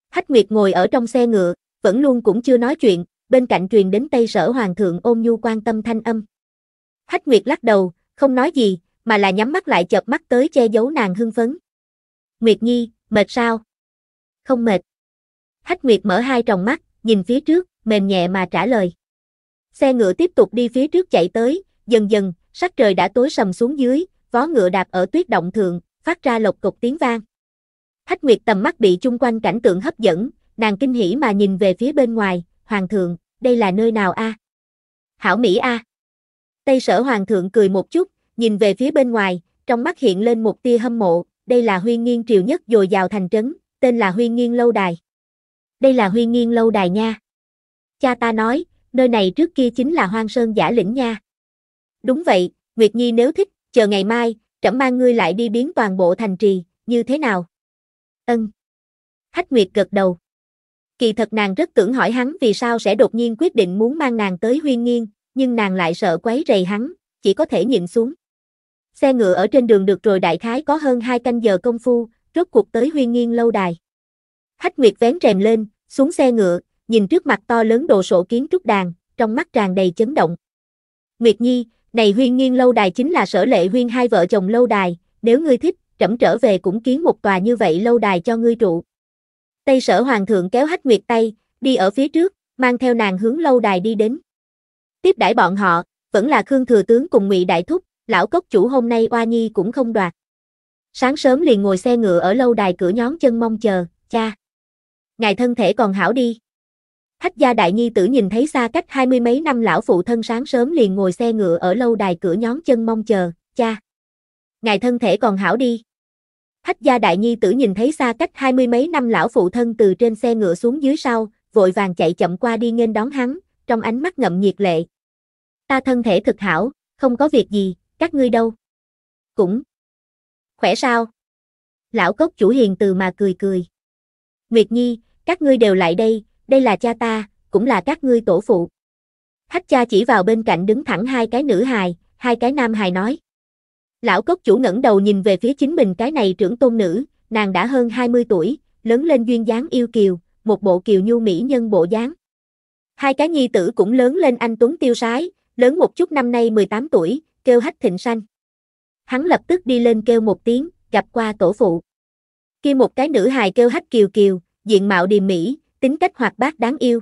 Hách Nguyệt ngồi ở trong xe ngựa, vẫn luôn cũng chưa nói chuyện, bên cạnh truyền đến Tây Sở Hoàng thượng ôm nhu quan tâm thanh âm. Hách Nguyệt lắc đầu, không nói gì, mà là nhắm mắt lại chợp mắt tới che giấu nàng hưng phấn. Nguyệt Nhi, mệt sao? Không mệt. Hách Nguyệt mở hai tròng mắt, nhìn phía trước, mềm nhẹ mà trả lời. Xe ngựa tiếp tục đi phía trước chạy tới, dần dần, sắc trời đã tối sầm xuống dưới, vó ngựa đạp ở tuyết động thượng, phát ra lộc cục tiếng vang. Hách Nguyệt tầm mắt bị chung quanh cảnh tượng hấp dẫn, nàng kinh hỉ mà nhìn về phía bên ngoài, "Hoàng thượng, đây là nơi nào a?" À? "Hảo Mỹ a." Tây Sở Hoàng thượng cười một chút, nhìn về phía bên ngoài, trong mắt hiện lên một tia hâm mộ, đây là Huy Nghiên triều nhất dồi dào thành trấn, tên là Huy Nghiên lâu đài đây là huy nghiên lâu đài nha. Cha ta nói, nơi này trước kia chính là hoang sơn giả lĩnh nha. Đúng vậy, Nguyệt Nhi nếu thích, chờ ngày mai, trẫm mang ngươi lại đi biến toàn bộ thành trì, như thế nào? Ân. Hách Nguyệt gật đầu. Kỳ thật nàng rất tưởng hỏi hắn vì sao sẽ đột nhiên quyết định muốn mang nàng tới huyên nghiên, nhưng nàng lại sợ quấy rầy hắn, chỉ có thể nhịn xuống. Xe ngựa ở trên đường được rồi đại khái có hơn hai canh giờ công phu, rốt cuộc tới huyên nghiên lâu đài. Hách Nguyệt vén rèm lên, xuống xe ngựa, nhìn trước mặt to lớn đồ sổ kiến trúc đàn, trong mắt tràn đầy chấn động. Nguyệt Nhi, này huyên nghiêng lâu đài chính là sở lệ huyên hai vợ chồng lâu đài, nếu ngươi thích, trẫm trở về cũng kiến một tòa như vậy lâu đài cho ngươi trụ. Tây sở hoàng thượng kéo hách nguyệt tay, đi ở phía trước, mang theo nàng hướng lâu đài đi đến. Tiếp đãi bọn họ, vẫn là Khương Thừa Tướng cùng ngụy Đại Thúc, lão cốc chủ hôm nay oa nhi cũng không đoạt. Sáng sớm liền ngồi xe ngựa ở lâu đài cửa nhón chân mong chờ, cha ngài thân thể còn hảo đi. Thách gia đại nhi tử nhìn thấy xa cách hai mươi mấy năm lão phụ thân sáng sớm liền ngồi xe ngựa ở lâu đài cửa nhón chân mong chờ, cha. Ngài thân thể còn hảo đi. Thách gia đại nhi tử nhìn thấy xa cách hai mươi mấy năm lão phụ thân từ trên xe ngựa xuống dưới sau, vội vàng chạy chậm qua đi nghênh đón hắn, trong ánh mắt ngậm nhiệt lệ. Ta thân thể thực hảo, không có việc gì, các ngươi đâu. Cũng. Khỏe sao? Lão cốc chủ hiền từ mà cười cười. Nguyệt Nhi, các ngươi đều lại đây, đây là cha ta, cũng là các ngươi tổ phụ. Hách cha chỉ vào bên cạnh đứng thẳng hai cái nữ hài, hai cái nam hài nói. Lão cốc chủ ngẩng đầu nhìn về phía chính mình cái này trưởng tôn nữ, nàng đã hơn 20 tuổi, lớn lên duyên dáng yêu kiều, một bộ kiều nhu mỹ nhân bộ dáng. Hai cái nhi tử cũng lớn lên anh Tuấn tiêu sái, lớn một chút năm nay 18 tuổi, kêu hách thịnh sanh. Hắn lập tức đi lên kêu một tiếng, gặp qua tổ phụ. Khi một cái nữ hài kêu hách kiều kiều, diện mạo điềm mỹ, tính cách hoạt bát đáng yêu.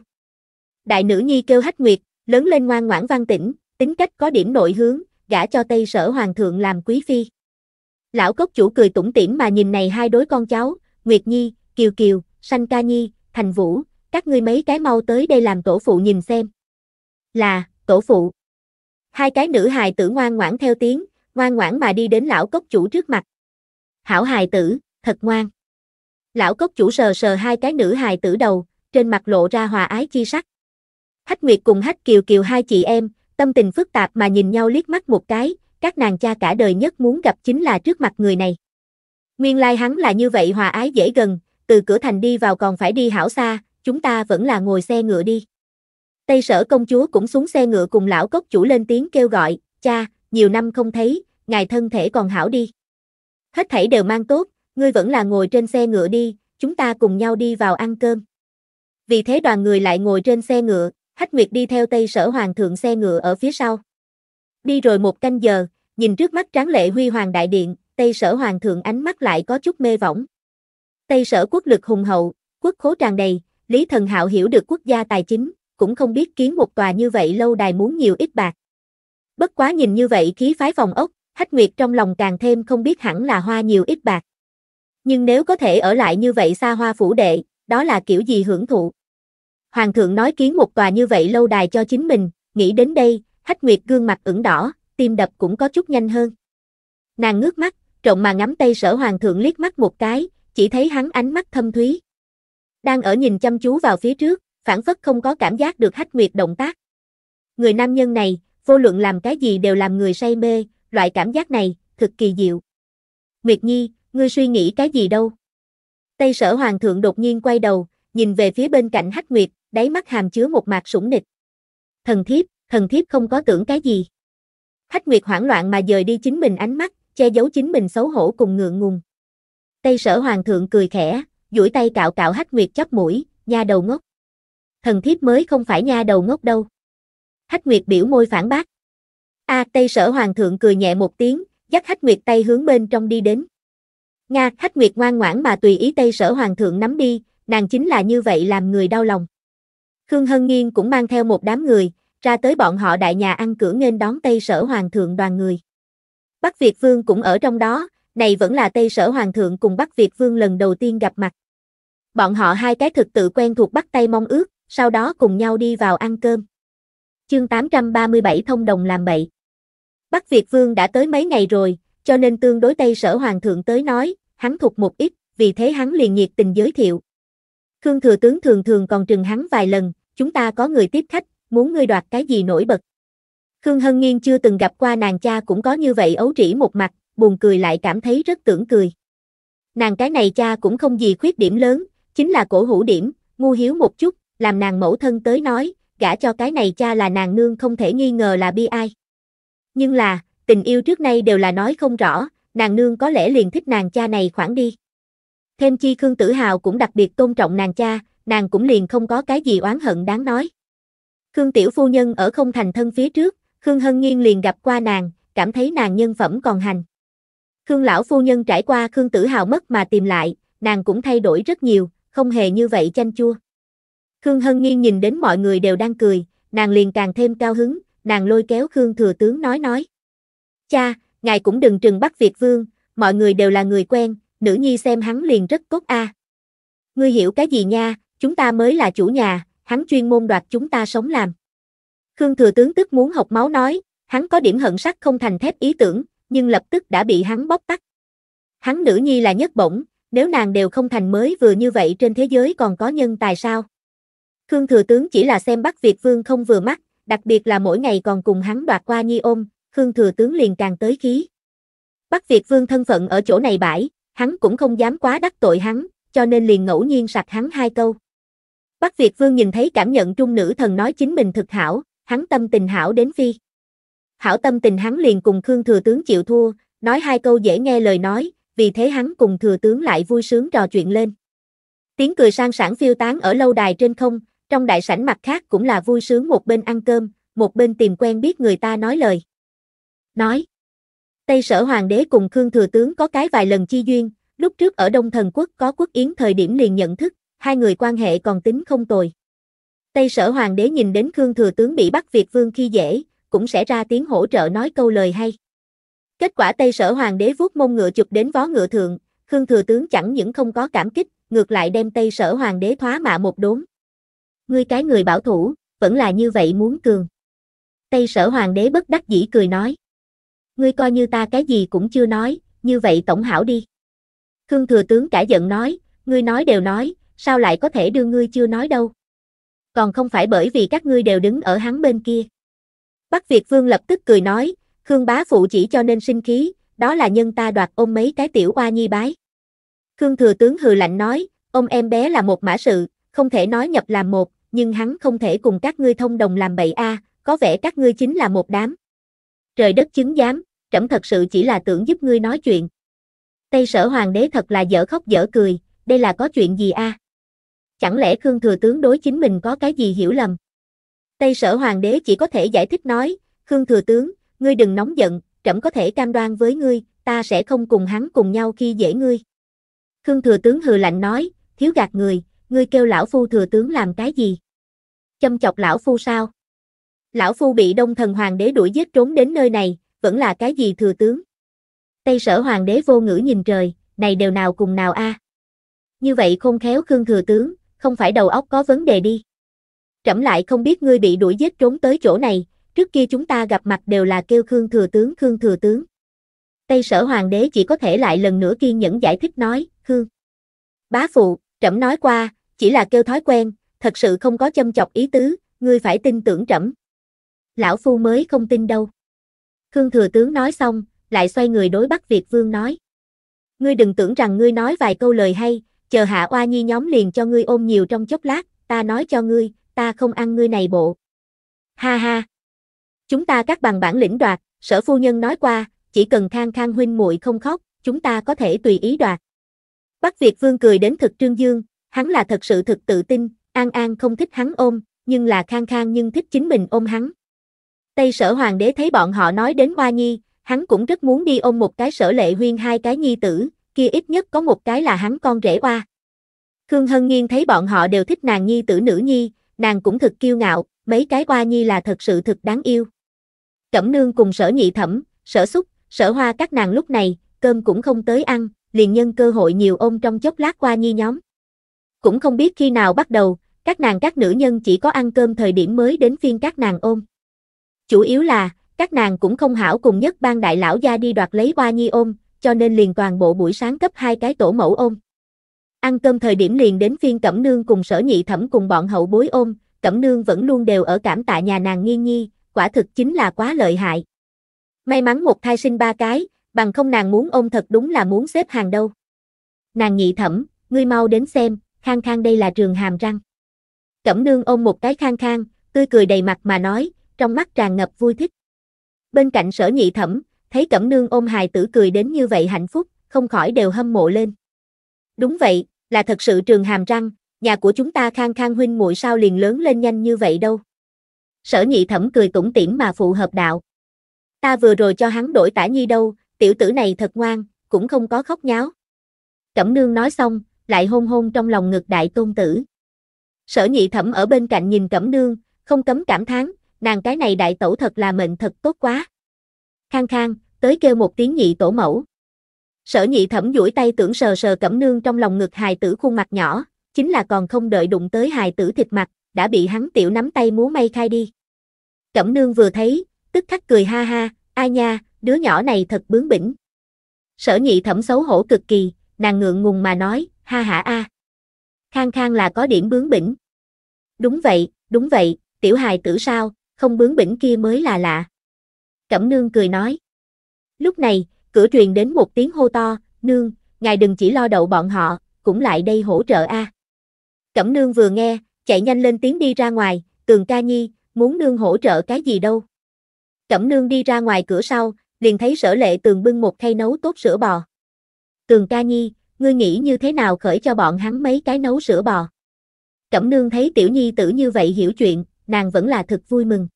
Đại nữ nhi kêu hách nguyệt, lớn lên ngoan ngoãn văn tĩnh, tính cách có điểm nội hướng, gả cho Tây Sở Hoàng thượng làm quý phi. Lão cốc chủ cười tủm tỉm mà nhìn này hai đối con cháu, Nguyệt Nhi, Kiều Kiều, Sanh Ca Nhi, Thành Vũ, các ngươi mấy cái mau tới đây làm tổ phụ nhìn xem. Là, tổ phụ. Hai cái nữ hài tử ngoan ngoãn theo tiếng, ngoan ngoãn mà đi đến lão cốc chủ trước mặt. Hảo hài tử, thật ngoan. Lão cốc chủ sờ sờ hai cái nữ hài tử đầu, trên mặt lộ ra hòa ái chi sắc. Hách Nguyệt cùng Hách Kiều Kiều hai chị em, tâm tình phức tạp mà nhìn nhau liếc mắt một cái, các nàng cha cả đời nhất muốn gặp chính là trước mặt người này. Nguyên lai like hắn là như vậy hòa ái dễ gần, từ cửa thành đi vào còn phải đi hảo xa, chúng ta vẫn là ngồi xe ngựa đi. Tây sở công chúa cũng xuống xe ngựa cùng lão cốc chủ lên tiếng kêu gọi, cha, nhiều năm không thấy, ngài thân thể còn hảo đi. Hết thảy đều mang tốt, ngươi vẫn là ngồi trên xe ngựa đi, chúng ta cùng nhau đi vào ăn cơm. Vì thế đoàn người lại ngồi trên xe ngựa, Hách Nguyệt đi theo Tây Sở Hoàng thượng xe ngựa ở phía sau. Đi rồi một canh giờ, nhìn trước mắt tráng lệ huy hoàng đại điện, Tây Sở Hoàng thượng ánh mắt lại có chút mê võng. Tây Sở quốc lực hùng hậu, quốc khố tràn đầy, Lý Thần Hạo hiểu được quốc gia tài chính, cũng không biết kiến một tòa như vậy lâu đài muốn nhiều ít bạc. Bất quá nhìn như vậy khí phái phòng ốc, Hách Nguyệt trong lòng càng thêm không biết hẳn là hoa nhiều ít bạc nhưng nếu có thể ở lại như vậy xa hoa phủ đệ, đó là kiểu gì hưởng thụ. Hoàng thượng nói kiến một tòa như vậy lâu đài cho chính mình, nghĩ đến đây, hách nguyệt gương mặt ửng đỏ, tim đập cũng có chút nhanh hơn. Nàng ngước mắt, trộm mà ngắm tay sở hoàng thượng liếc mắt một cái, chỉ thấy hắn ánh mắt thâm thúy. Đang ở nhìn chăm chú vào phía trước, phản phất không có cảm giác được hách nguyệt động tác. Người nam nhân này, vô luận làm cái gì đều làm người say mê, loại cảm giác này, thực kỳ diệu. Nguyệt Nhi, ngươi suy nghĩ cái gì đâu? Tây sở hoàng thượng đột nhiên quay đầu, nhìn về phía bên cạnh hắc nguyệt, đáy mắt hàm chứa một mạc sủng nịch. Thần thiếp, thần thiếp không có tưởng cái gì. Hách Nguyệt hoảng loạn mà dời đi chính mình ánh mắt, che giấu chính mình xấu hổ cùng ngượng ngùng. Tây Sở Hoàng thượng cười khẽ, duỗi tay cạo cạo Hách Nguyệt chóp mũi, nha đầu ngốc. Thần thiếp mới không phải nha đầu ngốc đâu. Hách Nguyệt biểu môi phản bác. A, à, Tây Sở Hoàng thượng cười nhẹ một tiếng, dắt Hách Nguyệt tay hướng bên trong đi đến. Nga, Hách Nguyệt ngoan ngoãn mà tùy ý Tây Sở Hoàng thượng nắm đi, nàng chính là như vậy làm người đau lòng. Khương Hân Nghiên cũng mang theo một đám người, ra tới bọn họ đại nhà ăn cửa nghênh đón Tây Sở Hoàng thượng đoàn người. Bắc Việt Vương cũng ở trong đó, này vẫn là Tây Sở Hoàng thượng cùng Bắc Việt Vương lần đầu tiên gặp mặt. Bọn họ hai cái thực tự quen thuộc bắt tay mong ước, sau đó cùng nhau đi vào ăn cơm. Chương 837 thông đồng làm bậy. Bắc Việt Vương đã tới mấy ngày rồi, cho nên tương đối Tây Sở Hoàng thượng tới nói, hắn thuộc một ít, vì thế hắn liền nhiệt tình giới thiệu. Khương Thừa Tướng thường thường còn trừng hắn vài lần, chúng ta có người tiếp khách, muốn ngươi đoạt cái gì nổi bật. Khương Hân Nghiên chưa từng gặp qua nàng cha cũng có như vậy ấu trĩ một mặt, buồn cười lại cảm thấy rất tưởng cười. Nàng cái này cha cũng không gì khuyết điểm lớn, chính là cổ hữu điểm, ngu hiếu một chút, làm nàng mẫu thân tới nói, gả cho cái này cha là nàng nương không thể nghi ngờ là bi ai. Nhưng là, tình yêu trước nay đều là nói không rõ, nàng nương có lẽ liền thích nàng cha này khoảng đi. Thêm chi Khương Tử Hào cũng đặc biệt tôn trọng nàng cha, nàng cũng liền không có cái gì oán hận đáng nói. Khương Tiểu Phu Nhân ở không thành thân phía trước, Khương Hân Nghiên liền gặp qua nàng, cảm thấy nàng nhân phẩm còn hành. Khương Lão Phu Nhân trải qua Khương Tử Hào mất mà tìm lại, nàng cũng thay đổi rất nhiều, không hề như vậy chanh chua. Khương Hân Nghiên nhìn đến mọi người đều đang cười, nàng liền càng thêm cao hứng, nàng lôi kéo Khương Thừa Tướng nói nói. Cha, ngài cũng đừng trừng bắt Việt Vương, mọi người đều là người quen, nữ nhi xem hắn liền rất cốt a. À. Ngươi hiểu cái gì nha, chúng ta mới là chủ nhà, hắn chuyên môn đoạt chúng ta sống làm. Khương Thừa Tướng tức muốn học máu nói, hắn có điểm hận sắc không thành thép ý tưởng, nhưng lập tức đã bị hắn bóp tắt. Hắn nữ nhi là nhất bổng, nếu nàng đều không thành mới vừa như vậy trên thế giới còn có nhân tài sao? Khương Thừa Tướng chỉ là xem bắt Việt Vương không vừa mắt, đặc biệt là mỗi ngày còn cùng hắn đoạt qua nhi ôm, Khương Thừa Tướng liền càng tới khí. Bắc Việt Vương thân phận ở chỗ này bãi, hắn cũng không dám quá đắc tội hắn, cho nên liền ngẫu nhiên sặc hắn hai câu. Bắc Việt Vương nhìn thấy cảm nhận trung nữ thần nói chính mình thực hảo, hắn tâm tình hảo đến phi. Hảo tâm tình hắn liền cùng Khương Thừa Tướng chịu thua, nói hai câu dễ nghe lời nói, vì thế hắn cùng Thừa Tướng lại vui sướng trò chuyện lên. Tiếng cười sang sảng phiêu tán ở lâu đài trên không, trong đại sảnh mặt khác cũng là vui sướng một bên ăn cơm, một bên tìm quen biết người ta nói lời nói. Tây sở hoàng đế cùng Khương Thừa Tướng có cái vài lần chi duyên, lúc trước ở Đông Thần Quốc có quốc yến thời điểm liền nhận thức, hai người quan hệ còn tính không tồi. Tây sở hoàng đế nhìn đến Khương Thừa Tướng bị bắt Việt Vương khi dễ, cũng sẽ ra tiếng hỗ trợ nói câu lời hay. Kết quả Tây sở hoàng đế vuốt mông ngựa chụp đến vó ngựa thượng, Khương Thừa Tướng chẳng những không có cảm kích, ngược lại đem Tây sở hoàng đế thoá mạ một đốn. Ngươi cái người bảo thủ, vẫn là như vậy muốn cường. Tây sở hoàng đế bất đắc dĩ cười nói ngươi coi như ta cái gì cũng chưa nói, như vậy tổng hảo đi. Khương thừa tướng cả giận nói, ngươi nói đều nói, sao lại có thể đưa ngươi chưa nói đâu. Còn không phải bởi vì các ngươi đều đứng ở hắn bên kia. Bắc Việt Vương lập tức cười nói, Khương bá phụ chỉ cho nên sinh khí, đó là nhân ta đoạt ôm mấy cái tiểu oa nhi bái. Khương thừa tướng hừ lạnh nói, ôm em bé là một mã sự, không thể nói nhập làm một, nhưng hắn không thể cùng các ngươi thông đồng làm bậy a, có vẻ các ngươi chính là một đám. Trời đất chứng giám, trẫm thật sự chỉ là tưởng giúp ngươi nói chuyện. Tây sở hoàng đế thật là dở khóc dở cười, đây là có chuyện gì a? Chẳng lẽ Khương Thừa Tướng đối chính mình có cái gì hiểu lầm? Tây sở hoàng đế chỉ có thể giải thích nói, Khương Thừa Tướng, ngươi đừng nóng giận, trẫm có thể cam đoan với ngươi, ta sẽ không cùng hắn cùng nhau khi dễ ngươi. Khương Thừa Tướng hừ lạnh nói, thiếu gạt người, ngươi kêu lão phu Thừa Tướng làm cái gì? Châm chọc lão phu sao? Lão phu bị đông thần hoàng đế đuổi giết trốn đến nơi này, vẫn là cái gì thừa tướng. Tây sở hoàng đế vô ngữ nhìn trời, này đều nào cùng nào a à. Như vậy không khéo Khương thừa tướng, không phải đầu óc có vấn đề đi. Trẫm lại không biết ngươi bị đuổi giết trốn tới chỗ này, trước kia chúng ta gặp mặt đều là kêu Khương thừa tướng Khương thừa tướng. Tây sở hoàng đế chỉ có thể lại lần nữa kiên nhẫn giải thích nói, Khương. Bá phụ, trẫm nói qua, chỉ là kêu thói quen, thật sự không có châm chọc ý tứ, ngươi phải tin tưởng trẫm. Lão phu mới không tin đâu. Khương Thừa Tướng nói xong, lại xoay người đối Bắc Việt Vương nói. Ngươi đừng tưởng rằng ngươi nói vài câu lời hay, chờ hạ oa nhi nhóm liền cho ngươi ôm nhiều trong chốc lát, ta nói cho ngươi, ta không ăn ngươi này bộ. Ha ha! Chúng ta các bằng bản lĩnh đoạt, sở phu nhân nói qua, chỉ cần khang khang huynh muội không khóc, chúng ta có thể tùy ý đoạt. Bắc Việt Vương cười đến thực trương dương, hắn là thật sự thực tự tin, An An không thích hắn ôm, nhưng là khang khang nhưng thích chính mình ôm hắn. Tây sở hoàng đế thấy bọn họ nói đến hoa nhi, hắn cũng rất muốn đi ôm một cái sở lệ huyên hai cái nhi tử, kia ít nhất có một cái là hắn con rể hoa. Khương Hân Nghiên thấy bọn họ đều thích nàng nhi tử nữ nhi, nàng cũng thực kiêu ngạo, mấy cái hoa nhi là thật sự thật đáng yêu. Cẩm nương cùng sở nhị thẩm, sở xúc, sở hoa các nàng lúc này, cơm cũng không tới ăn, liền nhân cơ hội nhiều ôm trong chốc lát qua nhi nhóm. Cũng không biết khi nào bắt đầu, các nàng các nữ nhân chỉ có ăn cơm thời điểm mới đến phiên các nàng ôm. Chủ yếu là, các nàng cũng không hảo cùng nhất ban đại lão gia đi đoạt lấy hoa nhi ôm, cho nên liền toàn bộ buổi sáng cấp hai cái tổ mẫu ôm. Ăn cơm thời điểm liền đến phiên Cẩm Nương cùng sở nhị thẩm cùng bọn hậu bối ôm, Cẩm Nương vẫn luôn đều ở cảm tạ nhà nàng nghiên nhi, quả thực chính là quá lợi hại. May mắn một thai sinh ba cái, bằng không nàng muốn ôm thật đúng là muốn xếp hàng đâu. Nàng nhị thẩm, ngươi mau đến xem, khang khang đây là trường hàm răng. Cẩm nương ôm một cái khang khang, tươi cười đầy mặt mà nói, trong mắt tràn ngập vui thích. Bên cạnh sở nhị thẩm, thấy Cẩm Nương ôm hài tử cười đến như vậy hạnh phúc, không khỏi đều hâm mộ lên. Đúng vậy, là thật sự trường hàm răng, nhà của chúng ta khang khang huynh muội sao liền lớn lên nhanh như vậy đâu. Sở nhị thẩm cười tủm tỉm mà phụ hợp đạo. Ta vừa rồi cho hắn đổi tả nhi đâu, tiểu tử này thật ngoan, cũng không có khóc nháo. Cẩm nương nói xong, lại hôn hôn trong lòng ngực đại tôn tử. Sở nhị thẩm ở bên cạnh nhìn cẩm nương, không cấm cảm thán, nàng cái này đại tẩu thật là mệnh thật tốt quá. Khang khang, tới kêu một tiếng nhị tổ mẫu. Sở nhị thẩm duỗi tay tưởng sờ sờ cẩm nương trong lòng ngực hài tử khuôn mặt nhỏ, chính là còn không đợi đụng tới hài tử thịt mặt, đã bị hắn tiểu nắm tay múa may khai đi. Cẩm nương vừa thấy, tức khắc cười ha ha, ai nha, đứa nhỏ này thật bướng bỉnh. Sở nhị thẩm xấu hổ cực kỳ, nàng ngượng ngùng mà nói, ha hả a. Khang khang là có điểm bướng bỉnh. Đúng vậy, đúng vậy, tiểu hài tử sao, không bướng bỉnh kia mới là lạ. Cẩm nương cười nói. Lúc này, cửa truyền đến một tiếng hô to, nương, ngài đừng chỉ lo đậu bọn họ, cũng lại đây hỗ trợ a. À. Cẩm nương vừa nghe, chạy nhanh lên tiếng đi ra ngoài, tường ca nhi, muốn nương hỗ trợ cái gì đâu. Cẩm nương đi ra ngoài cửa sau, liền thấy sở lệ tường bưng một khay nấu tốt sữa bò. Tường ca nhi, ngươi nghĩ như thế nào khởi cho bọn hắn mấy cái nấu sữa bò. Cẩm nương thấy tiểu nhi tử như vậy hiểu chuyện, nàng vẫn là thật vui mừng.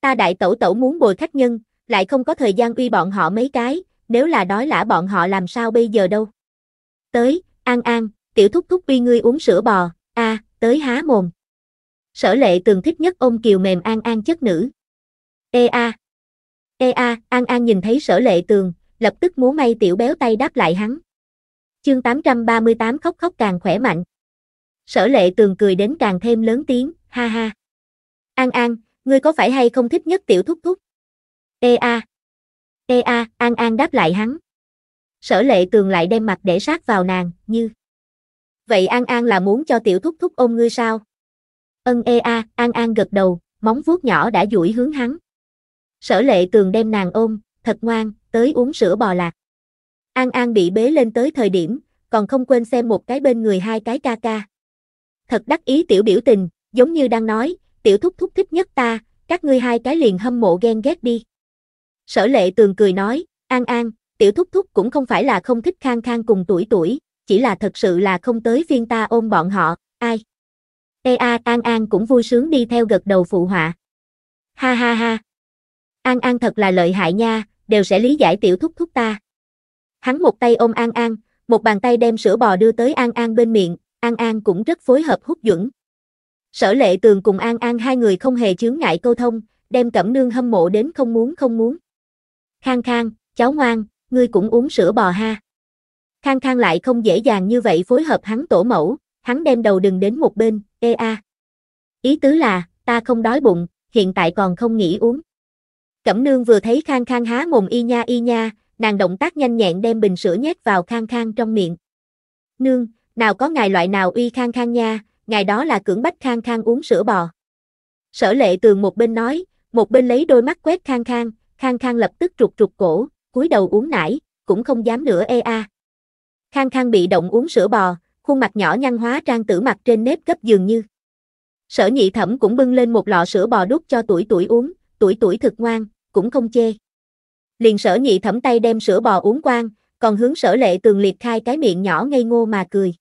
Ta đại tẩu tẩu muốn bồi khách nhân, lại không có thời gian uy bọn họ mấy cái, nếu là đói lã bọn họ làm sao bây giờ đâu. Tới, an an, tiểu thúc thúc uy ngươi uống sữa bò, a, tới há mồm. Sở lệ tường thích nhất ôm kiều mềm an an chất nữ. Ê a. Ê a, an an nhìn thấy sở lệ tường, lập tức múa may tiểu béo tay đáp lại hắn. Chương 838 khóc khóc càng khỏe mạnh. Sở lệ tường cười đến càng thêm lớn tiếng, ha ha. An An, ngươi có phải hay không thích nhất tiểu thúc thúc? Ê a. Ê a, An An đáp lại hắn. Sở lệ tường lại đem mặt để sát vào nàng, như. Vậy An An là muốn cho tiểu thúc thúc ôm ngươi sao? Ân ê a, An An gật đầu, móng vuốt nhỏ đã duỗi hướng hắn. Sở lệ tường đem nàng ôm, thật ngoan, tới uống sữa bò lạc. An An bị bế lên tới thời điểm, còn không quên xem một cái bên người hai cái ca ca. Thật đắc ý tiểu biểu tình, giống như đang nói, tiểu thúc thúc thích nhất ta, các ngươi hai cái liền hâm mộ ghen ghét đi. Sở lệ tường cười nói, an an, tiểu thúc thúc cũng không phải là không thích khang khang cùng tuổi tuổi, chỉ là thật sự là không tới phiên ta ôm bọn họ, ai. Ê a an an cũng vui sướng đi theo gật đầu phụ họa. Ha ha ha. An an thật là lợi hại nha, đều sẽ lý giải tiểu thúc thúc ta. Hắn một tay ôm an an, một bàn tay đem sữa bò đưa tới an an bên miệng, an an cũng rất phối hợp hút dưỡng. Sở lệ tường cùng An An hai người không hề chướng ngại câu thông, đem cẩm nương hâm mộ đến không muốn không muốn. Khang khang, cháu ngoan, ngươi cũng uống sữa bò ha. Khang khang lại không dễ dàng như vậy phối hợp hắn tổ mẫu, hắn đem đầu đừng đến một bên, ê a. Ý tứ là, ta không đói bụng, hiện tại còn không nghĩ uống. Cẩm nương vừa thấy khang khang há mồm y nha y nha, nàng động tác nhanh nhẹn đem bình sữa nhét vào khang khang trong miệng. Nương, nào có ngài loại nào uy khang khang nha, ngày đó là cưỡng bách khang khang uống sữa bò. Sở lệ tường một bên nói, một bên lấy đôi mắt quét khang khang, khang khang lập tức trục trục cổ, cúi đầu uống nải, cũng không dám nữa e a. Khang khang bị động uống sữa bò, khuôn mặt nhỏ nhăn hóa trang tử mặt trên nếp gấp dường như. Sở nhị thẩm cũng bưng lên một lọ sữa bò đút cho tuổi tuổi uống, tuổi tuổi thực ngoan, cũng không chê. Liền sở nhị thẩm tay đem sữa bò uống quang, còn hướng sở lệ tường liệt khai cái miệng nhỏ ngây ngô mà cười.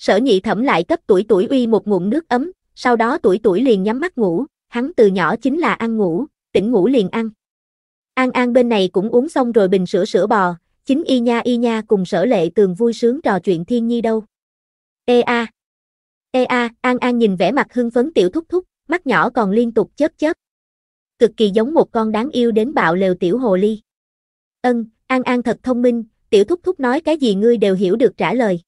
Sở nhị thẩm lại cấp tuổi tuổi uy một ngụm nước ấm, sau đó tuổi tuổi liền nhắm mắt ngủ, hắn từ nhỏ chính là ăn ngủ, tỉnh ngủ liền ăn. An An bên này cũng uống xong rồi bình sữa sữa bò, chính y nha y nha cùng sở lệ tường vui sướng trò chuyện thiên nhi đâu. Ê a. Ê a, An An nhìn vẻ mặt hưng phấn tiểu thúc thúc, mắt nhỏ còn liên tục chớp chớp. Cực kỳ giống một con đáng yêu đến bạo lều tiểu hồ ly. Ân, An An thật thông minh, tiểu thúc thúc nói cái gì ngươi đều hiểu được trả lời.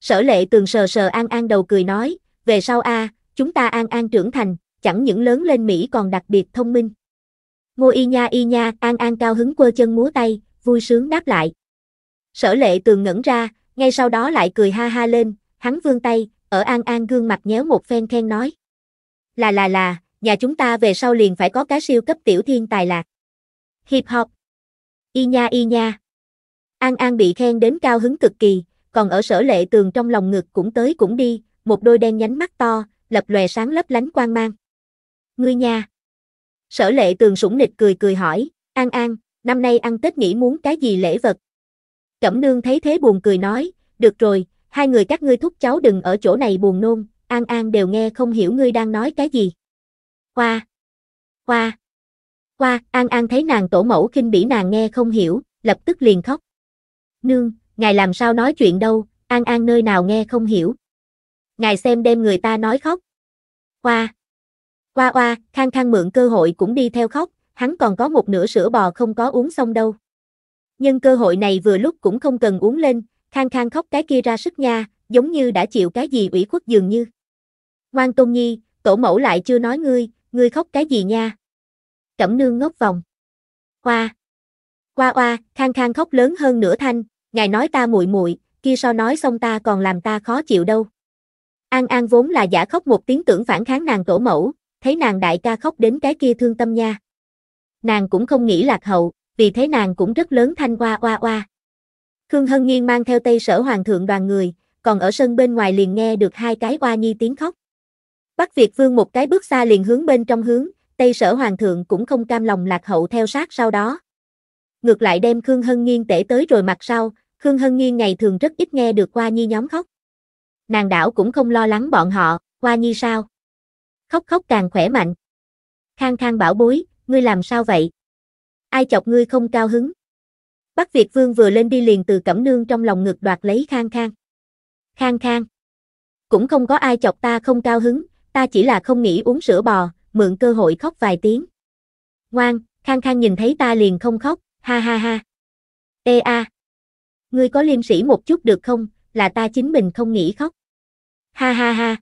Sở lệ tường sờ sờ An An đầu cười nói, về sau a, chúng ta An An trưởng thành, chẳng những lớn lên Mỹ còn đặc biệt thông minh. Ngô y nha y nha, An An cao hứng quơ chân múa tay, vui sướng đáp lại. Sở lệ tường ngẩn ra, ngay sau đó lại cười ha ha lên, hắn vươn tay, ở An An gương mặt nhéo một phen khen nói. Là là là, nhà chúng ta về sau liền phải có cá siêu cấp tiểu thiên tài lạc. hip hop Y nha y nha. An An bị khen đến cao hứng cực kỳ, còn ở sở lệ tường trong lòng ngực cũng tới cũng đi, một đôi đen nhánh mắt to, lập lòe sáng lấp lánh quang mang. Ngươi nha! Sở lệ tường sủng nịch cười cười hỏi, An An, năm nay ăn Tết nghĩ muốn cái gì lễ vật? Cẩm nương thấy thế buồn cười nói, được rồi, hai người các ngươi thúc cháu đừng ở chỗ này buồn nôn, An An đều nghe không hiểu ngươi đang nói cái gì. Qua! Qua! Qua! An An thấy nàng tổ mẫu khinh bỉ nàng nghe không hiểu, lập tức liền khóc. Nương, ngài làm sao nói chuyện đâu, An An nơi nào nghe không hiểu. Ngài xem đem người ta nói khóc. Hoa. Hoa hoa, khang khang mượn cơ hội cũng đi theo khóc, hắn còn có một nửa sữa bò không có uống xong đâu. Nhưng cơ hội này vừa lúc cũng không cần uống lên, khang khang khóc cái kia ra sức nha, giống như đã chịu cái gì ủy khuất dường như. Ngoan Tôn Nhi, tổ mẫu lại chưa nói ngươi, ngươi khóc cái gì nha. Cẩm nương ngốc vòng. Hoa. Hoa hoa, khang khang khóc lớn hơn nửa thanh, ngài nói ta muội muội, kia so nói xong ta còn làm ta khó chịu đâu. An An vốn là giả khóc một tiếng tưởng phản kháng nàng tổ mẫu, thấy nàng đại ca khóc đến cái kia thương tâm nha. Nàng cũng không nghĩ lạc hậu, vì thế nàng cũng rất lớn thanh qua oa oa. Khương Hân Nghiên mang theo Tây Sở Hoàng thượng đoàn người, còn ở sân bên ngoài liền nghe được hai cái oa nhi tiếng khóc. Bắc Việt Vương một cái bước xa liền hướng bên trong hướng, Tây Sở Hoàng thượng cũng không cam lòng lạc hậu theo sát sau đó ngược lại đem Khương Hân Nghiên tể tới rồi mặt sau, Khương Hân Nghiên ngày thường rất ít nghe được Qua Nhi nhóm khóc. Nàng đảo cũng không lo lắng bọn họ, Qua Nhi sao? Khóc khóc càng khỏe mạnh. Khang Khang bảo bối, ngươi làm sao vậy? Ai chọc ngươi không cao hứng? Bắc Việt Vương vừa lên đi liền từ cẩm nương trong lòng ngực đoạt lấy Khang Khang. Khang Khang. Cũng không có ai chọc ta không cao hứng, ta chỉ là không nghĩ uống sữa bò, mượn cơ hội khóc vài tiếng. Ngoan, Khang Khang nhìn thấy ta liền không khóc, Ha ha ha. Ê a. Ngươi có liêm sỉ một chút được không, là ta chính mình không nghĩ khóc. Ha ha ha.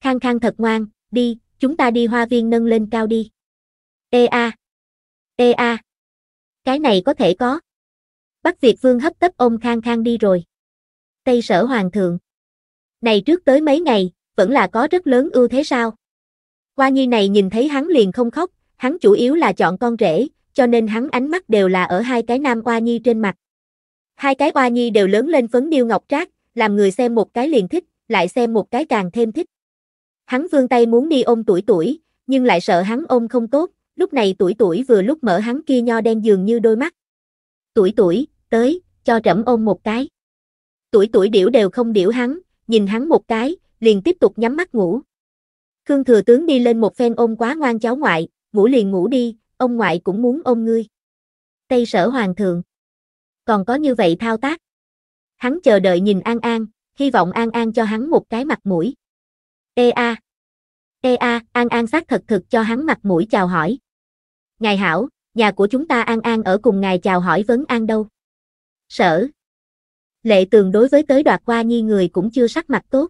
Khang khang thật ngoan, đi, chúng ta đi hoa viên nâng lên cao đi. Ê a. Ê a. Cái này có thể có. Bắc Việt Vương hấp tấp ôm khang khang đi rồi. Tây sở hoàng thượng. Này trước tới mấy ngày, vẫn là có rất lớn ưu thế sao. Qua nhi này nhìn thấy hắn liền không khóc, hắn chủ yếu là chọn con rể, cho nên hắn ánh mắt đều là ở hai cái nam oa nhi trên mặt. Hai cái oa nhi đều lớn lên phấn điêu ngọc trác, làm người xem một cái liền thích, lại xem một cái càng thêm thích. Hắn vươn tay muốn đi ôm tuổi tuổi, nhưng lại sợ hắn ôm không tốt, lúc này tuổi tuổi vừa lúc mở hắn kia nho đen dường như đôi mắt. Tuổi tuổi, tới, cho trẫm ôm một cái. Tuổi tuổi điểu đều không điểu hắn, nhìn hắn một cái, liền tiếp tục nhắm mắt ngủ. Khương thừa tướng đi lên một phen ôm quá ngoan cháu ngoại, ngủ liền ngủ đi, ông ngoại cũng muốn ôm ngươi. Tây sở hoàng thượng. Còn có như vậy thao tác. Hắn chờ đợi nhìn An An, hy vọng An An cho hắn một cái mặt mũi. Ê a. Ê a, An An xác thật thực cho hắn mặt mũi chào hỏi. Ngài hảo, nhà của chúng ta An An ở cùng ngài chào hỏi vấn An đâu. Sở. Lệ tường đối với tới đoạt qua nhi người cũng chưa sắc mặt tốt.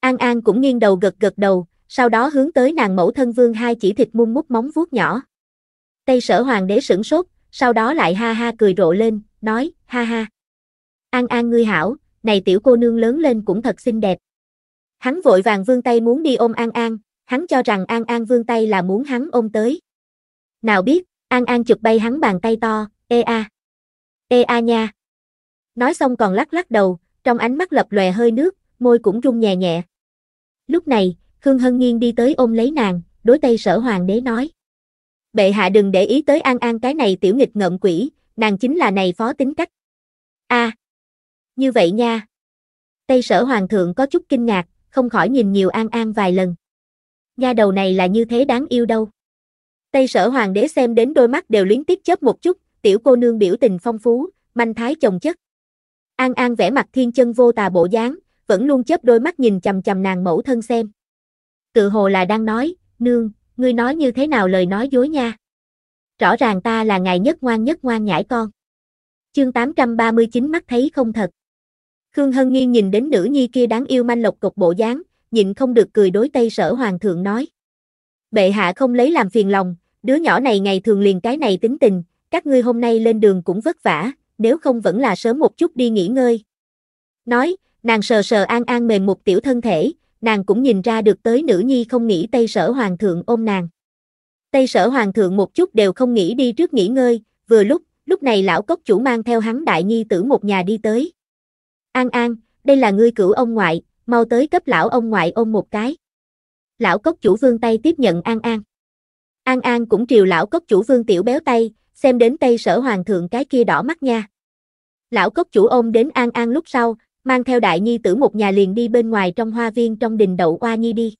An An cũng nghiêng đầu gật gật đầu, sau đó hướng tới nàng mẫu thân vương hai chỉ thịt muôn mút móng vuốt nhỏ. Tây sở hoàng đế sửng sốt, sau đó lại ha ha cười rộ lên, nói, ha ha. An An ngươi hảo, này tiểu cô nương lớn lên cũng thật xinh đẹp. Hắn vội vàng vương tay muốn đi ôm An An, hắn cho rằng An An vương tay là muốn hắn ôm tới. Nào biết, An An chụp bay hắn bàn tay to, ê a. Ê a nha. Nói xong còn lắc lắc đầu, trong ánh mắt lập lòe hơi nước, môi cũng rung nhẹ nhẹ. Lúc này, Khương Hân Nghiên đi tới ôm lấy nàng, đối Tây Sở Hoàng đế nói bệ hạ đừng để ý tới an an cái này tiểu nghịch ngợm quỷ, nàng chính là này phó tính cách. a à, như vậy nha. Tây sở hoàng thượng có chút kinh ngạc, không khỏi nhìn nhiều an an vài lần. Nha đầu này là như thế đáng yêu đâu. Tây sở hoàng đế xem đến đôi mắt đều luyến tiếc chớp một chút, tiểu cô nương biểu tình phong phú, manh thái chồng chất. An An vẽ mặt thiên chân vô tà bộ dáng, vẫn luôn chớp đôi mắt nhìn chầm chầm nàng mẫu thân xem. Tự hồ là đang nói, nương, ngươi nói như thế nào lời nói dối nha. Rõ ràng ta là ngài nhất ngoan nhất ngoan nhãi con. Chương 839 mắt thấy không thật. Khương Hân Nghiên nhìn đến nữ nhi kia đáng yêu manh lộc cục bộ dáng, nhịn không được cười đối Tây Sở Hoàng thượng nói. Bệ hạ không lấy làm phiền lòng, đứa nhỏ này ngày thường liền cái này tính tình, các ngươi hôm nay lên đường cũng vất vả, nếu không vẫn là sớm một chút đi nghỉ ngơi. Nói, nàng sờ sờ an an mềm một tiểu thân thể, nàng cũng nhìn ra được tới nữ nhi không nghĩ Tây Sở Hoàng thượng ôm nàng. Tây Sở Hoàng thượng một chút đều không nghĩ đi trước nghỉ ngơi, vừa lúc, lúc này lão cốc chủ mang theo hắn đại nhi tử một nhà đi tới. An An, đây là ngươi cửu ông ngoại, mau tới cấp lão ông ngoại ôm một cái. Lão cốc chủ vương tay tiếp nhận An An. An An cũng triều lão cốc chủ vương tiểu béo tay, xem đến Tây Sở Hoàng thượng cái kia đỏ mắt nha. Lão cốc chủ ôm đến An An lúc sau, mang theo đại nhi tử một nhà liền đi bên ngoài trong hoa viên trong đình đậu oa nhi đi.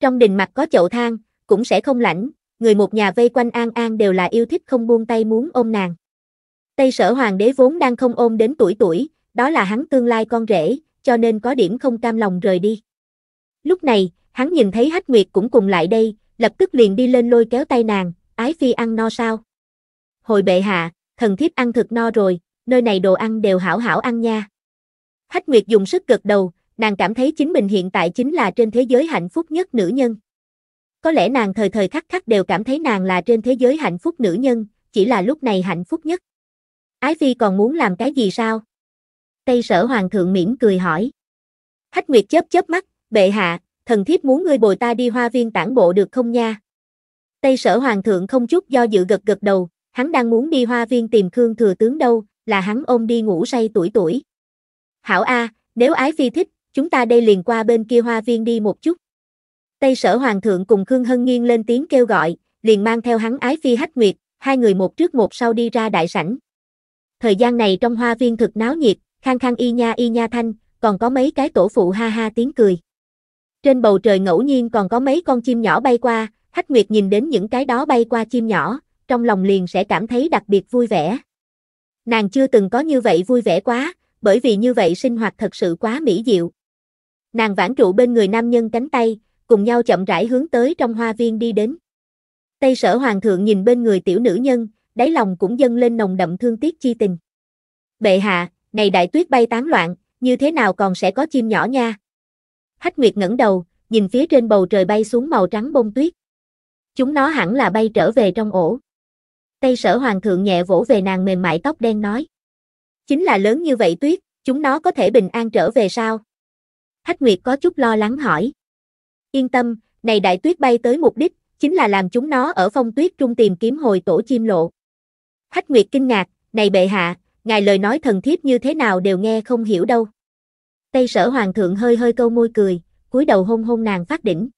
Trong đình mặt có chậu thang, cũng sẽ không lạnh, người một nhà vây quanh An An đều là yêu thích không buông tay muốn ôm nàng. Tây sở hoàng đế vốn đang không ôm đến tuổi tuổi, đó là hắn tương lai con rể, cho nên có điểm không cam lòng rời đi. Lúc này, hắn nhìn thấy Hách Nguyệt cũng cùng lại đây, lập tức liền đi lên lôi kéo tay nàng, ái phi ăn no sao. Hồi bệ hạ, thần thiếp ăn thực no rồi, nơi này đồ ăn đều hảo hảo ăn nha. Hách Nguyệt dùng sức gật đầu, nàng cảm thấy chính mình hiện tại chính là trên thế giới hạnh phúc nhất nữ nhân. Có lẽ nàng thời thời khắc khắc đều cảm thấy nàng là trên thế giới hạnh phúc nữ nhân, chỉ là lúc này hạnh phúc nhất. Ái Phi còn muốn làm cái gì sao? Tây sở hoàng thượng mỉm cười hỏi. Hách Nguyệt chớp chớp mắt, bệ hạ, thần thiếp muốn ngươi bồi ta đi hoa viên tản bộ được không nha? Tây sở hoàng thượng không chút do dự gật gật đầu, hắn đang muốn đi hoa viên tìm Khương thừa tướng đâu, là hắn ôm đi ngủ say tuổi tuổi. Hảo A, nếu ái phi thích, chúng ta đây liền qua bên kia hoa viên đi một chút. Tây sở hoàng thượng cùng Khương Hân Nghiên lên tiếng kêu gọi, liền mang theo hắn ái phi hách nguyệt, hai người một trước một sau đi ra đại sảnh. Thời gian này trong hoa viên thực náo nhiệt, khang khang y nha y nha thanh, còn có mấy cái tổ phụ ha ha tiếng cười. Trên bầu trời ngẫu nhiên còn có mấy con chim nhỏ bay qua, Hách Nguyệt nhìn đến những cái đó bay qua chim nhỏ, trong lòng liền sẽ cảm thấy đặc biệt vui vẻ. Nàng chưa từng có như vậy vui vẻ quá, bởi vì như vậy sinh hoạt thật sự quá mỹ diệu. Nàng vãn trụ bên người nam nhân cánh tay, cùng nhau chậm rãi hướng tới trong hoa viên đi đến. Tây sở hoàng thượng nhìn bên người tiểu nữ nhân, đáy lòng cũng dâng lên nồng đậm thương tiếc chi tình. Bệ hạ, này đại tuyết bay tán loạn, như thế nào còn sẽ có chim nhỏ nha? Hách Nguyệt ngẩng đầu, nhìn phía trên bầu trời bay xuống màu trắng bông tuyết. Chúng nó hẳn là bay trở về trong ổ. Tây sở hoàng thượng nhẹ vỗ về nàng mềm mại tóc đen nói. Chính là lớn như vậy tuyết, chúng nó có thể bình an trở về sao? Hách Nguyệt có chút lo lắng hỏi. Yên tâm, này đại tuyết bay tới mục đích, chính là làm chúng nó ở phong tuyết trung tìm kiếm hồi tổ chim lộ. Hách Nguyệt kinh ngạc, này bệ hạ, ngài lời nói thần thiếp như thế nào đều nghe không hiểu đâu. Tây sở hoàng thượng hơi hơi câu môi cười, cúi đầu hôn hôn nàng phát đỉnh.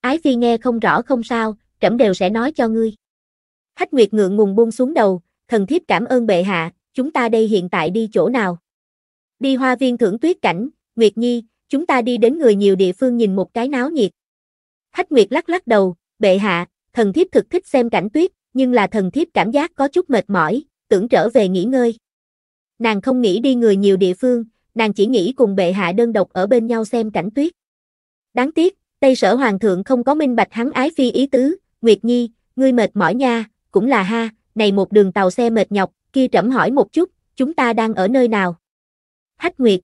Ái phi nghe không rõ không sao, trẫm đều sẽ nói cho ngươi. Hách Nguyệt ngượng ngùng buông xuống đầu, thần thiếp cảm ơn bệ hạ, chúng ta đây hiện tại đi chỗ nào? Đi hoa viên thưởng tuyết cảnh, Nguyệt Nhi, chúng ta đi đến người nhiều địa phương nhìn một cái náo nhiệt. Hách Nguyệt lắc lắc đầu, bệ hạ, thần thiếp thực thích xem cảnh tuyết, nhưng là thần thiếp cảm giác có chút mệt mỏi, tưởng trở về nghỉ ngơi. Nàng không nghĩ đi người nhiều địa phương, nàng chỉ nghĩ cùng bệ hạ đơn độc ở bên nhau xem cảnh tuyết. Đáng tiếc, Tây Sở Hoàng thượng không có minh bạch hắn ái phi ý tứ, Nguyệt Nhi, ngươi mệt mỏi nha, cũng là ha, này một đường tàu xe mệt nhọc, kia trẫm hỏi một chút, chúng ta đang ở nơi nào? Hách Nguyệt.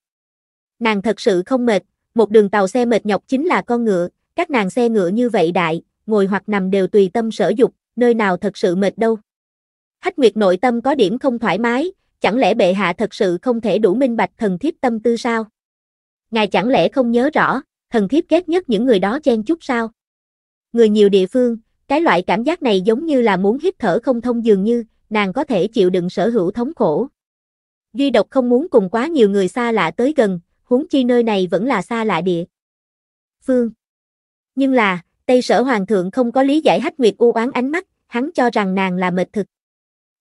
Nàng thật sự không mệt, một đường tàu xe mệt nhọc chính là con ngựa, các nàng xe ngựa như vậy đại, ngồi hoặc nằm đều tùy tâm sở dục, nơi nào thật sự mệt đâu. Hách Nguyệt nội tâm có điểm không thoải mái, chẳng lẽ bệ hạ thật sự không thể đủ minh bạch thần thiếp tâm tư sao? Ngài chẳng lẽ không nhớ rõ, thần thiếp ghét nhất những người đó chen chút sao? Người nhiều địa phương, cái loại cảm giác này giống như là muốn hít thở không thông dường như, nàng có thể chịu đựng sở hữu thống khổ. Duy độc không muốn cùng quá nhiều người xa lạ tới gần, huống chi nơi này vẫn là xa lạ địa. Phương Nhưng là, Tây Sở Hoàng thượng không có lý giải hách nguyệt u oán ánh mắt, hắn cho rằng nàng là mệt thực.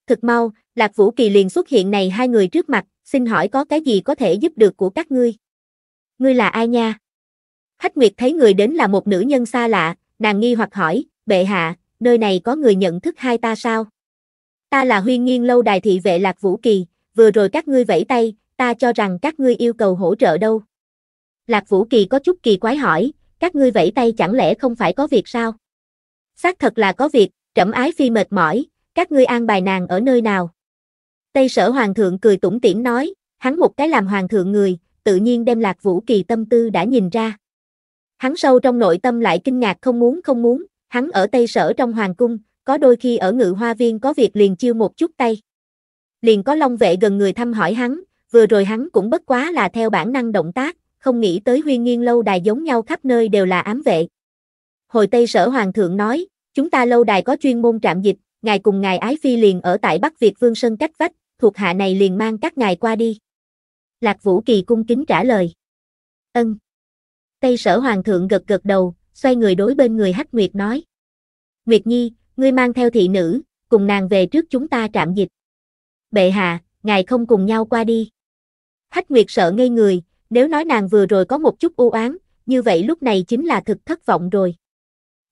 Thực mau, Lạc Vũ Kỳ liền xuất hiện này hai người trước mặt, xin hỏi có cái gì có thể giúp được của các ngươi? Ngươi là ai nha? Hách Nguyệt thấy người đến là một nữ nhân xa lạ, nàng nghi hoặc hỏi, bệ hạ, nơi này có người nhận thức hai ta sao? ta là huyên nghiên lâu đài thị vệ Lạc Vũ Kỳ, vừa rồi các ngươi vẫy tay, ta cho rằng các ngươi yêu cầu hỗ trợ đâu. Lạc Vũ Kỳ có chút kỳ quái hỏi, các ngươi vẫy tay chẳng lẽ không phải có việc sao? Xác thật là có việc, trẫm ái phi mệt mỏi, các ngươi an bài nàng ở nơi nào? Tây sở hoàng thượng cười tủm tỉm nói, hắn một cái làm hoàng thượng người, tự nhiên đem Lạc Vũ Kỳ tâm tư đã nhìn ra. Hắn sâu trong nội tâm lại kinh ngạc không muốn không muốn, hắn ở Tây sở trong hoàng cung, có đôi khi ở ngự hoa viên có việc liền chiêu một chút tay. Liền có long vệ gần người thăm hỏi hắn, vừa rồi hắn cũng bất quá là theo bản năng động tác, không nghĩ tới huyên nghiên lâu đài giống nhau khắp nơi đều là ám vệ. Hồi Tây Sở Hoàng thượng nói, chúng ta lâu đài có chuyên môn trạm dịch, ngài cùng ngài ái phi liền ở tại Bắc Việt Vương Sơn cách vách, thuộc hạ này liền mang các ngài qua đi. Lạc Vũ Kỳ cung kính trả lời. Ân. Tây Sở Hoàng thượng gật gật đầu, xoay người đối bên người Hách Nguyệt nói. Nguyệt Nhi, ngươi mang theo thị nữ, cùng nàng về trước chúng ta trạm dịch. Bệ hạ, ngài không cùng nhau qua đi. Hách Nguyệt sợ ngây người, nếu nói nàng vừa rồi có một chút u oán, như vậy lúc này chính là thực thất vọng rồi.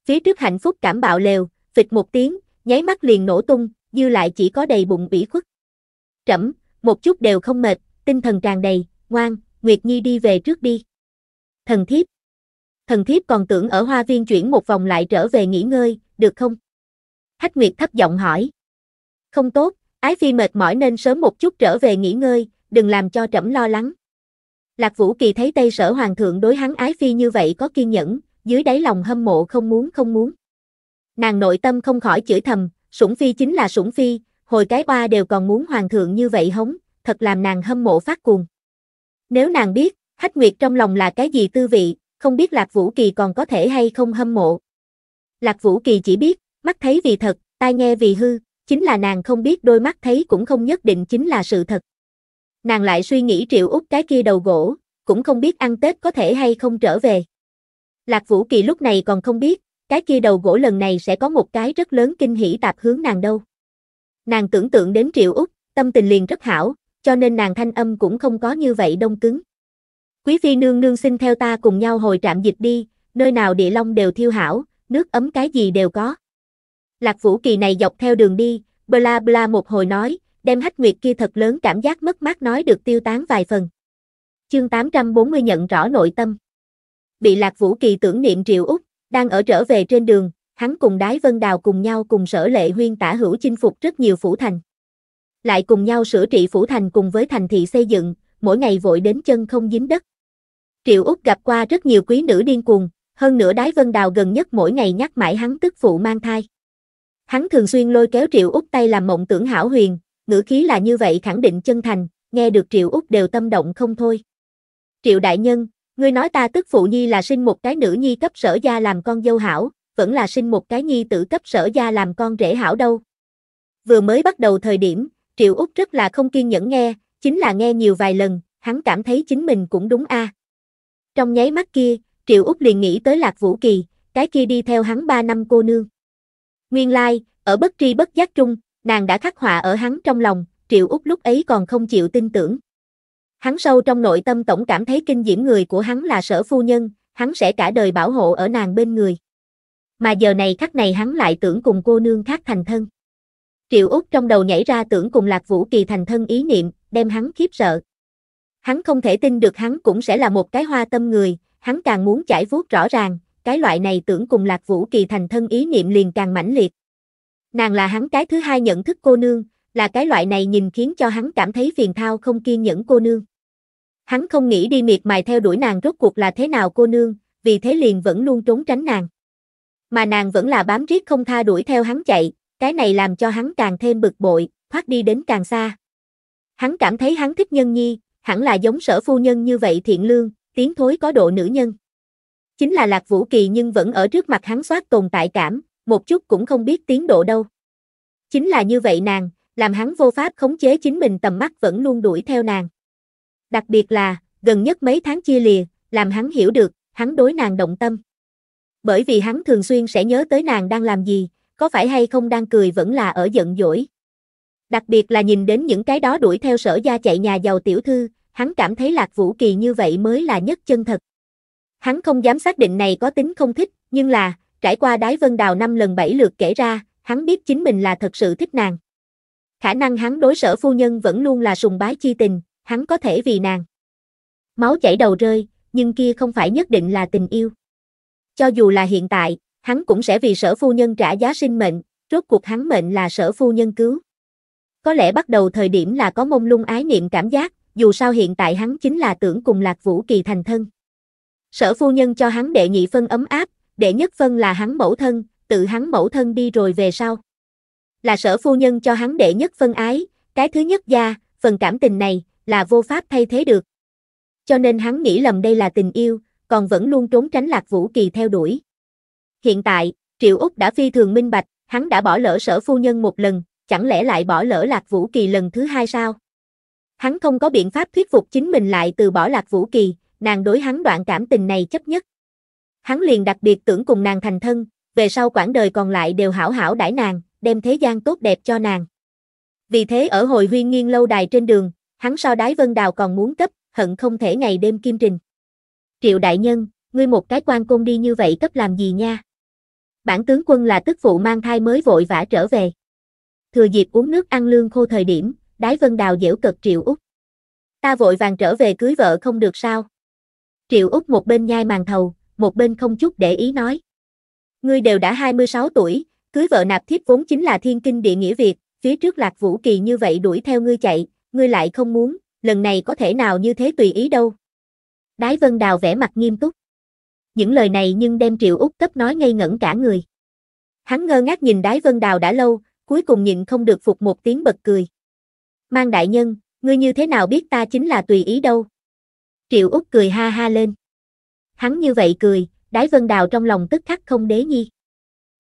Phía trước hạnh phúc cảm bạo lều, phịch một tiếng, nháy mắt liền nổ tung, dư lại chỉ có đầy bụng ủy khuất. Trẫm, một chút đều không mệt, tinh thần tràn đầy, ngoan, Nguyệt Nhi đi về trước đi. Thần thiếp. Thần thiếp còn tưởng ở hoa viên chuyển một vòng lại trở về nghỉ ngơi, được không? Hách Nguyệt thấp giọng hỏi. Không tốt, Ái Phi mệt mỏi nên sớm một chút trở về nghỉ ngơi, đừng làm cho trẫm lo lắng. Lạc Vũ Kỳ thấy Tây Sở Hoàng thượng đối hắn Ái Phi như vậy có kiên nhẫn, dưới đáy lòng hâm mộ không muốn không muốn. Nàng nội tâm không khỏi chửi thầm, sủng phi chính là sủng phi, hồi cái oa đều còn muốn hoàng thượng như vậy hống, thật làm nàng hâm mộ phát cuồng. Nếu nàng biết, hách nguyệt trong lòng là cái gì tư vị, không biết Lạc Vũ Kỳ còn có thể hay không hâm mộ. Lạc Vũ Kỳ chỉ biết, Mắt thấy vì thật, tai nghe vì hư, chính là nàng không biết đôi mắt thấy cũng không nhất định chính là sự thật. Nàng lại suy nghĩ triệu út cái kia đầu gỗ, cũng không biết ăn Tết có thể hay không trở về. Lạc Vũ Kỳ lúc này còn không biết, cái kia đầu gỗ lần này sẽ có một cái rất lớn kinh hỉ tạp hướng nàng đâu. Nàng tưởng tượng đến triệu út, tâm tình liền rất hảo, cho nên nàng thanh âm cũng không có như vậy đông cứng. Quý phi nương nương xin theo ta cùng nhau hồi trạm dịch đi, nơi nào địa long đều thiêu hảo, nước ấm cái gì đều có. Lạc Vũ Kỳ này dọc theo đường đi, bla bla một hồi nói, đem hách nguyệt kia thật lớn cảm giác mất mát nói được tiêu tán vài phần. Chương 840 nhận rõ nội tâm. Bị Lạc Vũ Kỳ tưởng niệm Triệu Úc, đang ở trở về trên đường, hắn cùng Đái Vân Đào cùng nhau cùng sở lệ huyên tả hữu chinh phục rất nhiều phủ thành. Lại cùng nhau sửa trị phủ thành cùng với thành thị xây dựng, mỗi ngày vội đến chân không dính đất. Triệu Úc gặp qua rất nhiều quý nữ điên cuồng, hơn nữa Đái Vân Đào gần nhất mỗi ngày nhắc mãi hắn tức phụ mang thai. Hắn thường xuyên lôi kéo Triệu Úc tay làm mộng tưởng hảo huyền, ngữ khí là như vậy khẳng định chân thành, nghe được Triệu Úc đều tâm động không thôi. Triệu đại nhân, ngươi nói ta tức phụ nhi là sinh một cái nữ nhi cấp sở gia làm con dâu hảo, vẫn là sinh một cái nhi tử cấp sở gia làm con rể hảo đâu. Vừa mới bắt đầu thời điểm, Triệu Úc rất là không kiên nhẫn nghe, chính là nghe nhiều vài lần, hắn cảm thấy chính mình cũng đúng a. À. Trong nháy mắt kia, Triệu Úc liền nghĩ tới Lạc Vũ Kỳ, cái kia đi theo hắn ba năm cô nương. Nguyên lai, ở bất tri bất giác trung, nàng đã khắc họa ở hắn trong lòng, Triệu Úc lúc ấy còn không chịu tin tưởng. Hắn sâu trong nội tâm tổng cảm thấy kinh diễm người của hắn là sở phu nhân, hắn sẽ cả đời bảo hộ ở nàng bên người. Mà giờ này khắc này hắn lại tưởng cùng cô nương khác thành thân. Triệu Úc trong đầu nhảy ra tưởng cùng Lạc Vũ Kỳ thành thân ý niệm, đem hắn khiếp sợ. Hắn không thể tin được hắn cũng sẽ là một cái hoa tâm người, hắn càng muốn chải vuốt rõ ràng, cái loại này tưởng cùng Lạc Vũ Kỳ thành thân ý niệm liền càng mãnh liệt. Nàng là hắn cái thứ hai nhận thức cô nương, là cái loại này nhìn khiến cho hắn cảm thấy phiền thao không kiên nhẫn cô nương. Hắn không nghĩ đi miệt mài theo đuổi nàng rốt cuộc là thế nào cô nương, vì thế liền vẫn luôn trốn tránh nàng. Mà nàng vẫn là bám riết không tha đuổi theo hắn chạy, cái này làm cho hắn càng thêm bực bội, thoát đi đến càng xa. Hắn cảm thấy hắn thích nhân nhi, hẳn là giống sở phu nhân như vậy thiện lương, tiếng thối có độ nữ nhân chính là Lạc Vũ Kỳ nhưng vẫn ở trước mặt hắn soát tồn tại cảm, một chút cũng không biết tiến độ đâu. Chính là như vậy nàng, làm hắn vô pháp khống chế chính mình tầm mắt vẫn luôn đuổi theo nàng. Đặc biệt là, gần nhất mấy tháng chia lìa, làm hắn hiểu được, hắn đối nàng động tâm. Bởi vì hắn thường xuyên sẽ nhớ tới nàng đang làm gì, có phải hay không đang cười vẫn là ở giận dỗi. Đặc biệt là nhìn đến những cái đó đuổi theo sở gia chạy nhà giàu tiểu thư, hắn cảm thấy Lạc Vũ Kỳ như vậy mới là nhất chân thật. Hắn không dám xác định này có tính không thích, nhưng là, trải qua đái vân đào năm lần bảy lượt kể ra, hắn biết chính mình là thật sự thích nàng. Khả năng hắn đối sở phu nhân vẫn luôn là sùng bái chi tình, hắn có thể vì nàng. Máu chảy đầu rơi, nhưng kia không phải nhất định là tình yêu. Cho dù là hiện tại, hắn cũng sẽ vì sở phu nhân trả giá sinh mệnh, rốt cuộc hắn mệnh là sở phu nhân cứu. Có lẽ bắt đầu thời điểm là có mông lung ái niệm cảm giác, dù sao hiện tại hắn chính là tưởng cùng Lạc Vũ Kỳ thành thân. Sở phu nhân cho hắn đệ nhị phân ấm áp, đệ nhất phân là hắn mẫu thân, tự hắn mẫu thân đi rồi về sau. Là sở phu nhân cho hắn đệ nhất phân ái, cái thứ nhất gia, phần cảm tình này, là vô pháp thay thế được. Cho nên hắn nghĩ lầm đây là tình yêu, còn vẫn luôn trốn tránh lạc vũ kỳ theo đuổi. Hiện tại, Triệu Úc đã phi thường minh bạch, hắn đã bỏ lỡ sở phu nhân một lần, chẳng lẽ lại bỏ lỡ lạc vũ kỳ lần thứ hai sao? Hắn không có biện pháp thuyết phục chính mình lại từ bỏ lạc vũ kỳ, nàng đối hắn đoạn cảm tình này chấp nhất. Hắn liền đặc biệt tưởng cùng nàng thành thân, về sau quãng đời còn lại đều hảo hảo đãi nàng, đem thế gian tốt đẹp cho nàng. Vì thế ở hồi huy nghiêng lâu đài trên đường, hắn so đái vân đào còn muốn cấp, hận không thể ngày đêm kim trình. Triệu đại nhân, ngươi một cái quan côn đi như vậy cấp làm gì nha? Bản tướng quân là tức phụ mang thai mới vội vã trở về. Thừa dịp uống nước ăn lương khô thời điểm, đái vân đào dễu cực triệu út. Ta vội vàng trở về cưới vợ không được sao? Triệu Úc một bên nhai màn thầu, một bên không chút để ý nói. Ngươi đều đã 26 tuổi, cưới vợ nạp thiếp vốn chính là thiên kinh địa nghĩa Việt, phía trước lạc vũ kỳ như vậy đuổi theo ngươi chạy, ngươi lại không muốn, lần này có thể nào như thế tùy ý đâu. Đái Vân Đào vẻ mặt nghiêm túc. Những lời này nhưng đem Triệu Úc cấp nói ngây ngẩn cả người. Hắn ngơ ngác nhìn Đái Vân Đào đã lâu, cuối cùng nhịn không được phục một tiếng bật cười. Mang đại nhân, ngươi như thế nào biết ta chính là tùy ý đâu? Triệu Úc cười ha ha lên. Hắn như vậy cười, Đái Vân Đào trong lòng tức khắc không đế nhi.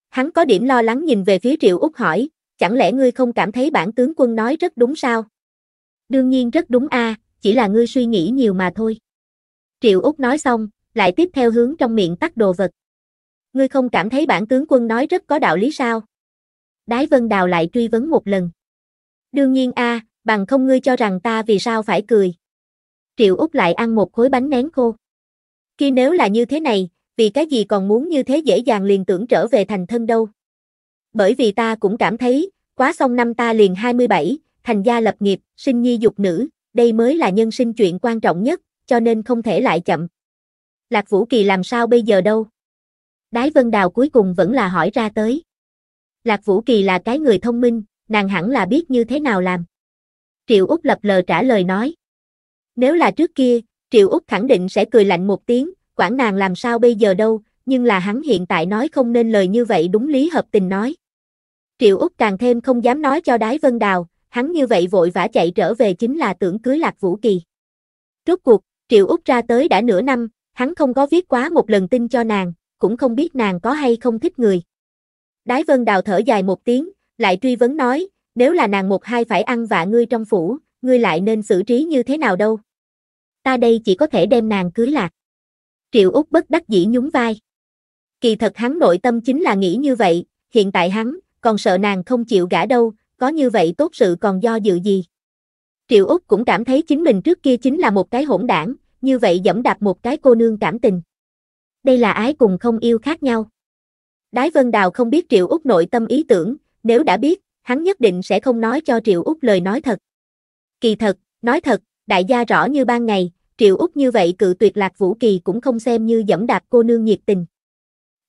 Hắn có điểm lo lắng nhìn về phía Triệu Úc hỏi, chẳng lẽ ngươi không cảm thấy bản tướng quân nói rất đúng sao? Đương nhiên rất đúng a, à, chỉ là ngươi suy nghĩ nhiều mà thôi. Triệu Úc nói xong, lại tiếp theo hướng trong miệng tắt đồ vật. Ngươi không cảm thấy bản tướng quân nói rất có đạo lý sao? Đái Vân Đào lại truy vấn một lần. Đương nhiên a, à, bằng không ngươi cho rằng ta vì sao phải cười, Triệu Úc lại ăn một khối bánh nén khô. Khi nếu là như thế này, vì cái gì còn muốn như thế dễ dàng liền tưởng trở về thành thân đâu. Bởi vì ta cũng cảm thấy, quá xong năm ta liền 27, thành gia lập nghiệp, sinh nhi dục nữ, đây mới là nhân sinh chuyện quan trọng nhất, cho nên không thể lại chậm. Lạc Vũ Kỳ làm sao bây giờ đâu? Đái Vân Đào cuối cùng vẫn là hỏi ra tới. Lạc Vũ Kỳ là cái người thông minh, nàng hẳn là biết như thế nào làm. Triệu Úc lập lờ trả lời nói. Nếu là trước kia, Triệu Úc khẳng định sẽ cười lạnh một tiếng, quản nàng làm sao bây giờ đâu, nhưng là hắn hiện tại nói không nên lời như vậy đúng lý hợp tình nói. Triệu Úc càng thêm không dám nói cho Đái Vân Đào, hắn như vậy vội vã chạy trở về chính là tưởng cưới Lạc Vũ Kỳ. Rốt cuộc, Triệu Úc ra tới đã nửa năm, hắn không có viết quá một lần tin cho nàng, cũng không biết nàng có hay không thích người. Đái Vân Đào thở dài một tiếng, lại truy vấn nói, nếu là nàng một hai phải ăn vạ ngươi trong phủ, ngươi lại nên xử trí như thế nào đâu ta đây chỉ có thể đem nàng cưới lạc. Triệu Úc bất đắc dĩ nhún vai. Kỳ thật hắn nội tâm chính là nghĩ như vậy, hiện tại hắn, còn sợ nàng không chịu gả đâu, có như vậy tốt sự còn do dự gì. Triệu Úc cũng cảm thấy chính mình trước kia chính là một cái hỗn đảng, như vậy dẫm đạp một cái cô nương cảm tình. Đây là ái cùng không yêu khác nhau. Đái Vân Đào không biết Triệu Úc nội tâm ý tưởng, nếu đã biết, hắn nhất định sẽ không nói cho Triệu Úc lời nói thật. Kỳ thật, nói thật, đại gia rõ như ban ngày, Triệu Úc như vậy cự tuyệt Lạc Vũ Kỳ cũng không xem như dẫm đạp cô nương nhiệt tình.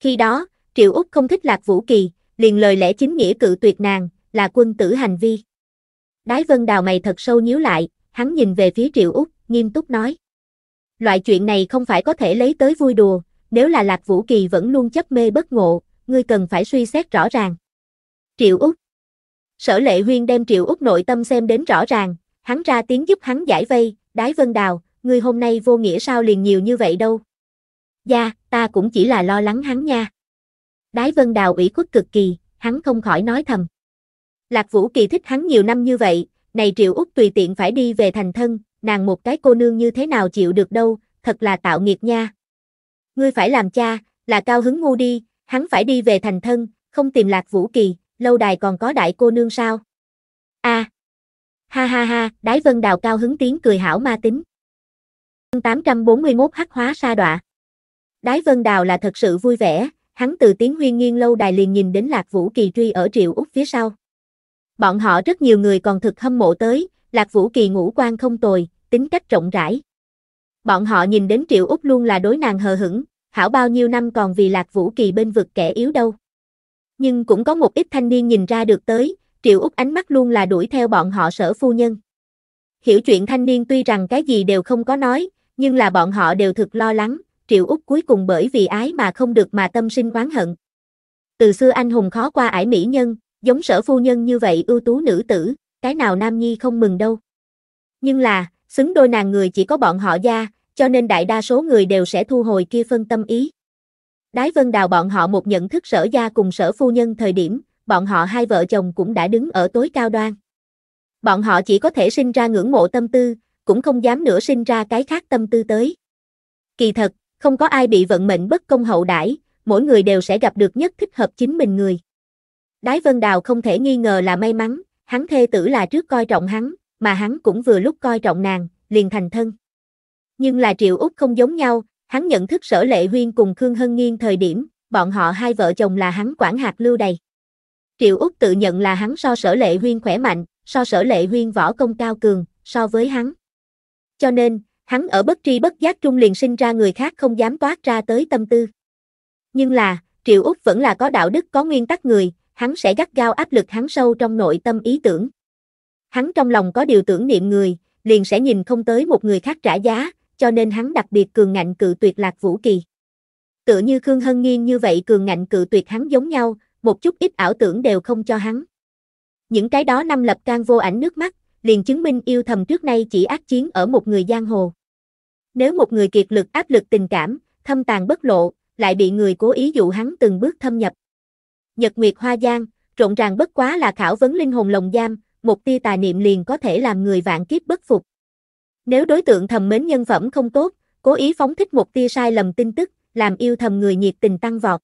Khi đó, Triệu Úc không thích Lạc Vũ Kỳ, liền lời lẽ chính nghĩa cự tuyệt nàng, là quân tử hành vi. Đái Vân đào mày thật sâu nhíu lại, hắn nhìn về phía Triệu Úc, nghiêm túc nói. Loại chuyện này không phải có thể lấy tới vui đùa, nếu là Lạc Vũ Kỳ vẫn luôn chấp mê bất ngộ, ngươi cần phải suy xét rõ ràng. Triệu Úc Sở Lệ Huyên đem Triệu Úc nội tâm xem đến rõ ràng, Hắn ra tiếng giúp hắn giải vây, đái vân đào, người hôm nay vô nghĩa sao liền nhiều như vậy đâu. gia, dạ, ta cũng chỉ là lo lắng hắn nha. Đái vân đào ủy khuất cực kỳ, hắn không khỏi nói thầm. Lạc Vũ Kỳ thích hắn nhiều năm như vậy, này Triệu út tùy tiện phải đi về thành thân, nàng một cái cô nương như thế nào chịu được đâu, thật là tạo nghiệp nha. Ngươi phải làm cha, là cao hứng ngu đi, hắn phải đi về thành thân, không tìm Lạc Vũ Kỳ, lâu đài còn có đại cô nương sao? A, à, Ha ha ha, Đái Vân Đào cao hứng tiếng cười hảo ma tính. 841 hắc hóa sa đọa. Đái Vân Đào là thật sự vui vẻ, hắn từ tiếng huyên nghiêng lâu đài liền nhìn đến Lạc Vũ Kỳ truy ở Triệu Úc phía sau. Bọn họ rất nhiều người còn thực hâm mộ tới, Lạc Vũ Kỳ ngũ quan không tồi, tính cách rộng rãi. Bọn họ nhìn đến Triệu Úc luôn là đối nàng hờ hững, hảo bao nhiêu năm còn vì Lạc Vũ Kỳ bên vực kẻ yếu đâu. Nhưng cũng có một ít thanh niên nhìn ra được tới, Triệu Úc ánh mắt luôn là đuổi theo bọn họ sở phu nhân. Hiểu chuyện thanh niên tuy rằng cái gì đều không có nói, nhưng là bọn họ đều thực lo lắng, Triệu Úc cuối cùng bởi vì ái mà không được mà tâm sinh oán hận. Từ xưa anh hùng khó qua ải mỹ nhân, giống sở phu nhân như vậy ưu tú nữ tử, cái nào nam nhi không mừng đâu. Nhưng là, xứng đôi nàng người chỉ có bọn họ gia, cho nên đại đa số người đều sẽ thu hồi kia phân tâm ý. Đái Vân Đào bọn họ một nhận thức sở gia cùng sở phu nhân thời điểm, bọn họ hai vợ chồng cũng đã đứng ở tối cao đoan. Bọn họ chỉ có thể sinh ra ngưỡng mộ tâm tư, cũng không dám nữa sinh ra cái khác tâm tư tới. Kỳ thật, không có ai bị vận mệnh bất công hậu đãi, mỗi người đều sẽ gặp được nhất thích hợp chính mình người. Đái Vân Đào không thể nghi ngờ là may mắn, hắn thê tử là trước coi trọng hắn, mà hắn cũng vừa lúc coi trọng nàng, liền thành thân. Nhưng là Triệu Úc không giống nhau, hắn nhận thức sở lệ huyên cùng Khương Hân Nghiên thời điểm, bọn họ hai vợ chồng là hắn quản hạt lưu đầy. Triệu Úc tự nhận là hắn so sở lệ huyên khỏe mạnh, so sở lệ huyên võ công cao cường, so với hắn. Cho nên, hắn ở bất tri bất giác trung liền sinh ra người khác không dám toát ra tới tâm tư. Nhưng là, Triệu Úc vẫn là có đạo đức có nguyên tắc người, hắn sẽ gắt gao áp lực hắn sâu trong nội tâm ý tưởng. Hắn trong lòng có điều tưởng niệm người, liền sẽ nhìn không tới một người khác trả giá, cho nên hắn đặc biệt cường ngạnh cự tuyệt Lạc Vũ Kỳ. Tựa như Khương Hân Nghiên như vậy cường ngạnh cự tuyệt hắn giống nhau, một chút ít ảo tưởng đều không cho hắn. Những cái đó năm lập can vô ảnh nước mắt, liền chứng minh yêu thầm trước nay chỉ ác chiến ở một người giang hồ. Nếu một người kiệt lực áp lực tình cảm, thâm tàn bất lộ, lại bị người cố ý dụ hắn từng bước thâm nhập. Nhật Nguyệt Hoa Giang, rộn ràng bất quá là khảo vấn linh hồn lồng giam, một tia tà niệm liền có thể làm người vạn kiếp bất phục. Nếu đối tượng thầm mến nhân phẩm không tốt, cố ý phóng thích một tia sai lầm tin tức, làm yêu thầm người nhiệt tình tăng vọt.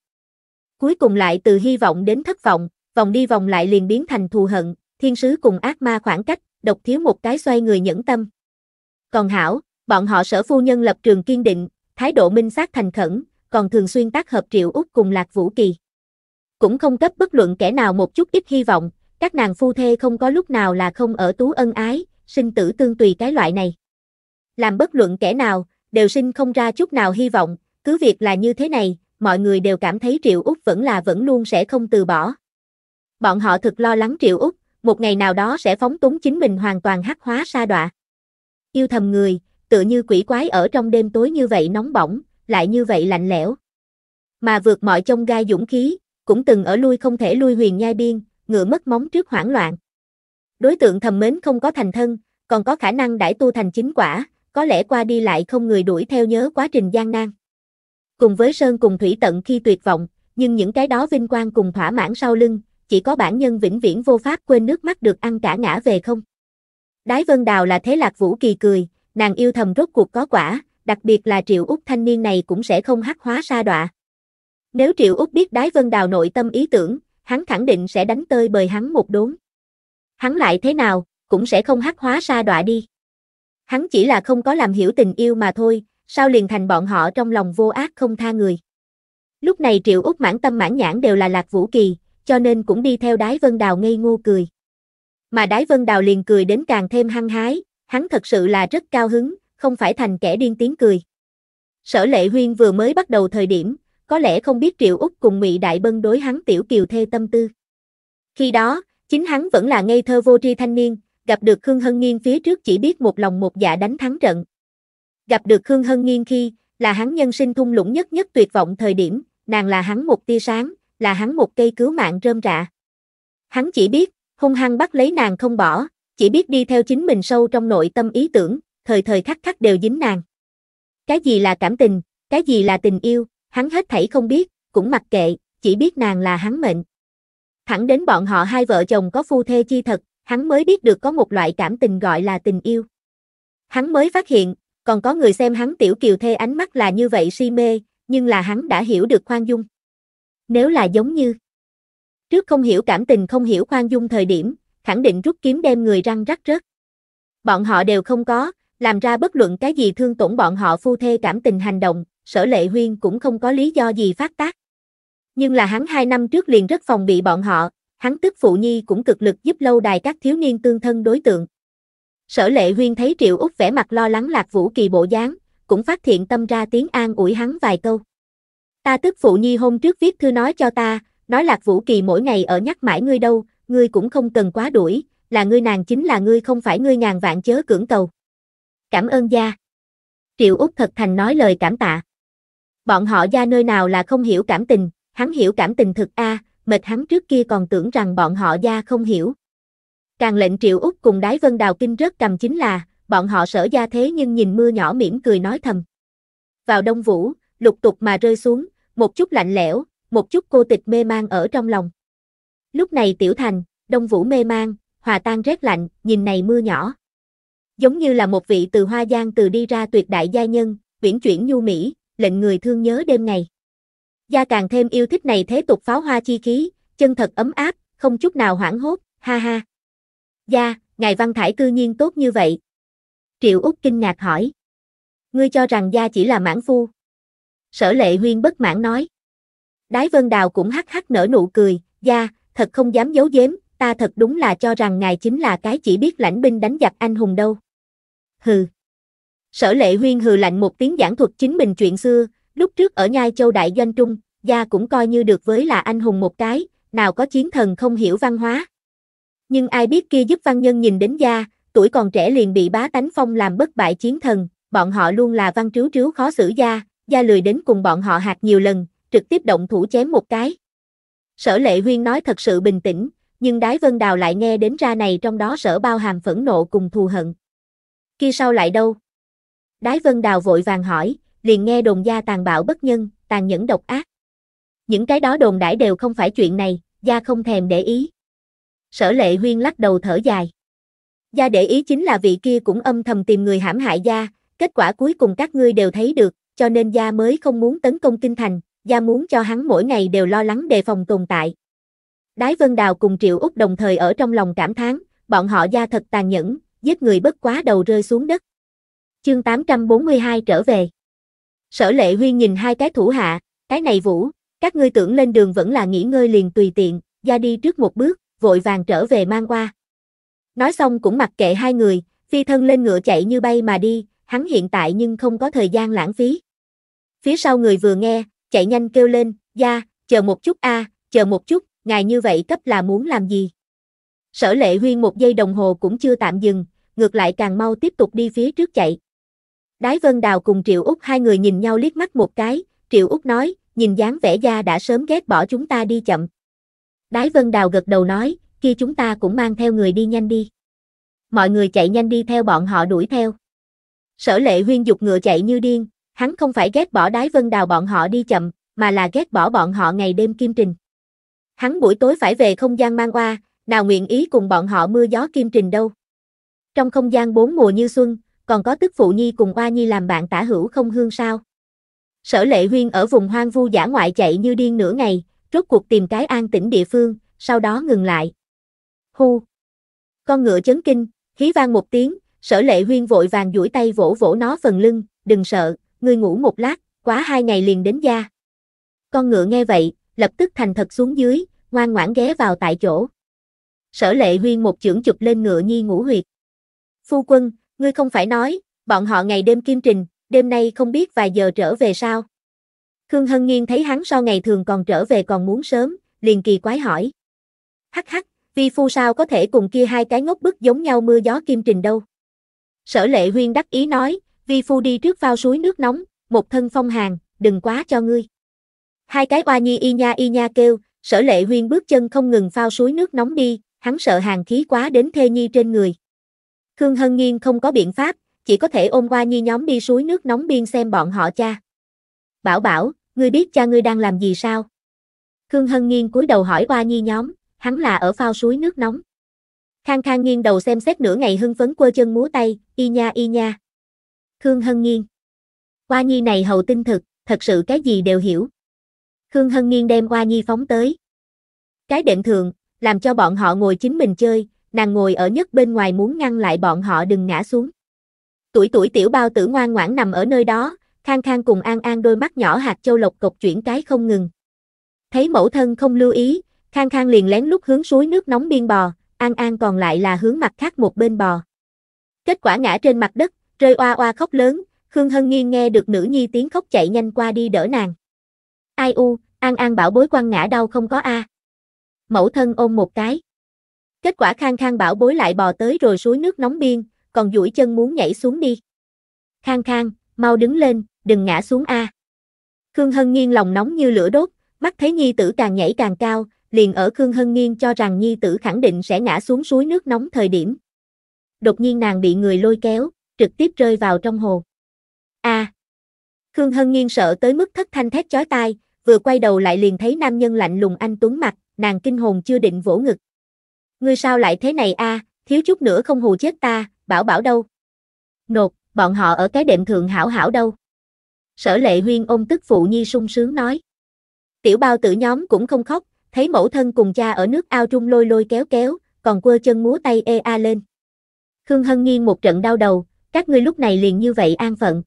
Cuối cùng lại từ hy vọng đến thất vọng, vòng đi vòng lại liền biến thành thù hận, thiên sứ cùng ác ma khoảng cách, độc thiếu một cái xoay người nhẫn tâm. Còn hảo, bọn họ sở phu nhân lập trường kiên định, thái độ minh xác thành khẩn, còn thường xuyên tác hợp Triệu út cùng Lạc Vũ Kỳ. Cũng không cấp bất luận kẻ nào một chút ít hy vọng, các nàng phu thê không có lúc nào là không ở tú ân ái, sinh tử tương tùy cái loại này. Làm bất luận kẻ nào, đều sinh không ra chút nào hy vọng, cứ việc là như thế này, mọi người đều cảm thấy Triệu Úc vẫn là vẫn luôn sẽ không từ bỏ. Bọn họ thực lo lắng Triệu Úc, một ngày nào đó sẽ phóng túng chính mình hoàn toàn hắc hóa sa đọa. Yêu thầm người, tựa như quỷ quái ở trong đêm tối như vậy nóng bỏng, lại như vậy lạnh lẽo. Mà vượt mọi trông gai dũng khí, cũng từng ở lui không thể lui huyền nhai biên, ngựa mất móng trước hoảng loạn. Đối tượng thầm mến không có thành thân, còn có khả năng đãi tu thành chính quả, có lẽ qua đi lại không người đuổi theo nhớ quá trình gian nan cùng với sơn cùng thủy tận khi tuyệt vọng, nhưng những cái đó vinh quang cùng thỏa mãn sau lưng, chỉ có bản nhân vĩnh viễn vô pháp quên nước mắt được ăn cả ngã về không. Đái Vân Đào là thế lạc vũ kỳ cười, nàng yêu thầm rốt cuộc có quả, đặc biệt là Triệu Úc thanh niên này cũng sẽ không hắc hóa sa đọa. Nếu Triệu Úc biết Đái Vân Đào nội tâm ý tưởng, hắn khẳng định sẽ đánh tơi bời hắn một đốn. Hắn lại thế nào, cũng sẽ không hắc hóa sa đọa đi. Hắn chỉ là không có làm hiểu tình yêu mà thôi, sao liền thành bọn họ trong lòng vô ác không tha người. Lúc này Triệu Úc mãn tâm mãn nhãn đều là Lạc Vũ Kỳ, cho nên cũng đi theo Đái Vân Đào ngây ngô cười. Mà Đái Vân Đào liền cười đến càng thêm hăng hái, hắn thật sự là rất cao hứng, không phải thành kẻ điên tiếng cười. Sở Lệ Huyên vừa mới bắt đầu thời điểm, có lẽ không biết Triệu Úc cùng Ngụy Đại Bân đối hắn tiểu kiều thê tâm tư. Khi đó, chính hắn vẫn là ngây thơ vô tri thanh niên, gặp được Khương Hân Nghiên phía trước chỉ biết một lòng một dạ đánh thắng trận, Gặp được Khương Hân Nghiên khi, là hắn nhân sinh thung lũng nhất nhất tuyệt vọng thời điểm, nàng là hắn một tia sáng, là hắn một cây cứu mạng rơm rạ. Hắn chỉ biết, hung hăng bắt lấy nàng không bỏ, chỉ biết đi theo chính mình sâu trong nội tâm ý tưởng, thời thời khắc khắc đều dính nàng. Cái gì là cảm tình, cái gì là tình yêu, hắn hết thảy không biết, cũng mặc kệ, chỉ biết nàng là hắn mệnh. Thẳng đến bọn họ hai vợ chồng có phu thê chi thật, hắn mới biết được có một loại cảm tình gọi là tình yêu. Hắn mới phát hiện, còn có người xem hắn tiểu kiều thê ánh mắt là như vậy si mê, nhưng là hắn đã hiểu được khoan dung. Nếu là giống như trước không hiểu cảm tình không hiểu khoan dung thời điểm, khẳng định rút kiếm đem người răng rắc rớt. Bọn họ đều không có, làm ra bất luận cái gì thương tổn bọn họ phu thê cảm tình hành động, sở lệ huyên cũng không có lý do gì phát tác. Nhưng là hắn hai năm trước liền rất phòng bị bọn họ, hắn tức phụ nhi cũng cực lực giúp lâu đài các thiếu niên tương thân đối tượng, Sở lệ huyên thấy Triệu Úc vẻ mặt lo lắng Lạc Vũ Kỳ bộ dáng, cũng phát hiện tâm ra tiếng an ủi hắn vài câu. Ta tức phụ nhi hôm trước viết thư nói cho ta, nói Lạc Vũ Kỳ mỗi ngày ở nhắc mãi ngươi đâu, ngươi cũng không cần quá đuổi, là ngươi nàng chính là ngươi không phải ngươi ngàn vạn chớ cưỡng cầu. Cảm ơn gia. Triệu Úc thật thành nói lời cảm tạ. Bọn họ gia nơi nào là không hiểu cảm tình, hắn hiểu cảm tình thực a, à, mệt hắn trước kia còn tưởng rằng bọn họ gia không hiểu. Càng lệnh Triệu Úc cùng Đái Vân Đào Kinh rất cầm chính là, bọn họ sở gia thế nhưng nhìn mưa nhỏ mỉm cười nói thầm. Vào đông vũ, lục tục mà rơi xuống, một chút lạnh lẽo, một chút cô tịch mê mang ở trong lòng. Lúc này tiểu thành, đông vũ mê mang, hòa tan rét lạnh, nhìn này mưa nhỏ. Giống như là một vị từ hoa giang từ đi ra tuyệt đại gia nhân, viễn chuyển nhu mỹ, lệnh người thương nhớ đêm ngày. Gia càng thêm yêu thích này thế tục pháo hoa chi khí, chân thật ấm áp, không chút nào hoảng hốt, ha ha. Gia, ngài Văn Thải cư nhiên tốt như vậy. Triệu Úc kinh ngạc hỏi. Ngươi cho rằng Gia chỉ là mãn phu. Sở lệ huyên bất mãn nói. Đái Vân Đào cũng hắc hắc nở nụ cười, Gia, thật không dám giấu giếm, ta thật đúng là cho rằng ngài chính là cái chỉ biết lãnh binh đánh giặc anh hùng đâu. Hừ. Sở lệ huyên hừ lạnh một tiếng giảng thuật chính mình chuyện xưa, lúc trước ở Nhai Châu Đại Doanh Trung, Gia cũng coi như được với là anh hùng một cái, nào có chiến thần không hiểu văn hóa. Nhưng ai biết kia giúp văn nhân nhìn đến gia, tuổi còn trẻ liền bị bá tánh phong làm bất bại chiến thần, bọn họ luôn là văn trứu trứu khó xử gia, gia lười đến cùng bọn họ hạt nhiều lần, trực tiếp động thủ chém một cái. Sở lệ huyên nói thật sự bình tĩnh, nhưng đái vân đào lại nghe đến ra này trong đó sở bao hàm phẫn nộ cùng thù hận. Kia sau lại đâu? Đái vân đào vội vàng hỏi, liền nghe đồn gia tàn bạo bất nhân, tàn nhẫn độc ác. Những cái đó đồn đãi đều không phải chuyện này, gia không thèm để ý sở lệ huyên lắc đầu thở dài. Gia để ý chính là vị kia cũng âm thầm tìm người hãm hại gia, kết quả cuối cùng các ngươi đều thấy được, cho nên gia mới không muốn tấn công kinh thành, gia muốn cho hắn mỗi ngày đều lo lắng đề phòng tồn tại. Đái Vân Đào cùng Triệu Úc đồng thời ở trong lòng cảm thán, bọn họ gia thật tàn nhẫn, giết người bất quá đầu rơi xuống đất. Chương 842 trở về. Sở Lệ Huyên nhìn hai cái thủ hạ, cái này Vũ, các ngươi tưởng lên đường vẫn là nghỉ ngơi liền tùy tiện, gia đi trước một bước, vội vàng trở về mang qua. Nói xong cũng mặc kệ hai người, phi thân lên ngựa chạy như bay mà đi, hắn hiện tại nhưng không có thời gian lãng phí. Phía sau người vừa nghe, chạy nhanh kêu lên, "Gia, chờ một chút a, chờ một chút, ngài như vậy cấp là muốn làm gì?" Sở Lệ Huyên một giây đồng hồ cũng chưa tạm dừng, ngược lại càng mau tiếp tục đi phía trước chạy. Đái Vân Đào cùng Triệu Úc hai người nhìn nhau liếc mắt một cái, Triệu Úc nói, nhìn dáng vẻ gia đã sớm ghét bỏ chúng ta đi chậm, Đái Vân Đào gật đầu nói, kia chúng ta cũng mang theo người đi nhanh đi. Mọi người chạy nhanh đi theo bọn họ đuổi theo. Sở lệ huyên dục ngựa chạy như điên, hắn không phải ghét bỏ đái vân đào bọn họ đi chậm, mà là ghét bỏ bọn họ ngày đêm kim trình. Hắn buổi tối phải về không gian mang qua, nào nguyện ý cùng bọn họ mưa gió kim trình đâu. Trong không gian bốn mùa như xuân, còn có tức phụ nhi cùng oa nhi làm bạn tả hữu không hương sao. Sở lệ huyên ở vùng hoang vu giả ngoại chạy như điên nửa ngày, rốt cuộc tìm cái an tĩnh địa phương, sau đó ngừng lại. Hu! Con ngựa chấn kinh, khí vang một tiếng, sở lệ huyên vội vàng duỗi tay vỗ vỗ nó phần lưng, đừng sợ, ngươi ngủ một lát, quá hai ngày liền đến gia. Con ngựa nghe vậy, lập tức thành thật xuống dưới, ngoan ngoãn ghé vào tại chỗ. Sở lệ huyên một chưởng chụp lên ngựa nhi ngủ huyệt. Phu quân, ngươi không phải nói, bọn họ ngày đêm kim trình, đêm nay không biết vài giờ trở về sao. Khương Hân Nghiên thấy hắn sau ngày thường còn trở về còn muốn sớm, liền kỳ quái hỏi. Hắc hắc, vi phu sao có thể cùng kia hai cái ngốc bức giống nhau mưa gió kim trình đâu. Sở lệ huyên đắc ý nói, vi phu đi trước vào suối nước nóng, một thân phong hàng, đừng quá cho ngươi. Hai cái oa nhi y nha y nha kêu, sở lệ huyên bước chân không ngừng phao suối nước nóng đi, hắn sợ hàng khí quá đến thê nhi trên người. Khương Hân Nghiên không có biện pháp, chỉ có thể ôm qua nhi nhóm đi suối nước nóng biên xem bọn họ cha. Bảo bảo, ngươi biết cha ngươi đang làm gì sao? Khương Hân Nghiên cúi đầu hỏi Hoa nhi nhóm, hắn là ở phao suối nước nóng. Khang Khang nghiêng đầu xem xét nửa ngày hưng phấn quơ chân múa tay, y nha y nha. Khương Hân Nghiên. Hoa nhi này hầu tinh thực, thật sự cái gì đều hiểu. Khương Hân Nghiên đem Hoa nhi phóng tới. Cái đệm thường, làm cho bọn họ ngồi chính mình chơi, nàng ngồi ở nhất bên ngoài muốn ngăn lại bọn họ đừng ngã xuống. Tuổi tuổi tiểu bao tử ngoan ngoãn nằm ở nơi đó, Khang Khang cùng An An đôi mắt nhỏ hạt châu lộc cộc chuyển cái không ngừng. Thấy mẫu thân không lưu ý, Khang Khang liền lén lút hướng suối nước nóng biên bò, An An còn lại là hướng mặt khác một bên bò. Kết quả ngã trên mặt đất, rơi oa oa khóc lớn, Khương Hân Nghiên nghe được nữ nhi tiếng khóc chạy nhanh qua đi đỡ nàng. Ai u, An An bảo bối quan ngã đau không có a. Mẫu thân ôm một cái. Kết quả Khang Khang bảo bối lại bò tới rồi suối nước nóng biên, còn duỗi chân muốn nhảy xuống đi. Khang Khang, mau đứng lên, đừng ngã xuống a. Khương Hân Nghiên lòng nóng như lửa đốt, mắt thấy nhi tử càng nhảy càng cao, liền ở Khương Hân Nghiên cho rằng nhi tử khẳng định sẽ ngã xuống suối nước nóng thời điểm. Đột nhiên nàng bị người lôi kéo, trực tiếp rơi vào trong hồ. A. Khương Hân Nghiên sợ tới mức thất thanh thét chói tai, vừa quay đầu lại liền thấy nam nhân lạnh lùng anh tuấn mặt, nàng kinh hồn chưa định vỗ ngực. Ngươi sao lại thế này a, thiếu chút nữa không hù chết ta, bảo bảo đâu. Nột, bọn họ ở cái đệm thượng hảo hảo đâu sở lệ huyên ôm tức phụ nhi sung sướng nói. Tiểu bao tử nhóm cũng không khóc, thấy mẫu thân cùng cha ở nước ao trung lôi lôi kéo kéo, còn quơ chân múa tay e a lên. Khương Hân Nghiên một trận đau đầu, các ngươi lúc này liền như vậy an phận.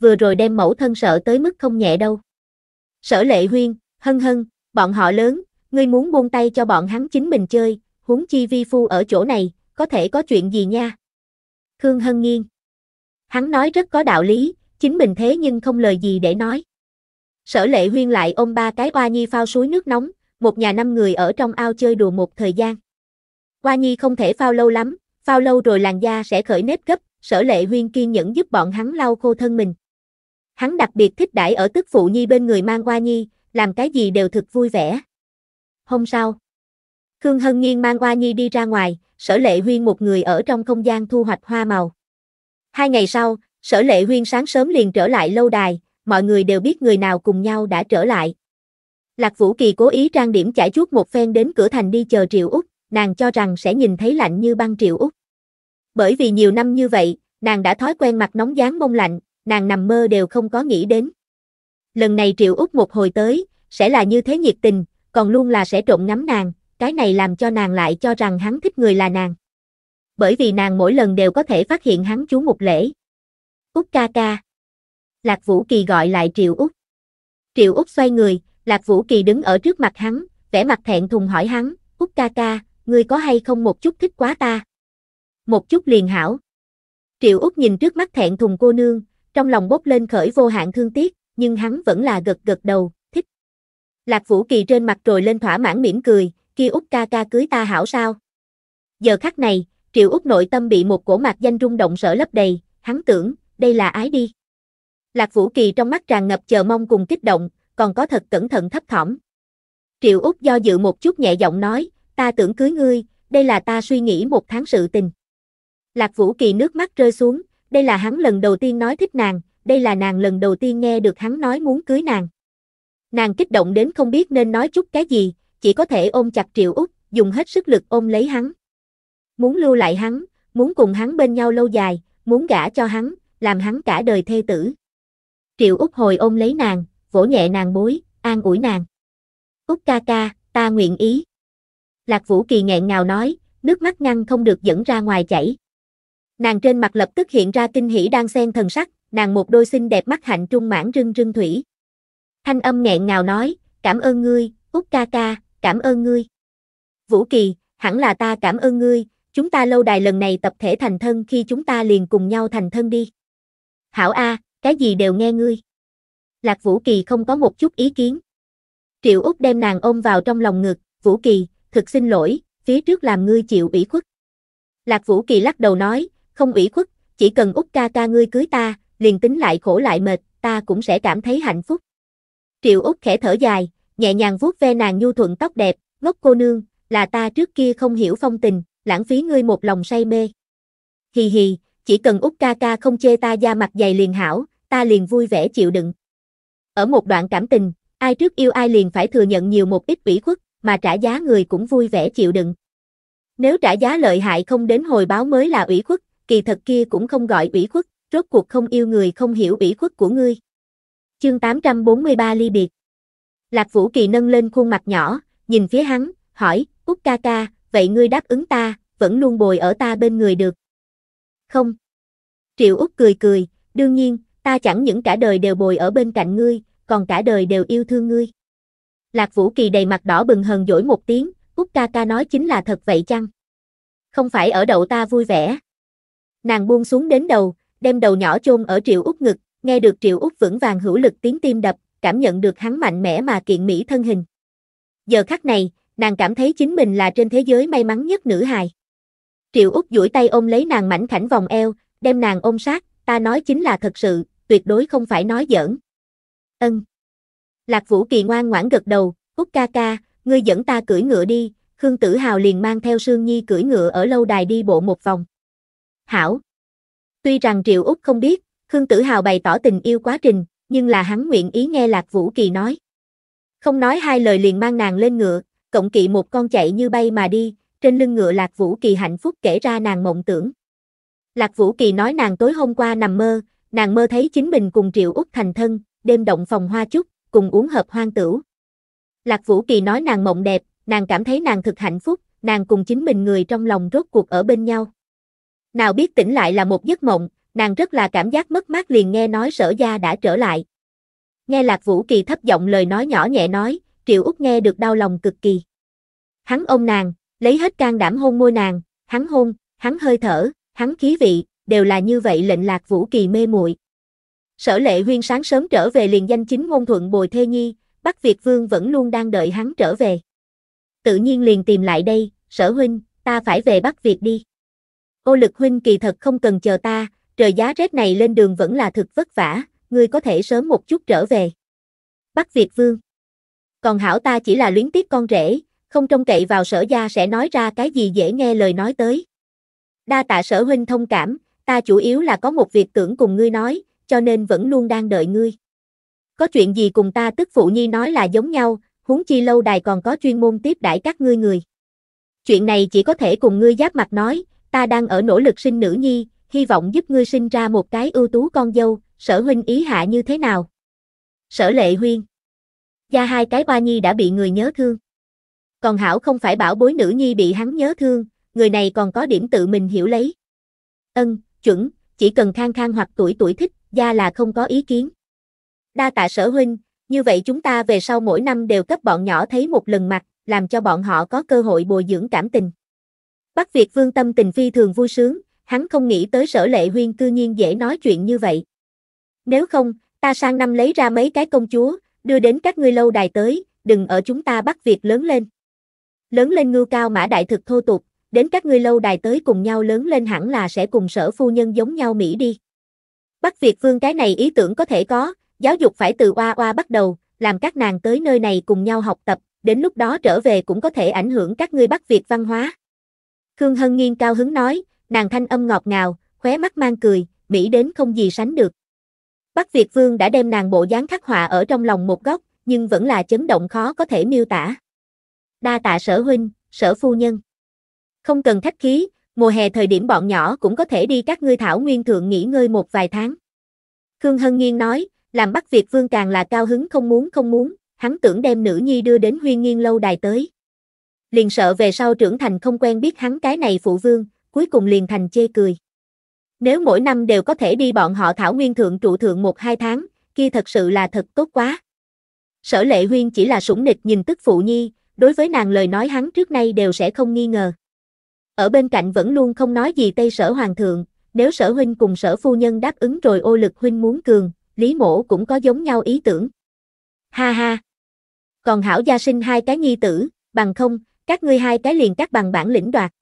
Vừa rồi đem mẫu thân sợ tới mức không nhẹ đâu. Sở lệ huyên, hân hân, bọn họ lớn, ngươi muốn buông tay cho bọn hắn chính mình chơi, huống chi vi phu ở chỗ này, có thể có chuyện gì nha. Khương Hân Nghiên. Hắn nói rất có đạo lý, chính mình thế nhưng không lời gì để nói. Sở lệ huyên lại ôm ba cái oa nhi phao suối nước nóng, một nhà năm người ở trong ao chơi đùa một thời gian. Oa nhi không thể phao lâu lắm, phao lâu rồi làn da sẽ khởi nếp gấp, sở lệ huyên kiên nhẫn giúp bọn hắn lau khô thân mình. Hắn đặc biệt thích đãi ở tức phụ nhi bên người mang oa nhi, làm cái gì đều thực vui vẻ. Hôm sau, Khương Hân Nhiên mang oa nhi đi ra ngoài, sở lệ huyên một người ở trong không gian thu hoạch hoa màu. Hai ngày sau, Sở lệ huyên sáng sớm liền trở lại lâu đài, mọi người đều biết người nào cùng nhau đã trở lại. Lạc Vũ Kỳ cố ý trang điểm chải chuốt một phen đến cửa thành đi chờ Triệu Úc, nàng cho rằng sẽ nhìn thấy lạnh như băng Triệu Úc. Bởi vì nhiều năm như vậy, nàng đã thói quen mặt nóng dáng mông lạnh, nàng nằm mơ đều không có nghĩ đến. Lần này Triệu Úc một hồi tới, sẽ là như thế nhiệt tình, còn luôn là sẽ trộn ngắm nàng, cái này làm cho nàng lại cho rằng hắn thích người là nàng. Bởi vì nàng mỗi lần đều có thể phát hiện hắn chú một lễ. Út ca ca. Lạc Vũ Kỳ gọi lại Triệu Út. Triệu Út xoay người, Lạc Vũ Kỳ đứng ở trước mặt hắn, vẻ mặt thẹn thùng hỏi hắn, Út ca ca, ngươi có hay không một chút thích quá ta? Một chút liền hảo. Triệu Út nhìn trước mắt thẹn thùng cô nương, trong lòng bốc lên khởi vô hạn thương tiếc, nhưng hắn vẫn là gật gật đầu, thích. Lạc Vũ Kỳ trên mặt rồi lên thỏa mãn mỉm cười, kia Út ca ca cưới ta hảo sao? Giờ khắc này, Triệu Út nội tâm bị một cổ mạc danh rung động sở lấp đầy, hắn tưởng, đây là ái đi. Lạc Vũ Kỳ trong mắt tràn ngập chờ mong cùng kích động, còn có thật cẩn thận thấp thỏm. Triệu Úc do dự một chút nhẹ giọng nói, ta tưởng cưới ngươi, đây là ta suy nghĩ một tháng sự tình. Lạc Vũ Kỳ nước mắt rơi xuống, đây là hắn lần đầu tiên nói thích nàng, đây là nàng lần đầu tiên nghe được hắn nói muốn cưới nàng. Nàng kích động đến không biết nên nói chút cái gì, chỉ có thể ôm chặt Triệu Úc, dùng hết sức lực ôm lấy hắn. Muốn lưu lại hắn, muốn cùng hắn bên nhau lâu dài, muốn gả cho hắn, làm hắn cả đời thê tử. Triệu Úc hồi ôm lấy nàng, vỗ nhẹ nàng bối, an ủi nàng. Úc ca ca, ta nguyện ý. Lạc Vũ Kỳ nghẹn ngào nói, nước mắt ngăn không được dẫn ra ngoài chảy. Nàng trên mặt lập tức hiện ra kinh hỉ đang xen thần sắc, nàng một đôi xinh đẹp mắt hạnh trung mãn rưng rưng thủy. Thanh âm nghẹn ngào nói, cảm ơn ngươi, Úc ca ca, cảm ơn ngươi. Vũ Kỳ, hẳn là ta cảm ơn ngươi, chúng ta lâu đài lần này tập thể thành thân khi chúng ta liền cùng nhau thành thân đi. Hảo A, cái gì đều nghe ngươi. Lạc Vũ Kỳ không có một chút ý kiến. Triệu Úc đem nàng ôm vào trong lòng ngực, Vũ Kỳ, thực xin lỗi, phía trước làm ngươi chịu ủy khuất. Lạc Vũ Kỳ lắc đầu nói, không ủy khuất, chỉ cần Úc ca ca ngươi cưới ta, liền tính lại khổ lại mệt, ta cũng sẽ cảm thấy hạnh phúc. Triệu Úc khẽ thở dài, nhẹ nhàng vuốt ve nàng nhu thuận tóc đẹp, ngốc cô nương, là ta trước kia không hiểu phong tình, lãng phí ngươi một lòng say mê. Hì hì, chỉ cần út ca ca không chê ta da mặt dày liền hảo, ta liền vui vẻ chịu đựng. Ở một đoạn cảm tình, ai trước yêu ai liền phải thừa nhận nhiều một ít ủy khuất, mà trả giá người cũng vui vẻ chịu đựng. Nếu trả giá lợi hại không đến hồi báo mới là ủy khuất, kỳ thật kia cũng không gọi ủy khuất, rốt cuộc không yêu người không hiểu ủy khuất của ngươi. Chương 843 ly biệt. Lạc Vũ Kỳ nâng lên khuôn mặt nhỏ, nhìn phía hắn, hỏi, út ca ca, vậy ngươi đáp ứng ta, vẫn luôn bồi ở ta bên người được không? Triệu Úc cười cười, đương nhiên, ta chẳng những cả đời đều bồi ở bên cạnh ngươi, còn cả đời đều yêu thương ngươi. Lạc Vũ Kỳ đầy mặt đỏ bừng hờn dỗi một tiếng, Úc ca ca nói chính là thật vậy chăng? Không phải ở đậu ta vui vẻ. Nàng buông xuống đến đầu, đem đầu nhỏ chôn ở Triệu Úc ngực, nghe được Triệu Úc vững vàng hữu lực tiếng tim đập, cảm nhận được hắn mạnh mẽ mà kiện mỹ thân hình. Giờ khắc này, nàng cảm thấy chính mình là trên thế giới may mắn nhất nữ hài. Triệu Úc duỗi tay ôm lấy nàng mảnh khảnh vòng eo, đem nàng ôm sát, ta nói chính là thật sự, tuyệt đối không phải nói giỡn. Ân. Lạc Vũ Kỳ ngoan ngoãn gật đầu, Úc ca ca, ngươi dẫn ta cưỡi ngựa đi, Khương Tử Hào liền mang theo Sương Nhi cưỡi ngựa ở lâu đài đi bộ một vòng. Hảo. Tuy rằng Triệu Úc không biết, Khương Tử Hào bày tỏ tình yêu quá trình, nhưng là hắn nguyện ý nghe Lạc Vũ Kỳ nói. Không nói hai lời liền mang nàng lên ngựa, cộng kỵ một con chạy như bay mà đi, trên lưng ngựa Lạc Vũ Kỳ hạnh phúc kể ra nàng mộng tưởng. Lạc Vũ Kỳ nói nàng tối hôm qua nằm mơ, nàng mơ thấy chính mình cùng Triệu Úc thành thân, đêm động phòng hoa chúc, cùng uống hợp hoang tửu. Lạc Vũ Kỳ nói nàng mộng đẹp, nàng cảm thấy nàng thực hạnh phúc, nàng cùng chính mình người trong lòng rốt cuộc ở bên nhau. Nào biết tỉnh lại là một giấc mộng, nàng rất là cảm giác mất mát liền nghe nói sở gia đã trở lại. Nghe Lạc Vũ Kỳ thấp giọng lời nói nhỏ nhẹ nói, Triệu Úc nghe được đau lòng cực kỳ. Hắn ôm nàng, lấy hết can đảm hôn môi nàng, hắn hôn, hắn hơi thở, hắn khí vị, đều là như vậy lệnh lạc vũ kỳ mê muội. Sở lệ huyên sáng sớm trở về liền danh chính ngôn thuận bồi thê nhi, Bắc Việt Vương vẫn luôn đang đợi hắn trở về. Tự nhiên liền tìm lại đây, sở huynh, ta phải về Bắc Việt đi. Ô lực huynh kỳ thật không cần chờ ta, trời giá rét này lên đường vẫn là thực vất vả, ngươi có thể sớm một chút trở về. Bắc Việt Vương Còn hảo ta chỉ là luyến tiếc con rể, không trông cậy vào sở gia sẽ nói ra cái gì dễ nghe lời nói tới. Đa tạ sở huynh thông cảm, ta chủ yếu là có một việc tưởng cùng ngươi nói, cho nên vẫn luôn đang đợi ngươi. Có chuyện gì cùng ta tức phụ nhi nói là giống nhau, huống chi lâu đài còn có chuyên môn tiếp đãi các ngươi người. Chuyện này chỉ có thể cùng ngươi giáp mặt nói, ta đang ở nỗ lực sinh nữ nhi, hy vọng giúp ngươi sinh ra một cái ưu tú con dâu, sở huynh ý hạ như thế nào? Sở lệ huyên. Gia hai cái ba nhi đã bị người nhớ thương. Còn hảo không phải bảo bối nữ nhi bị hắn nhớ thương, người này còn có điểm tự mình hiểu lấy. Ân, chuẩn, chỉ cần khang khang hoặc tuổi tuổi thích, gia là không có ý kiến. Đa tạ sở huynh, như vậy chúng ta về sau mỗi năm đều cấp bọn nhỏ thấy một lần mặt, làm cho bọn họ có cơ hội bồi dưỡng cảm tình. Bắc Việt vương tâm tình phi thường vui sướng, hắn không nghĩ tới sở lệ huyên cư nhiên dễ nói chuyện như vậy. Nếu không, ta sang năm lấy ra mấy cái công chúa, đưa đến các ngươi lâu đài tới, đừng ở chúng ta Bắc Việt lớn lên lớn lên ngưu cao mã đại thực thô tục, đến các ngươi lâu đài tới cùng nhau lớn lên hẳn là sẽ cùng sở phu nhân giống nhau Mỹ đi. Bắc Việt Vương cái này ý tưởng có thể có, giáo dục phải từ oa oa bắt đầu, làm các nàng tới nơi này cùng nhau học tập, đến lúc đó trở về cũng có thể ảnh hưởng các ngươi Bắc Việt văn hóa. Khương Hân Nghiên cao hứng nói, nàng thanh âm ngọt ngào, khóe mắt mang cười, Mỹ đến không gì sánh được. Bắc Việt Vương đã đem nàng bộ dáng khắc họa ở trong lòng một góc, nhưng vẫn là chấn động khó có thể miêu tả đa tạ sở huynh, sở phu nhân. Không cần khách khí, mùa hè thời điểm bọn nhỏ cũng có thể đi các ngươi thảo nguyên thượng nghỉ ngơi một vài tháng. Khương Hân Nghiên nói, làm bắt Việt Vương càng là cao hứng không muốn không muốn, hắn tưởng đem nữ nhi đưa đến huyên nghiên lâu đài tới. Liền sợ về sau trưởng thành không quen biết hắn cái này phụ vương, cuối cùng liền thành chê cười. Nếu mỗi năm đều có thể đi bọn họ thảo nguyên thượng trụ thượng một hai tháng, kia thật sự là thật tốt quá. Sở lệ huyên chỉ là sủng nịch nhìn tức phụ nhi, đối với nàng lời nói hắn trước nay đều sẽ không nghi ngờ. Ở bên cạnh vẫn luôn không nói gì Tây Sở Hoàng thượng, nếu Sở Huynh cùng Sở Phu Nhân đáp ứng rồi ô lực Huynh muốn cường, Lý mỗ cũng có giống nhau ý tưởng. Ha ha! Còn hảo gia sinh hai cái nghi tử, bằng không, các ngươi hai cái liền các bằng bản lĩnh đoạt.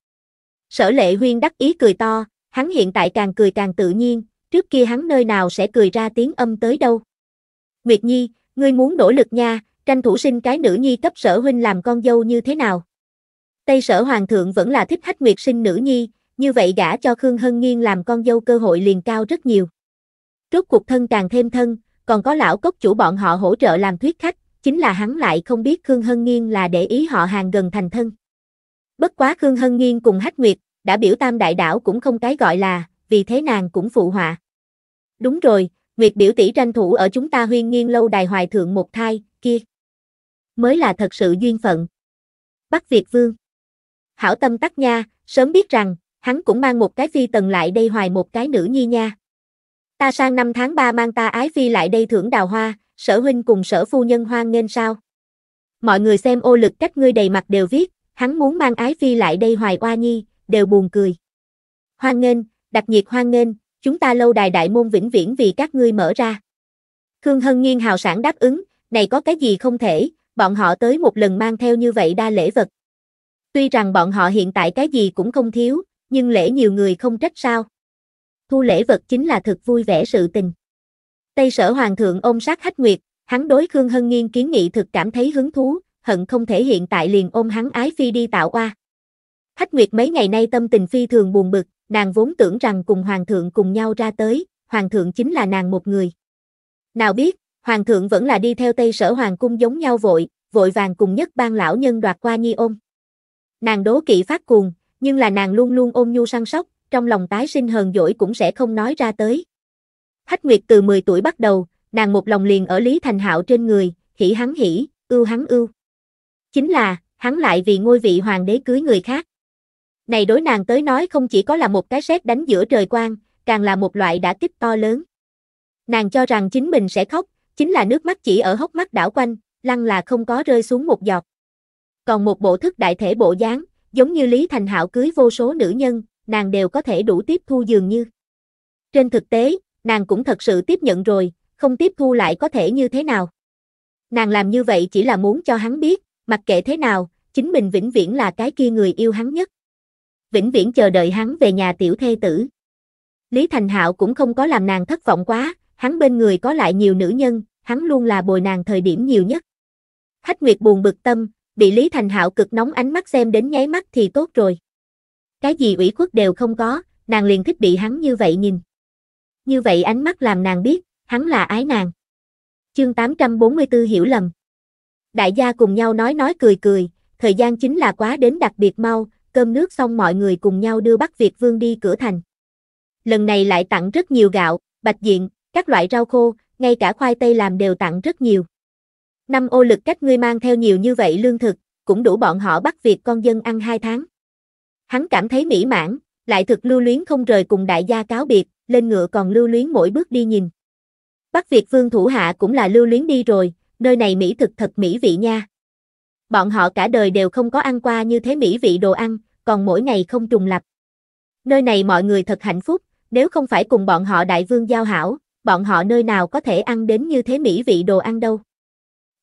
Sở lệ huyên đắc ý cười to, hắn hiện tại càng cười càng tự nhiên, trước kia hắn nơi nào sẽ cười ra tiếng âm tới đâu. Nguyệt Nhi, ngươi muốn nỗ lực nha, tranh thủ sinh cái nữ nhi cấp sở huynh làm con dâu như thế nào. Tây sở hoàng thượng vẫn là thích hách nguyệt sinh nữ nhi, như vậy gả cho Khương Hân Nghiên làm con dâu cơ hội liền cao rất nhiều. Trước cuộc thân càng thêm thân, còn có lão cốc chủ bọn họ hỗ trợ làm thuyết khách, chính là hắn lại không biết Khương Hân Nghiên là để ý họ hàng gần thành thân. Bất quá Khương Hân Nghiên cùng Hách Nguyệt, đã biểu tam đại đảo cũng không cái gọi là, vì thế nàng cũng phụ họa. Đúng rồi, Nguyệt biểu tỷ tranh thủ ở chúng ta huyên nghiên lâu đài hoài thượng một thai, kia mới là thật sự duyên phận. Bắc Việt Vương Hảo tâm tắc nha, sớm biết rằng, hắn cũng mang một cái phi tần lại đây hoài một cái nữ nhi nha. Ta sang năm tháng 3 mang ta ái phi lại đây thưởng đào hoa, sở huynh cùng sở phu nhân hoan nghênh sao. Mọi người xem ô lực cách ngươi đầy mặt đều viết, hắn muốn mang ái phi lại đây hoài oa nhi, đều buồn cười. Hoan nghênh, đặc nhiệt hoan nghênh, chúng ta lâu đài đại môn vĩnh viễn vì các ngươi mở ra. Khương Hân Nghiên hào sản đáp ứng, này có cái gì không thể, bọn họ tới một lần mang theo như vậy đa lễ vật. Tuy rằng bọn họ hiện tại cái gì cũng không thiếu, nhưng lễ nhiều người không trách sao. Thu lễ vật chính là thực vui vẻ sự tình. Tây sở hoàng thượng ôm sát hách nguyệt, hắn đối Khương Hân Nghiên kiến nghị thực cảm thấy hứng thú, hận không thể hiện tại liền ôm hắn ái phi đi tạo oa. Hách nguyệt mấy ngày nay tâm tình phi thường buồn bực, nàng vốn tưởng rằng cùng hoàng thượng cùng nhau ra tới, hoàng thượng chính là nàng một người. Nào biết, Hoàng thượng vẫn là đi theo Tây Sở Hoàng cung giống nhau vội, vội vàng cùng nhất ban lão nhân đoạt qua nhi ôm. Nàng đố kỵ phát cuồng, nhưng là nàng luôn luôn ôm nhu săn sóc, trong lòng tái sinh hờn dỗi cũng sẽ không nói ra tới. Hách Nguyệt từ 10 tuổi bắt đầu, nàng một lòng liền ở Lý Thành Hạo trên người, hỉ hắn hỉ, ưu hắn ưu. Chính là, hắn lại vì ngôi vị hoàng đế cưới người khác. Này đối nàng tới nói không chỉ có là một cái xét đánh giữa trời quan, càng là một loại đã kích to lớn. Nàng cho rằng chính mình sẽ khóc, chính là nước mắt chỉ ở hốc mắt đảo quanh, lăng là không có rơi xuống một giọt. Còn một bộ thức đại thể bộ dáng, giống như Lý Thành Hạo cưới vô số nữ nhân, nàng đều có thể đủ tiếp thu dường như. Trên thực tế, nàng cũng thật sự tiếp nhận rồi, không tiếp thu lại có thể như thế nào. Nàng làm như vậy chỉ là muốn cho hắn biết, mặc kệ thế nào, chính mình vĩnh viễn là cái kia người yêu hắn nhất. Vĩnh viễn chờ đợi hắn về nhà tiểu thê tử. Lý Thành Hạo cũng không có làm nàng thất vọng quá, hắn bên người có lại nhiều nữ nhân, hắn luôn là bồi nàng thời điểm nhiều nhất. Hách Nguyệt buồn bực tâm, bị Lý Thành Hạo cực nóng ánh mắt xem đến nháy mắt thì tốt rồi. Cái gì ủy khuất đều không có, nàng liền thích bị hắn như vậy nhìn. Như vậy ánh mắt làm nàng biết, hắn là ái nàng. Chương 844 hiểu lầm. Đại gia cùng nhau nói nói cười cười, thời gian chính là quá đến đặc biệt mau, cơm nước xong mọi người cùng nhau đưa Bắc Việt Vương đi cửa thành. Lần này lại tặng rất nhiều gạo, bạch diện, các loại rau khô, ngay cả khoai tây làm đều tặng rất nhiều. Năm ô lực cách ngươi mang theo nhiều như vậy lương thực, cũng đủ bọn họ bắt việc con dân ăn hai tháng. Hắn cảm thấy mỹ mãn, lại thực lưu luyến không rời cùng đại gia cáo biệt, lên ngựa còn lưu luyến mỗi bước đi nhìn. Bắt Việt vương thủ hạ cũng là lưu luyến đi rồi, nơi này mỹ thực thật mỹ vị nha. Bọn họ cả đời đều không có ăn qua như thế mỹ vị đồ ăn, còn mỗi ngày không trùng lập. Nơi này mọi người thật hạnh phúc, nếu không phải cùng bọn họ đại vương giao hảo, bọn họ nơi nào có thể ăn đến như thế mỹ vị đồ ăn đâu.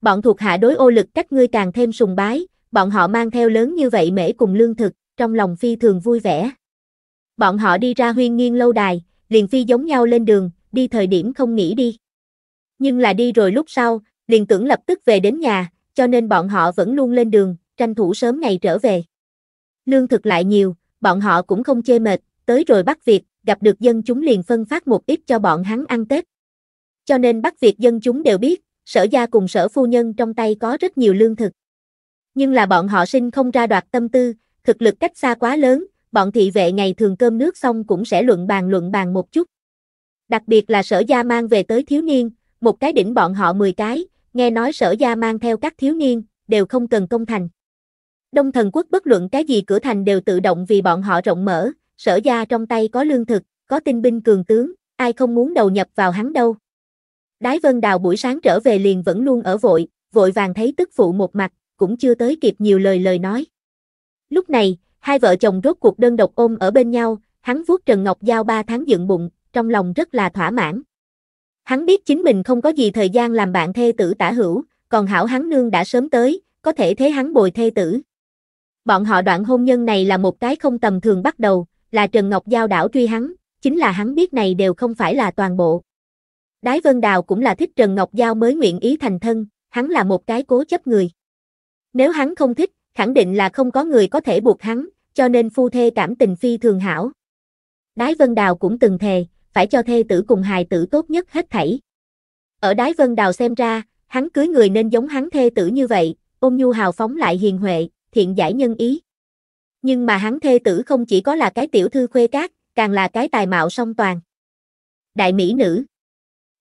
Bọn thuộc hạ đối ô lực cách ngươi càng thêm sùng bái, bọn họ mang theo lớn như vậy mễ cùng lương thực, trong lòng phi thường vui vẻ. Bọn họ đi ra huyên nghiêng lâu đài, liền phi giống nhau lên đường, đi thời điểm không nghĩ đi. Nhưng là đi rồi lúc sau, liền tưởng lập tức về đến nhà, cho nên bọn họ vẫn luôn lên đường, tranh thủ sớm ngày trở về. Lương thực lại nhiều, bọn họ cũng không chê mệt, tới rồi bắt việc, gặp được dân chúng liền phân phát một ít cho bọn hắn ăn Tết. Cho nên bắt việc dân chúng đều biết, sở gia cùng sở phu nhân trong tay có rất nhiều lương thực. Nhưng là bọn họ sinh không ra đoạt tâm tư, thực lực cách xa quá lớn, bọn thị vệ ngày thường cơm nước xong cũng sẽ luận bàn luận bàn một chút. Đặc biệt là sở gia mang về tới thiếu niên, một cái đỉnh bọn họ 10 cái, nghe nói sở gia mang theo các thiếu niên, đều không cần công thành. Đông thần quốc bất luận cái gì cửa thành đều tự động vì bọn họ rộng mở, sở gia trong tay có lương thực, có tinh binh cường tướng, ai không muốn đầu nhập vào hắn đâu. Đái Vân Đào buổi sáng trở về liền vẫn luôn ở vội, vội vàng thấy tức phụ một mặt, cũng chưa tới kịp nhiều lời lời nói. Lúc này, hai vợ chồng rốt cuộc đơn độc ôm ở bên nhau, hắn vuốt Trần Ngọc Giao ba tháng dựng bụng, trong lòng rất là thỏa mãn. Hắn biết chính mình không có gì thời gian làm bạn thê tử tả hữu, còn hảo hắn nương đã sớm tới, có thể thế hắn bồi thê tử. Bọn họ đoạn hôn nhân này là một cái không tầm thường bắt đầu, là Trần Ngọc Giao đảo truy hắn, chính là hắn biết này đều không phải là toàn bộ. Đái Vân Đào cũng là thích Trần Ngọc Giao mới nguyện ý thành thân, hắn là một cái cố chấp người. Nếu hắn không thích, khẳng định là không có người có thể buộc hắn, cho nên phu thê cảm tình phi thường hảo. Đái Vân Đào cũng từng thề, phải cho thê tử cùng hài tử tốt nhất hết thảy. Ở Đái Vân Đào xem ra, hắn cưới người nên giống hắn thê tử như vậy, ôm nhu hào phóng lại hiền huệ, thiện giải nhân ý nhưng mà hắn thê tử không chỉ có là cái tiểu thư khuê cát, càng là cái tài mạo song toàn. Đại mỹ nữ.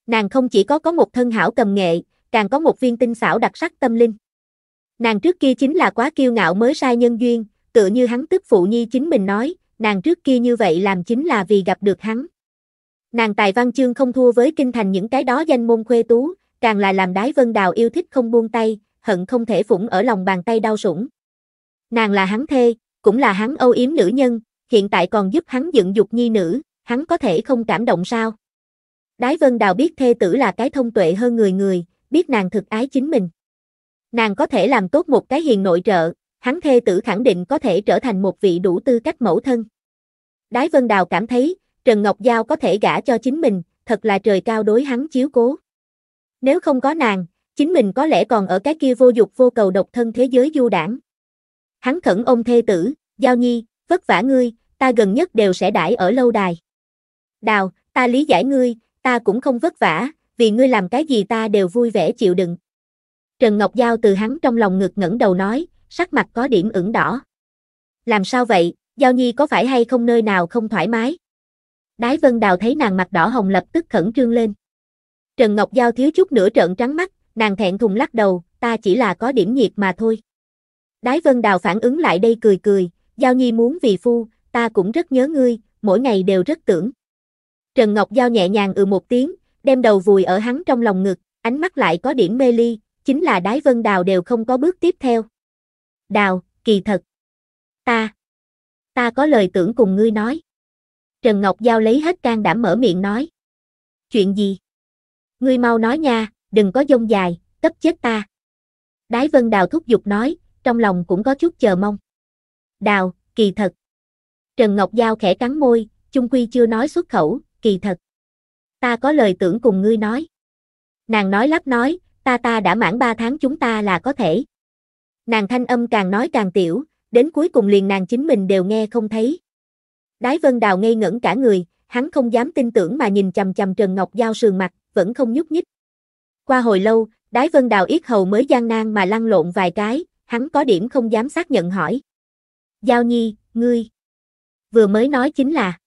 Nàng không chỉ có có một thân hảo cầm nghệ, càng có một viên tinh xảo đặc sắc tâm linh. Nàng trước kia chính là quá kiêu ngạo mới sai nhân duyên, tựa như hắn tức phụ nhi chính mình nói, nàng trước kia như vậy làm chính là vì gặp được hắn. Nàng tài văn chương không thua với kinh thành những cái đó danh môn khuê tú, càng là làm đái vân đào yêu thích không buông tay, hận không thể phủng ở lòng bàn tay đau sủng. Nàng là hắn thê, cũng là hắn âu yếm nữ nhân, hiện tại còn giúp hắn dựng dục nhi nữ, hắn có thể không cảm động sao? Đái Vân Đào biết thê tử là cái thông tuệ hơn người người, biết nàng thực ái chính mình. Nàng có thể làm tốt một cái hiền nội trợ, hắn thê tử khẳng định có thể trở thành một vị đủ tư cách mẫu thân. Đái Vân Đào cảm thấy, Trần Ngọc Giao có thể gả cho chính mình, thật là trời cao đối hắn chiếu cố. Nếu không có nàng, chính mình có lẽ còn ở cái kia vô dục vô cầu độc thân thế giới du đảng hắn khẩn ôm thê tử, giao nhi, vất vả ngươi, ta gần nhất đều sẽ đãi ở lâu đài. Đào, ta lý giải ngươi, ta cũng không vất vả, vì ngươi làm cái gì ta đều vui vẻ chịu đựng. Trần Ngọc Giao từ hắn trong lòng ngực ngẩng đầu nói, sắc mặt có điểm ửng đỏ. Làm sao vậy, Giao Nhi có phải hay không nơi nào không thoải mái? Đái Vân Đào thấy nàng mặt đỏ hồng lập tức khẩn trương lên. Trần Ngọc Giao thiếu chút nữa trợn trắng mắt, nàng thẹn thùng lắc đầu, ta chỉ là có điểm nhiệt mà thôi. Đái Vân Đào phản ứng lại đây cười cười, Giao Nhi muốn vì phu, ta cũng rất nhớ ngươi, mỗi ngày đều rất tưởng. Trần Ngọc Giao nhẹ nhàng ừ một tiếng, đem đầu vùi ở hắn trong lòng ngực, ánh mắt lại có điểm mê ly, chính là Đái Vân Đào đều không có bước tiếp theo. Đào, kỳ thật. Ta. Ta có lời tưởng cùng ngươi nói. Trần Ngọc Giao lấy hết can đảm mở miệng nói. Chuyện gì? Ngươi mau nói nha, đừng có dông dài, cấp chết ta. Đái Vân Đào thúc giục nói, trong lòng cũng có chút chờ mong. Đào, kỳ thật. Trần Ngọc Giao khẽ cắn môi, chung quy chưa nói xuất khẩu, kỳ thật. Ta có lời tưởng cùng ngươi nói. Nàng nói lắp nói, ta ta đã mãn ba tháng chúng ta là có thể. Nàng thanh âm càng nói càng tiểu, đến cuối cùng liền nàng chính mình đều nghe không thấy. Đái Vân Đào ngây ngẩn cả người, hắn không dám tin tưởng mà nhìn chầm chầm Trần Ngọc Giao sườn mặt, vẫn không nhúc nhích. Qua hồi lâu, Đái Vân Đào yết hầu mới gian nan mà lăn lộn vài cái, hắn có điểm không dám xác nhận hỏi. Giao nhi, ngươi, vừa mới nói chính là,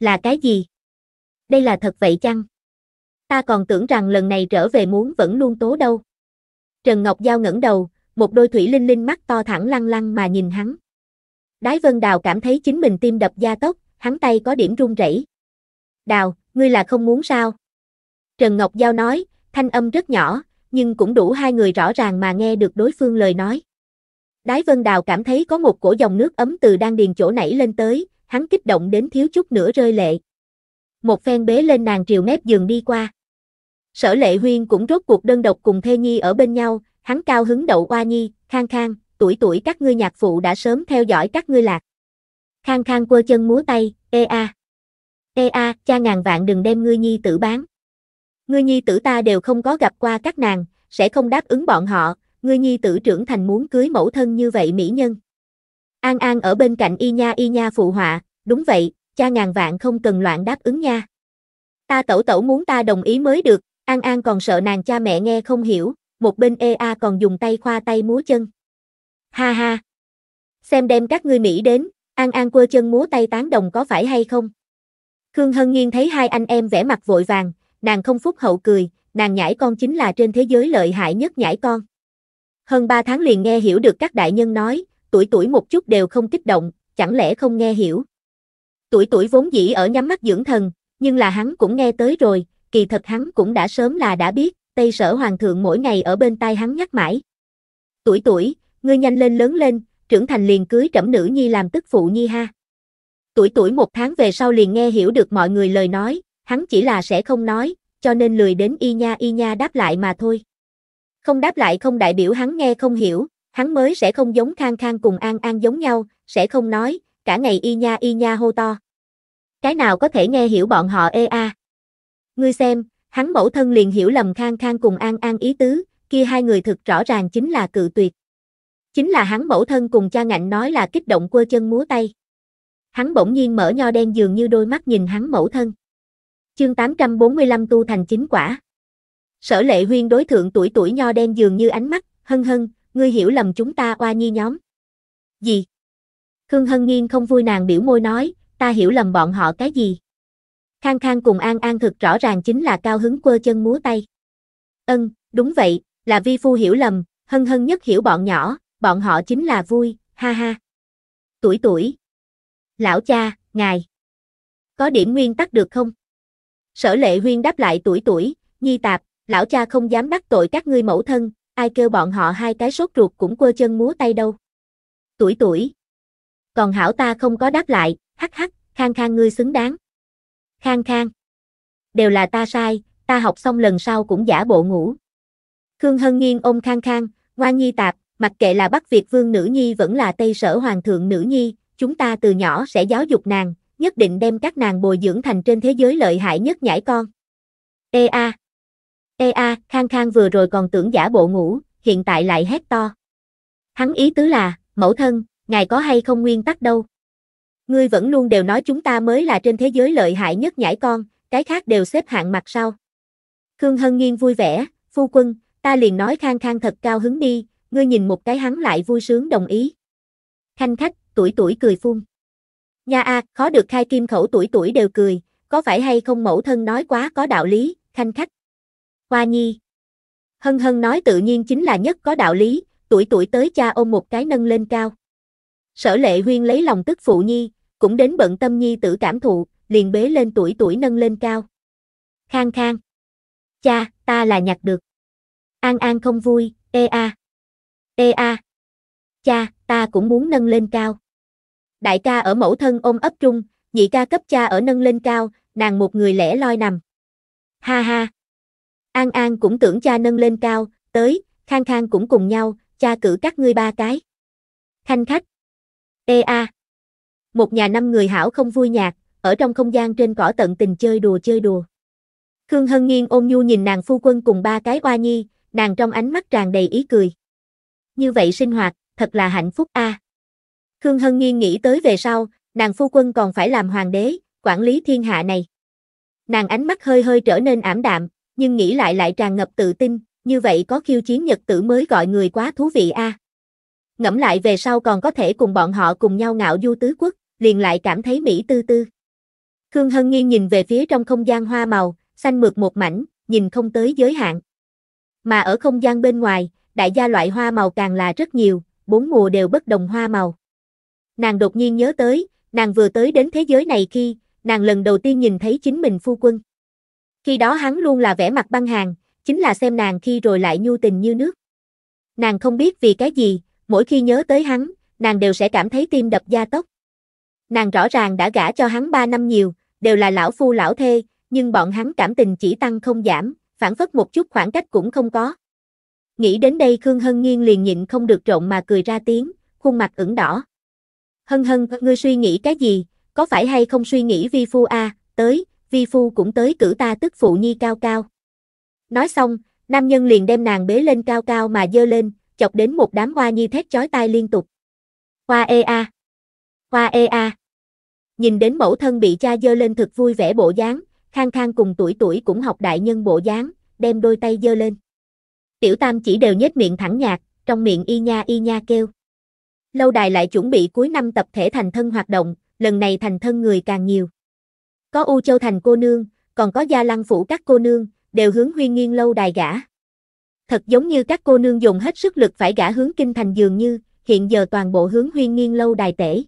là cái gì? Đây là thật vậy chăng? Ta còn tưởng rằng lần này trở về muốn vẫn luôn tố đâu. Trần Ngọc Giao ngẩng đầu, một đôi thủy linh linh mắt to thẳng lăng lăng mà nhìn hắn. Đái Vân Đào cảm thấy chính mình tim đập gia tốc, hắn tay có điểm run rẩy. Đào, ngươi là không muốn sao? Trần Ngọc Giao nói, thanh âm rất nhỏ, nhưng cũng đủ hai người rõ ràng mà nghe được đối phương lời nói. Đái Vân Đào cảm thấy có một cổ dòng nước ấm từ đang điền chỗ nảy lên tới, hắn kích động đến thiếu chút nữa rơi lệ. Một phen bế lên nàng triều mép giường đi qua. Sở Lệ Huyên cũng rốt cuộc đơn độc cùng Thê Nhi ở bên nhau, hắn cao hứng đậu oa nhi, khang khang, tuổi tuổi các ngươi nhạc phụ đã sớm theo dõi các ngươi lạc. Khang khang quơ chân múa tay, ê a. Ê a, cha ngàn vạn đừng đem ngươi nhi tử bán ngươi nhi tử ta đều không có gặp qua các nàng, sẽ không đáp ứng bọn họ, ngươi nhi tử trưởng thành muốn cưới mẫu thân như vậy mỹ nhân. An An ở bên cạnh y nha y nha phụ họa, đúng vậy, cha ngàn vạn không cần loạn đáp ứng nha. Ta tẩu tẩu muốn ta đồng ý mới được, An An còn sợ nàng cha mẹ nghe không hiểu, một bên E A còn dùng tay khoa tay múa chân. Ha ha! Xem đem các ngươi Mỹ đến, An An quơ chân múa tay tán đồng có phải hay không? Khương Hân Nhiên thấy hai anh em vẻ mặt vội vàng, Nàng không phúc hậu cười, nàng nhãi con chính là trên thế giới lợi hại nhất nhãi con. Hơn 3 tháng liền nghe hiểu được các đại nhân nói, tuổi tuổi một chút đều không kích động, chẳng lẽ không nghe hiểu. Tuổi tuổi vốn dĩ ở nhắm mắt dưỡng thần, nhưng là hắn cũng nghe tới rồi, kỳ thật hắn cũng đã sớm là đã biết, Tây Sở Hoàng thượng mỗi ngày ở bên tai hắn nhắc mãi. Tuổi tuổi, ngươi nhanh lên lớn lên, trưởng thành liền cưới trẫm nữ nhi làm tức phụ nhi ha. Tuổi tuổi một tháng về sau liền nghe hiểu được mọi người lời nói, hắn chỉ là sẽ không nói, cho nên lười đến y nha y nha đáp lại mà thôi. Không đáp lại không đại biểu hắn nghe không hiểu, hắn mới sẽ không giống khang khang cùng an an giống nhau, sẽ không nói, cả ngày y nha y nha hô to. Cái nào có thể nghe hiểu bọn họ ê a. À. Ngươi xem, hắn mẫu thân liền hiểu lầm khang khang cùng an an ý tứ, kia hai người thực rõ ràng chính là cự tuyệt. Chính là hắn mẫu thân cùng cha ngạnh nói là kích động quơ chân múa tay. Hắn bỗng nhiên mở nho đen dường như đôi mắt nhìn hắn mẫu thân. Chương 845 tu thành chính quả. Sở lệ huyên đối thượng tuổi tuổi nho đen dường như ánh mắt, hân hân, ngươi hiểu lầm chúng ta oa nhi nhóm. Gì? Khương hân nghiêng không vui nàng biểu môi nói, ta hiểu lầm bọn họ cái gì? Khang Khang cùng An An thực rõ ràng chính là cao hứng quơ chân múa tay. Ân, đúng vậy, là vi phu hiểu lầm, hân hân nhất hiểu bọn nhỏ, bọn họ chính là vui, ha ha. Tuổi tuổi. Lão cha, ngài. Có điểm nguyên tắc được không? Sở lệ huyên đáp lại tuổi tuổi, nhi tạp, lão cha không dám đắc tội các ngươi mẫu thân, ai kêu bọn họ hai cái sốt ruột cũng quơ chân múa tay đâu. Tuổi tuổi. Còn hảo ta không có đáp lại, hắc hắc, khang khang ngươi xứng đáng. Khang khang. Đều là ta sai, ta học xong lần sau cũng giả bộ ngủ. Khương Hân Nghiên ôm khang khang, ngoan nhi tạp, mặc kệ là Bắc Việt vương nữ nhi vẫn là Tây sở hoàng thượng nữ nhi, chúng ta từ nhỏ sẽ giáo dục nàng, nhất định đem các nàng bồi dưỡng thành trên thế giới lợi hại nhất nhãi con. Ê a. Ê a, Khang Khang vừa rồi còn tưởng giả bộ ngủ, hiện tại lại hét to. Hắn ý tứ là, mẫu thân, ngài có hay không nguyên tắc đâu. Ngươi vẫn luôn đều nói chúng ta mới là trên thế giới lợi hại nhất nhãi con, cái khác đều xếp hạng mặt sau. Khương Hân Nghiên vui vẻ, phu quân, ta liền nói Khang Khang thật cao hứng đi, ngươi nhìn một cái hắn lại vui sướng đồng ý. Khanh khách, tuổi tuổi cười phun. Nha a, à, khó được khai kim khẩu tuổi tuổi đều cười, có phải hay không mẫu thân nói quá có đạo lý, khanh khách. Hoa nhi. Hân hân nói tự nhiên chính là nhất có đạo lý, tuổi tuổi tới cha ôm một cái nâng lên cao. Sở lệ huyên lấy lòng tức phụ nhi, cũng đến bận tâm nhi tử cảm thụ, liền bế lên tuổi tuổi nâng lên cao. Khang khang. Cha, ta là nhặt được. An An không vui, ê a. Ê a. Cha, ta cũng muốn nâng lên cao đại ca ở mẫu thân ôm ấp trung, nhị ca cấp cha ở nâng lên cao, nàng một người lẻ loi nằm. Ha ha! An An cũng tưởng cha nâng lên cao, tới, Khang Khang cũng cùng nhau, cha cử các ngươi ba cái. Khanh khách! Ê a! Một nhà năm người hảo không vui nhạc, ở trong không gian trên cỏ tận tình chơi đùa chơi đùa. Khương Hân Nghiên ôm nhu nhìn nàng phu quân cùng ba cái oa nhi, nàng trong ánh mắt tràn đầy ý cười. Như vậy sinh hoạt, thật là hạnh phúc a. À. Khương Hân Nghiên nghĩ tới về sau, nàng phu quân còn phải làm hoàng đế, quản lý thiên hạ này. Nàng ánh mắt hơi hơi trở nên ảm đạm, nhưng nghĩ lại lại tràn ngập tự tin, như vậy có khiêu chiến nhật tử mới gọi người quá thú vị a. À. Ngẫm lại về sau còn có thể cùng bọn họ cùng nhau ngạo du tứ quốc, liền lại cảm thấy mỹ tư tư. Khương Hân Nghiên nhìn về phía trong không gian hoa màu, xanh mượt một mảnh, nhìn không tới giới hạn. Mà ở không gian bên ngoài, đại gia loại hoa màu càng là rất nhiều, bốn mùa đều bất đồng hoa màu nàng đột nhiên nhớ tới, nàng vừa tới đến thế giới này khi, nàng lần đầu tiên nhìn thấy chính mình phu quân. Khi đó hắn luôn là vẻ mặt băng hàng, chính là xem nàng khi rồi lại nhu tình như nước. Nàng không biết vì cái gì, mỗi khi nhớ tới hắn, nàng đều sẽ cảm thấy tim đập gia tốc. Nàng rõ ràng đã gả cho hắn 3 năm nhiều, đều là lão phu lão thê, nhưng bọn hắn cảm tình chỉ tăng không giảm, phản phất một chút khoảng cách cũng không có. Nghĩ đến đây Khương Hân Nghiên liền nhịn không được trộn mà cười ra tiếng, khuôn mặt ửng đỏ. Hân hân, ngươi suy nghĩ cái gì, có phải hay không suy nghĩ vi phu a, tới, vi phu cũng tới cử ta tức phụ nhi cao cao. Nói xong, nam nhân liền đem nàng bế lên cao cao mà dơ lên, chọc đến một đám hoa nhi thét chói tai liên tục. Hoa ê e a. Hoa ê e a. Nhìn đến mẫu thân bị cha dơ lên thực vui vẻ bộ dáng, khang khang cùng tuổi tuổi cũng học đại nhân bộ dáng, đem đôi tay dơ lên. Tiểu tam chỉ đều nhếch miệng thẳng nhạt trong miệng y nha y nha kêu lâu đài lại chuẩn bị cuối năm tập thể thành thân hoạt động, lần này thành thân người càng nhiều. Có U Châu Thành cô nương, còn có Gia Lăng Phủ các cô nương, đều hướng huyên nghiêng lâu đài gã. Thật giống như các cô nương dùng hết sức lực phải gã hướng kinh thành dường như, hiện giờ toàn bộ hướng huyên nghiêng lâu đài tể.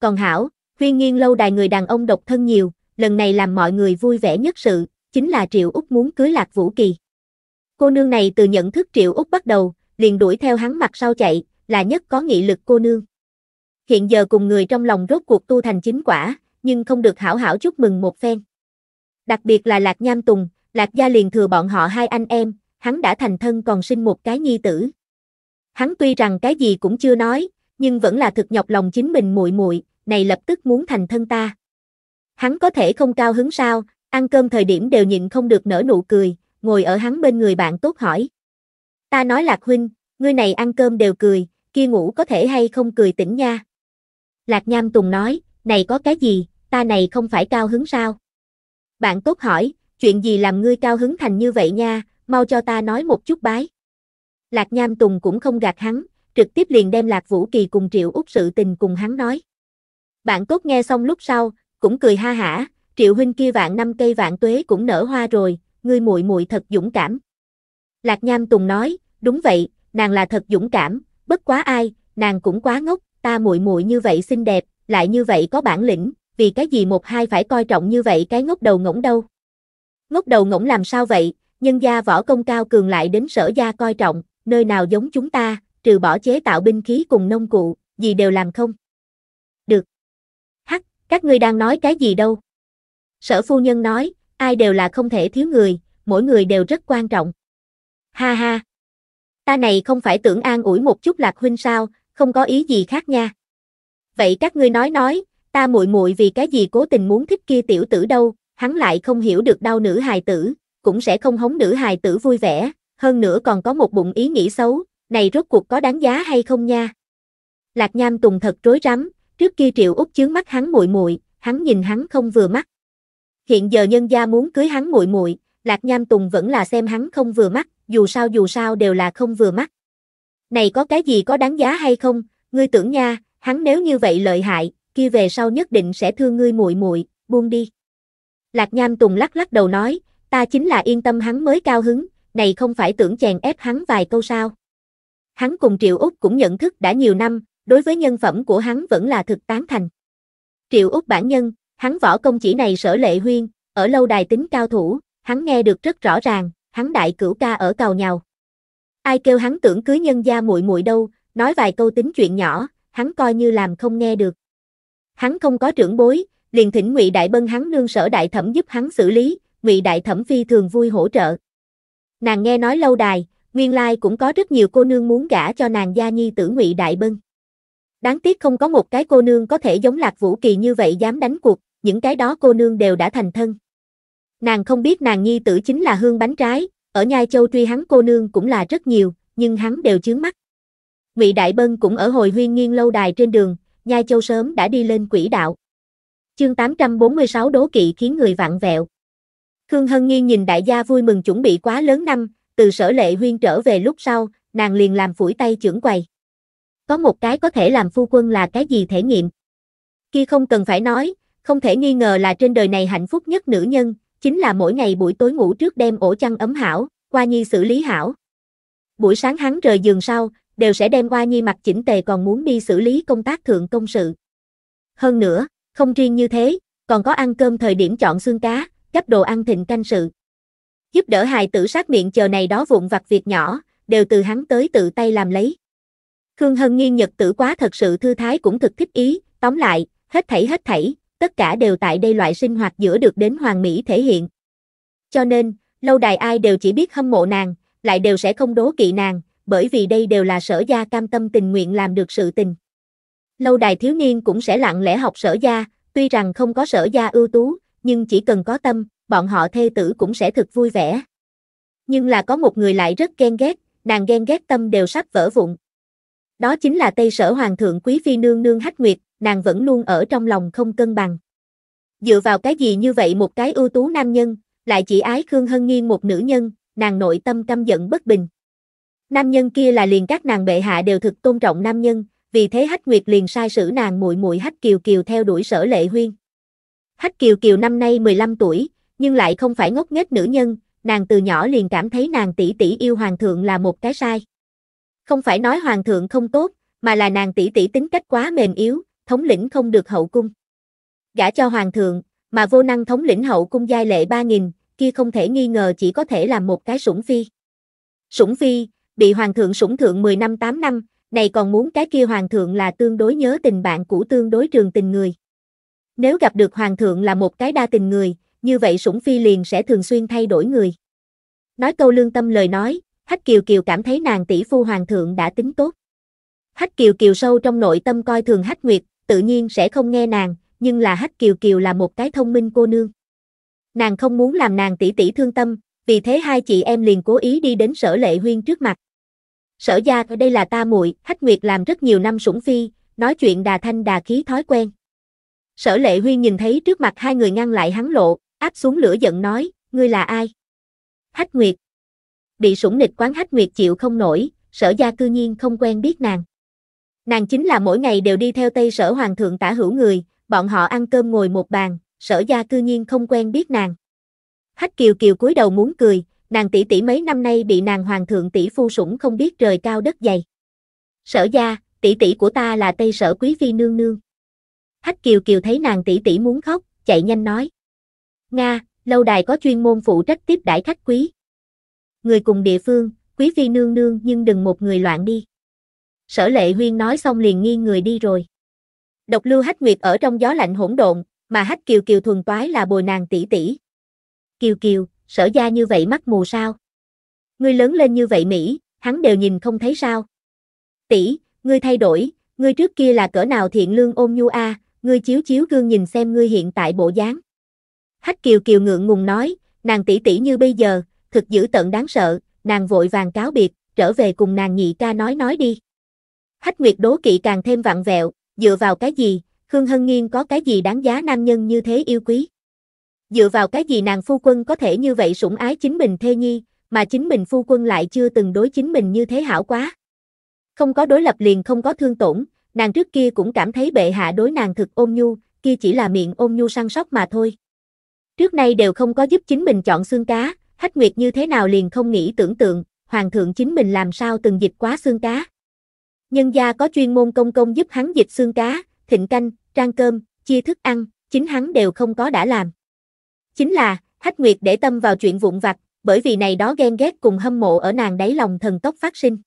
Còn Hảo, huyên nghiêng lâu đài người đàn ông độc thân nhiều, lần này làm mọi người vui vẻ nhất sự, chính là Triệu Úc muốn cưới Lạc Vũ Kỳ. Cô nương này từ nhận thức Triệu Úc bắt đầu, liền đuổi theo hắn mặt sau chạy, là nhất có nghị lực cô nương. Hiện giờ cùng người trong lòng rốt cuộc tu thành chính quả, nhưng không được hảo hảo chúc mừng một phen. Đặc biệt là Lạc Nham Tùng, Lạc Gia liền thừa bọn họ hai anh em, hắn đã thành thân còn sinh một cái nhi tử. Hắn tuy rằng cái gì cũng chưa nói, nhưng vẫn là thực nhọc lòng chính mình muội muội, này lập tức muốn thành thân ta. Hắn có thể không cao hứng sao, ăn cơm thời điểm đều nhịn không được nở nụ cười, ngồi ở hắn bên người bạn tốt hỏi. Ta nói Lạc huynh, ngươi này ăn cơm đều cười, kia ngủ có thể hay không cười tỉnh nha. Lạc Nham Tùng nói, này có cái gì, ta này không phải cao hứng sao? Bạn tốt hỏi, chuyện gì làm ngươi cao hứng thành như vậy nha, mau cho ta nói một chút bái. Lạc Nham Tùng cũng không gạt hắn, trực tiếp liền đem Lạc Vũ Kỳ cùng Triệu Úc sự tình cùng hắn nói. Bạn tốt nghe xong lúc sau, cũng cười ha hả, Triệu huynh kia vạn năm cây vạn tuế cũng nở hoa rồi, ngươi muội muội thật dũng cảm. Lạc Nham Tùng nói, đúng vậy, nàng là thật dũng cảm, bất quá ai, nàng cũng quá ngốc, ta muội muội như vậy xinh đẹp, lại như vậy có bản lĩnh, vì cái gì một hai phải coi trọng như vậy cái ngốc đầu ngỗng đâu. Ngốc đầu ngỗng làm sao vậy, nhân gia võ công cao cường lại đến sở gia coi trọng, nơi nào giống chúng ta, trừ bỏ chế tạo binh khí cùng nông cụ, gì đều làm không. Được. Hắc, các ngươi đang nói cái gì đâu? Sở phu nhân nói, ai đều là không thể thiếu người, mỗi người đều rất quan trọng. Ha ha. Ta này không phải tưởng an ủi một chút Lạc huynh sao, không có ý gì khác nha. Vậy các ngươi nói nói, ta muội muội vì cái gì cố tình muốn thích kia tiểu tử đâu, hắn lại không hiểu được đau nữ hài tử, cũng sẽ không hống nữ hài tử vui vẻ, hơn nữa còn có một bụng ý nghĩ xấu, này rốt cuộc có đáng giá hay không nha. Lạc Nham Tùng thật rối rắm, trước kia Triệu út chướng mắt hắn muội muội, hắn nhìn hắn không vừa mắt. Hiện giờ nhân gia muốn cưới hắn muội muội, Lạc Nham Tùng vẫn là xem hắn không vừa mắt, dù sao dù sao đều là không vừa mắt. Này có cái gì có đáng giá hay không, ngươi tưởng nha, hắn nếu như vậy lợi hại, kia về sau nhất định sẽ thương ngươi muội muội, buông đi. Lạc Nham Tùng lắc lắc đầu nói, ta chính là yên tâm hắn mới cao hứng, này không phải tưởng chèn ép hắn vài câu sao. Hắn cùng Triệu Úc cũng nhận thức đã nhiều năm, đối với nhân phẩm của hắn vẫn là thực tán thành. Triệu Úc bản nhân, hắn võ công chỉ này sở lệ huyên, ở lâu đài tính cao thủ, hắn nghe được rất rõ ràng, hắn đại cửu ca ở cào nhào. Ai kêu hắn tưởng cưới nhân gia muội muội đâu, nói vài câu tính chuyện nhỏ, hắn coi như làm không nghe được. Hắn không có trưởng bối, liền thỉnh Ngụy Đại Bân hắn nương sở đại thẩm giúp hắn xử lý, Ngụy Đại Thẩm phi thường vui hỗ trợ. Nàng nghe nói lâu đài, nguyên lai cũng có rất nhiều cô nương muốn gả cho nàng gia nhi tử Ngụy Đại Bân. Đáng tiếc không có một cái cô nương có thể giống Lạc Vũ Kỳ như vậy dám đánh cuộc, những cái đó cô nương đều đã thành thân. Nàng không biết nàng nhi tử chính là hương bánh trái, ở Nhai Châu truy hắn cô nương cũng là rất nhiều, nhưng hắn đều chướng mắt. Ngụy Đại Bân cũng ở hồi huyên nghiêng lâu đài trên đường, Nhai Châu sớm đã đi lên quỷ đạo. Chương 846 đố kỵ khiến người vặn vẹo. Khương Hân Nghiên nhìn đại gia vui mừng chuẩn bị quá lớn năm, từ sở lệ huyên trở về lúc sau, nàng liền làm phủi tay trưởng quầy. Có một cái có thể làm phu quân là cái gì thể nghiệm. Khi không cần phải nói, không thể nghi ngờ là trên đời này hạnh phúc nhất nữ nhân, chính là mỗi ngày buổi tối ngủ trước đem ổ chăn ấm hảo, qua Nhi xử lý hảo. Buổi sáng hắn rời giường sau, đều sẽ đem qua Nhi mặc chỉnh tề còn muốn đi xử lý công tác thượng công sự. Hơn nữa, không riêng như thế, còn có ăn cơm thời điểm chọn xương cá, cấp đồ ăn thịnh canh sự. Giúp đỡ hài tử sát miệng chờ này đó vụn vặt việc nhỏ, đều từ hắn tới tự tay làm lấy. Khương Hân Nghiên nhật tử quá thật sự thư thái cũng thực thích ý, tóm lại, hết thảy hết thảy, tất cả đều tại đây loại sinh hoạt giữa được đến hoàng mỹ thể hiện. Cho nên, lâu đài ai đều chỉ biết hâm mộ nàng, lại đều sẽ không đố kỵ nàng, bởi vì đây đều là sở gia cam tâm tình nguyện làm được sự tình. Lâu đài thiếu niên cũng sẽ lặng lẽ học sở gia, tuy rằng không có sở gia ưu tú, nhưng chỉ cần có tâm, bọn họ thê tử cũng sẽ thực vui vẻ. Nhưng là có một người lại rất ghen ghét, nàng ghen ghét tâm đều sắp vỡ vụn. Đó chính là Tây Sở Hoàng thượng Quý Phi Nương Nương Hách Nguyệt, nàng vẫn luôn ở trong lòng không cân bằng. Dựa vào cái gì như vậy một cái ưu tú nam nhân, lại chỉ ái Khương Hân Nghiên một nữ nhân, nàng nội tâm căm giận bất bình. Nam nhân kia là liền các nàng bệ hạ đều thực tôn trọng nam nhân, vì thế Hách Nguyệt liền sai sử nàng muội muội Hách Kiều Kiều theo đuổi Sở Lệ Huyên. Hách Kiều Kiều năm nay 15 tuổi, nhưng lại không phải ngốc nghếch nữ nhân, nàng từ nhỏ liền cảm thấy nàng tỷ tỷ yêu hoàng thượng là một cái sai. Không phải nói hoàng thượng không tốt, mà là nàng tỷ tỷ tính cách quá mềm yếu, thống lĩnh không được hậu cung. Gả cho hoàng thượng, mà vô năng thống lĩnh hậu cung giai lệ 3.000, kia không thể nghi ngờ chỉ có thể làm một cái sủng phi. Sủng phi, bị hoàng thượng sủng thượng 10 năm 8 năm, này còn muốn cái kia hoàng thượng là tương đối nhớ tình bạn cũ tương đối trường tình người. Nếu gặp được hoàng thượng là một cái đa tình người, như vậy sủng phi liền sẽ thường xuyên thay đổi người. Nói câu lương tâm lời nói, Hách Kiều Kiều cảm thấy nàng tỷ phu hoàng thượng đã tính tốt. Hách Kiều Kiều sâu trong nội tâm coi thường Hách Nguyệt, tự nhiên sẽ không nghe nàng, nhưng là Hách Kiều Kiều là một cái thông minh cô nương. Nàng không muốn làm nàng tỷ tỷ thương tâm, vì thế hai chị em liền cố ý đi đến Sở Lệ Huyên trước mặt. Sở gia ở đây là ta muội, Hách Nguyệt làm rất nhiều năm sủng phi, nói chuyện đà thanh đà khí thói quen. Sở Lệ Huyên nhìn thấy trước mặt hai người ngăn lại hắn lộ, áp xuống lửa giận nói, ngươi là ai? Hách Nguyệt. Bị sủng nịch quán Hách Nguyệt chịu không nổi, sở gia cư nhiên không quen biết nàng. Nàng chính là mỗi ngày đều đi theo Tây Sở Hoàng thượng tả hữu người, bọn họ ăn cơm ngồi một bàn, Sở gia cư nhiên không quen biết nàng. Hách Kiều Kiều cúi đầu muốn cười, nàng tỷ tỷ mấy năm nay bị nàng hoàng thượng tỷ phu sủng không biết trời cao đất dày. Sở gia, tỷ tỷ của ta là Tây Sở quý phi nương nương. Hách Kiều Kiều thấy nàng tỷ tỷ muốn khóc, chạy nhanh nói: "Nga, lâu đài có chuyên môn phụ trách tiếp đãi khách quý. Người cùng địa phương, quý phi nương nương nhưng đừng một người loạn đi." sở lệ huyên nói xong liền nghiêng người đi rồi. Độc lưu hách nguyệt ở trong gió lạnh hỗn độn, mà hách kiều kiều thuần toái là bồi nàng tỷ tỷ. Kiều kiều, sở gia như vậy mắt mù sao? Ngươi lớn lên như vậy Mỹ, hắn đều nhìn không thấy sao? Tỷ, ngươi thay đổi, ngươi trước kia là cỡ nào thiện lương ôm nhu a, ngươi chiếu chiếu gương nhìn xem ngươi hiện tại bộ dáng. Hách kiều kiều ngượng ngùng nói, nàng tỷ tỷ như bây giờ, thực dữ tận đáng sợ, nàng vội vàng cáo biệt, trở về cùng nàng nhị ca nói nói đi. Hách Nguyệt đố kỵ càng thêm vặn vẹo, dựa vào cái gì, Khương Hân Nghiên có cái gì đáng giá nam nhân như thế yêu quý. Dựa vào cái gì nàng phu quân có thể như vậy sủng ái chính mình thê nhi, mà chính mình phu quân lại chưa từng đối chính mình như thế hảo quá. Không có đối lập liền không có thương tổn, nàng trước kia cũng cảm thấy bệ hạ đối nàng thực ôm nhu, kia chỉ là miệng ôm nhu săn sóc mà thôi. Trước nay đều không có giúp chính mình chọn xương cá, hách nguyệt như thế nào liền không nghĩ tưởng tượng, hoàng thượng chính mình làm sao từng dịch quá xương cá. Nhân gia có chuyên môn công công giúp hắn dịch xương cá, thịnh canh, trang cơm, chia thức ăn, chính hắn đều không có đã làm. Chính là, Hách Nguyệt để tâm vào chuyện vụn vặt, bởi vì này đó ghen ghét cùng hâm mộ ở nàng đáy lòng thần tốc phát sinh.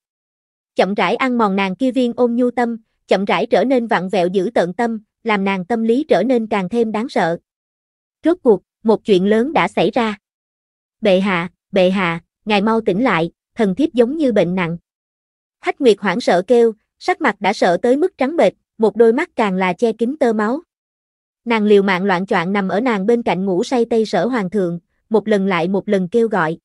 Chậm rãi ăn mòn nàng kia viên ôm nhu tâm, chậm rãi trở nên vặn vẹo giữ tận tâm, làm nàng tâm lý trở nên càng thêm đáng sợ. Rốt cuộc, một chuyện lớn đã xảy ra. Bệ hạ, bệ hạ, ngài mau tỉnh lại, thần thiếp giống như bệnh nặng. Hách Nguyệt hoảng sợ kêu, sắc mặt đã sợ tới mức trắng bệch, một đôi mắt càng là che kín tơ máu. Nàng liều mạng loạn choạng nằm ở nàng bên cạnh ngủ say Tây Sở Hoàng thượng, một lần lại một lần kêu gọi.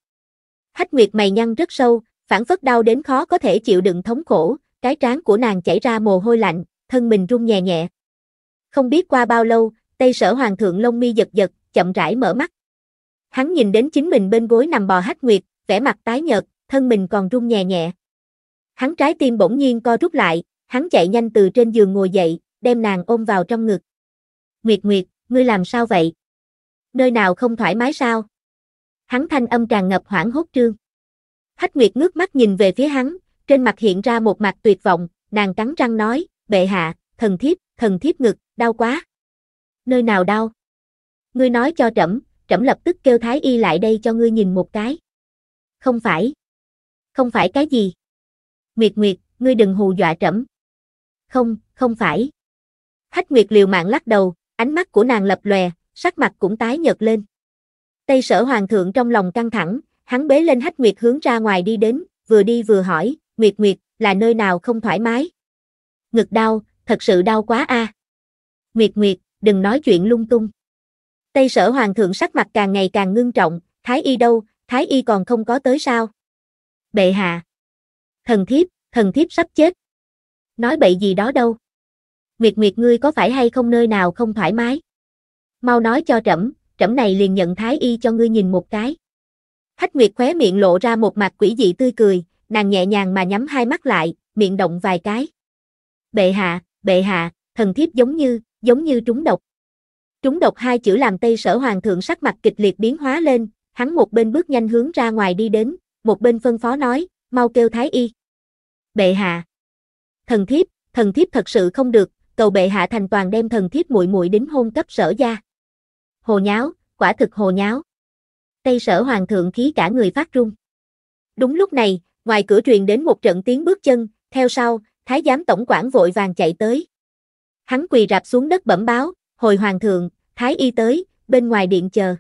Hách Nguyệt mày nhăn rất sâu, phản phất đau đến khó có thể chịu đựng thống khổ, cái trán của nàng chảy ra mồ hôi lạnh, thân mình run nhẹ nhẹ. Không biết qua bao lâu, Tây Sở Hoàng thượng lông mi giật giật, chậm rãi mở mắt. Hắn nhìn đến chính mình bên gối nằm bò Hách Nguyệt, vẻ mặt tái nhợt, thân mình còn run nhẹ nhẹ, Hắn trái tim bỗng nhiên co rút lại, hắn chạy nhanh từ trên giường ngồi dậy, đem nàng ôm vào trong ngực. Nguyệt Nguyệt, ngươi làm sao vậy? Nơi nào không thoải mái sao? Hắn thanh âm tràn ngập hoảng hốt trương. Hách Nguyệt ngước mắt nhìn về phía hắn, trên mặt hiện ra một mặt tuyệt vọng, nàng cắn răng nói, bệ hạ, thần thiếp, thần thiếp ngực, đau quá. Nơi nào đau? Ngươi nói cho trẫm, trẫm lập tức kêu Thái Y lại đây cho ngươi nhìn một cái. Không phải. Không phải cái gì. Nguyệt Nguyệt, ngươi đừng hù dọa trẫm. Không, không phải. Hách Nguyệt liều mạng lắc đầu, ánh mắt của nàng lập lòe, sắc mặt cũng tái nhợt lên. Tây sở hoàng thượng trong lòng căng thẳng, hắn bế lên Hách Nguyệt hướng ra ngoài đi đến, vừa đi vừa hỏi, Nguyệt Nguyệt, là nơi nào không thoải mái? Ngực đau, thật sự đau quá a. À. Nguyệt Nguyệt, đừng nói chuyện lung tung. Tây sở hoàng thượng sắc mặt càng ngày càng ngưng trọng, Thái Y đâu, Thái Y còn không có tới sao? Bệ hạ thần thiếp, thần thiếp sắp chết. Nói bậy gì đó đâu. Nguyệt Nguyệt ngươi có phải hay không nơi nào không thoải mái? Mau nói cho trẫm, trẫm này liền nhận thái y cho ngươi nhìn một cái. Hách Nguyệt khóe miệng lộ ra một mặt quỷ dị tươi cười, nàng nhẹ nhàng mà nhắm hai mắt lại, miệng động vài cái. Bệ hạ, bệ hạ, thần thiếp giống như, giống như trúng độc. Trúng độc hai chữ làm Tây Sở Hoàng thượng sắc mặt kịch liệt biến hóa lên, hắn một bên bước nhanh hướng ra ngoài đi đến, một bên phân phó nói, mau kêu thái y. Bệ hạ. Thần thiếp, thần thiếp thật sự không được, cầu bệ hạ thành toàn đem thần thiếp muội muội đính hôn cấp sở gia. Hồ nháo, quả thực hồ nháo. Tây sở hoàng thượng khí cả người phát run. Đúng lúc này, ngoài cửa truyền đến một trận tiếng bước chân, theo sau, thái giám tổng quản vội vàng chạy tới. Hắn quỳ rạp xuống đất bẩm báo, hồi hoàng thượng, thái y tới, bên ngoài điện chờ.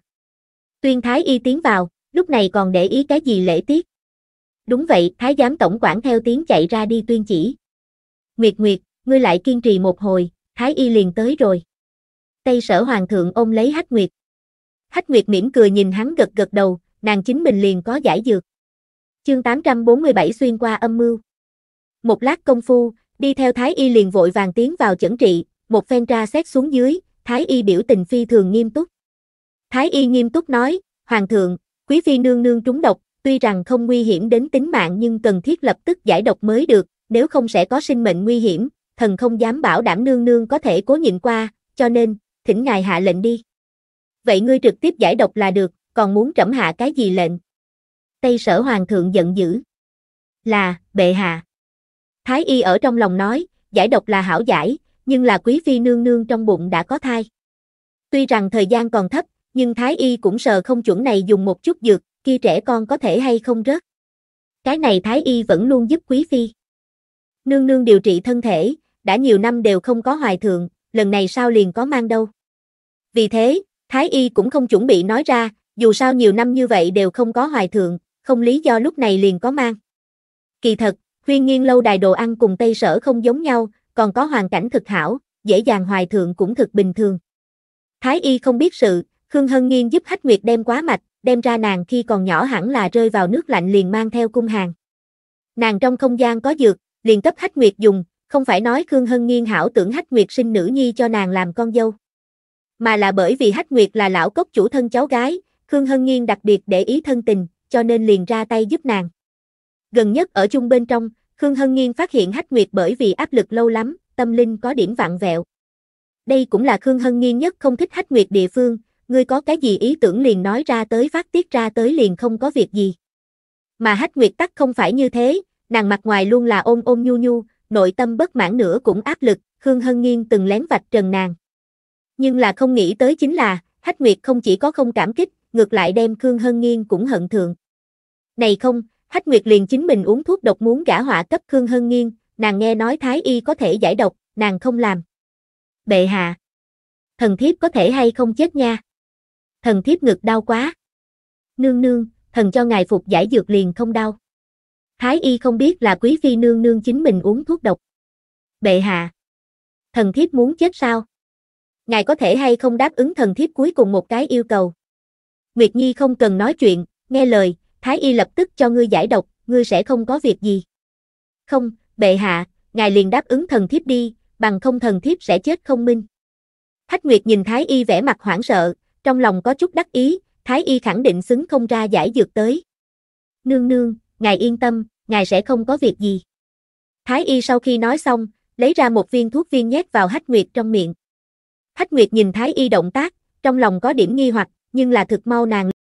Tuyên thái y tiến vào, lúc này còn để ý cái gì lễ tiết. Đúng vậy, thái giám tổng quản theo tiếng chạy ra đi tuyên chỉ. Nguyệt Nguyệt, ngươi lại kiên trì một hồi, thái y liền tới rồi. Tây sở hoàng thượng ôm lấy Hách Nguyệt. Hách Nguyệt mỉm cười nhìn hắn gật gật đầu, nàng chính mình liền có giải dược. Chương 847 xuyên qua âm mưu. Một lát công phu, đi theo thái y liền vội vàng tiến vào chẩn trị, một phen tra xét xuống dưới, thái y biểu tình phi thường nghiêm túc. Thái y nghiêm túc nói, hoàng thượng, quý phi nương nương trúng độc, tuy rằng không nguy hiểm đến tính mạng nhưng cần thiết lập tức giải độc mới được, nếu không sẽ có sinh mệnh nguy hiểm, thần không dám bảo đảm nương nương có thể cố nhịn qua, cho nên, thỉnh ngài hạ lệnh đi. Vậy ngươi trực tiếp giải độc là được, còn muốn trẫm hạ cái gì lệnh? Tây sở hoàng thượng giận dữ. Là, bệ hạ. Thái y ở trong lòng nói, giải độc là hảo giải, nhưng là quý phi nương nương trong bụng đã có thai. Tuy rằng thời gian còn thấp, nhưng Thái y cũng sờ không chuẩn này dùng một chút dược, kia trẻ con có thể hay không rớt. Cái này Thái Y vẫn luôn giúp Quý Phi. Nương nương điều trị thân thể, đã nhiều năm đều không có hoài thượng, lần này sao liền có mang đâu. Vì thế, Thái Y cũng không chuẩn bị nói ra, dù sao nhiều năm như vậy đều không có hoài thượng, không lý do lúc này liền có mang. Kỳ thật, huyên nghiên lâu đài đồ ăn cùng Tây Sở không giống nhau, còn có hoàn cảnh thực hảo, dễ dàng hoài thượng cũng thực bình thường. Thái Y không biết sự, Khương Hân Nghiên giúp Hách Nguyệt đem quá mạch, đem ra nàng khi còn nhỏ hẳn là rơi vào nước lạnh liền mang theo cung hàng. Nàng trong không gian có dược, liền cấp hách nguyệt dùng, không phải nói Khương Hân Nghiên hảo tưởng hách nguyệt sinh nữ nhi cho nàng làm con dâu. Mà là bởi vì hách nguyệt là lão cốc chủ thân cháu gái, Khương Hân Nghiên đặc biệt để ý thân tình, cho nên liền ra tay giúp nàng. Gần nhất ở chung bên trong, Khương Hân Nghiên phát hiện hách nguyệt bởi vì áp lực lâu lắm, tâm linh có điểm vặn vẹo. Đây cũng là Khương Hân Nghiên nhất không thích hách nguyệt địa phương, ngươi có cái gì ý tưởng liền nói ra tới phát tiết ra tới liền không có việc gì. Mà Hách Nguyệt Tắc không phải như thế, nàng mặt ngoài luôn là ôm ôm nhu nhu, nội tâm bất mãn nữa cũng áp lực, Hương Hân Nghiên từng lén vạch trần nàng. Nhưng là không nghĩ tới chính là, Hách Nguyệt không chỉ có không cảm kích, ngược lại đem Khương Hân Nghiên cũng hận thượng. Này không, Hách Nguyệt liền chính mình uống thuốc độc muốn gã họa cấp Khương Hân Nghiên, nàng nghe nói Thái Y có thể giải độc, nàng không làm. Bệ hạ. Thần thiếp có thể hay không chết nha thần thiếp ngực đau quá. Nương nương, thần cho ngài phục giải dược liền không đau. Thái y không biết là quý phi nương nương chính mình uống thuốc độc. Bệ hạ. Thần thiếp muốn chết sao? Ngài có thể hay không đáp ứng thần thiếp cuối cùng một cái yêu cầu. Nguyệt Nhi không cần nói chuyện, nghe lời, Thái y lập tức cho ngươi giải độc, ngươi sẽ không có việc gì. Không, bệ hạ, ngài liền đáp ứng thần thiếp đi, bằng không thần thiếp sẽ chết không minh. thách Nguyệt nhìn Thái y vẻ mặt hoảng sợ, trong lòng có chút đắc ý, Thái Y khẳng định xứng không ra giải dược tới. Nương nương, ngài yên tâm, ngài sẽ không có việc gì. Thái Y sau khi nói xong, lấy ra một viên thuốc viên nhét vào Hách Nguyệt trong miệng. Hách Nguyệt nhìn Thái Y động tác, trong lòng có điểm nghi hoặc, nhưng là thực mau nàng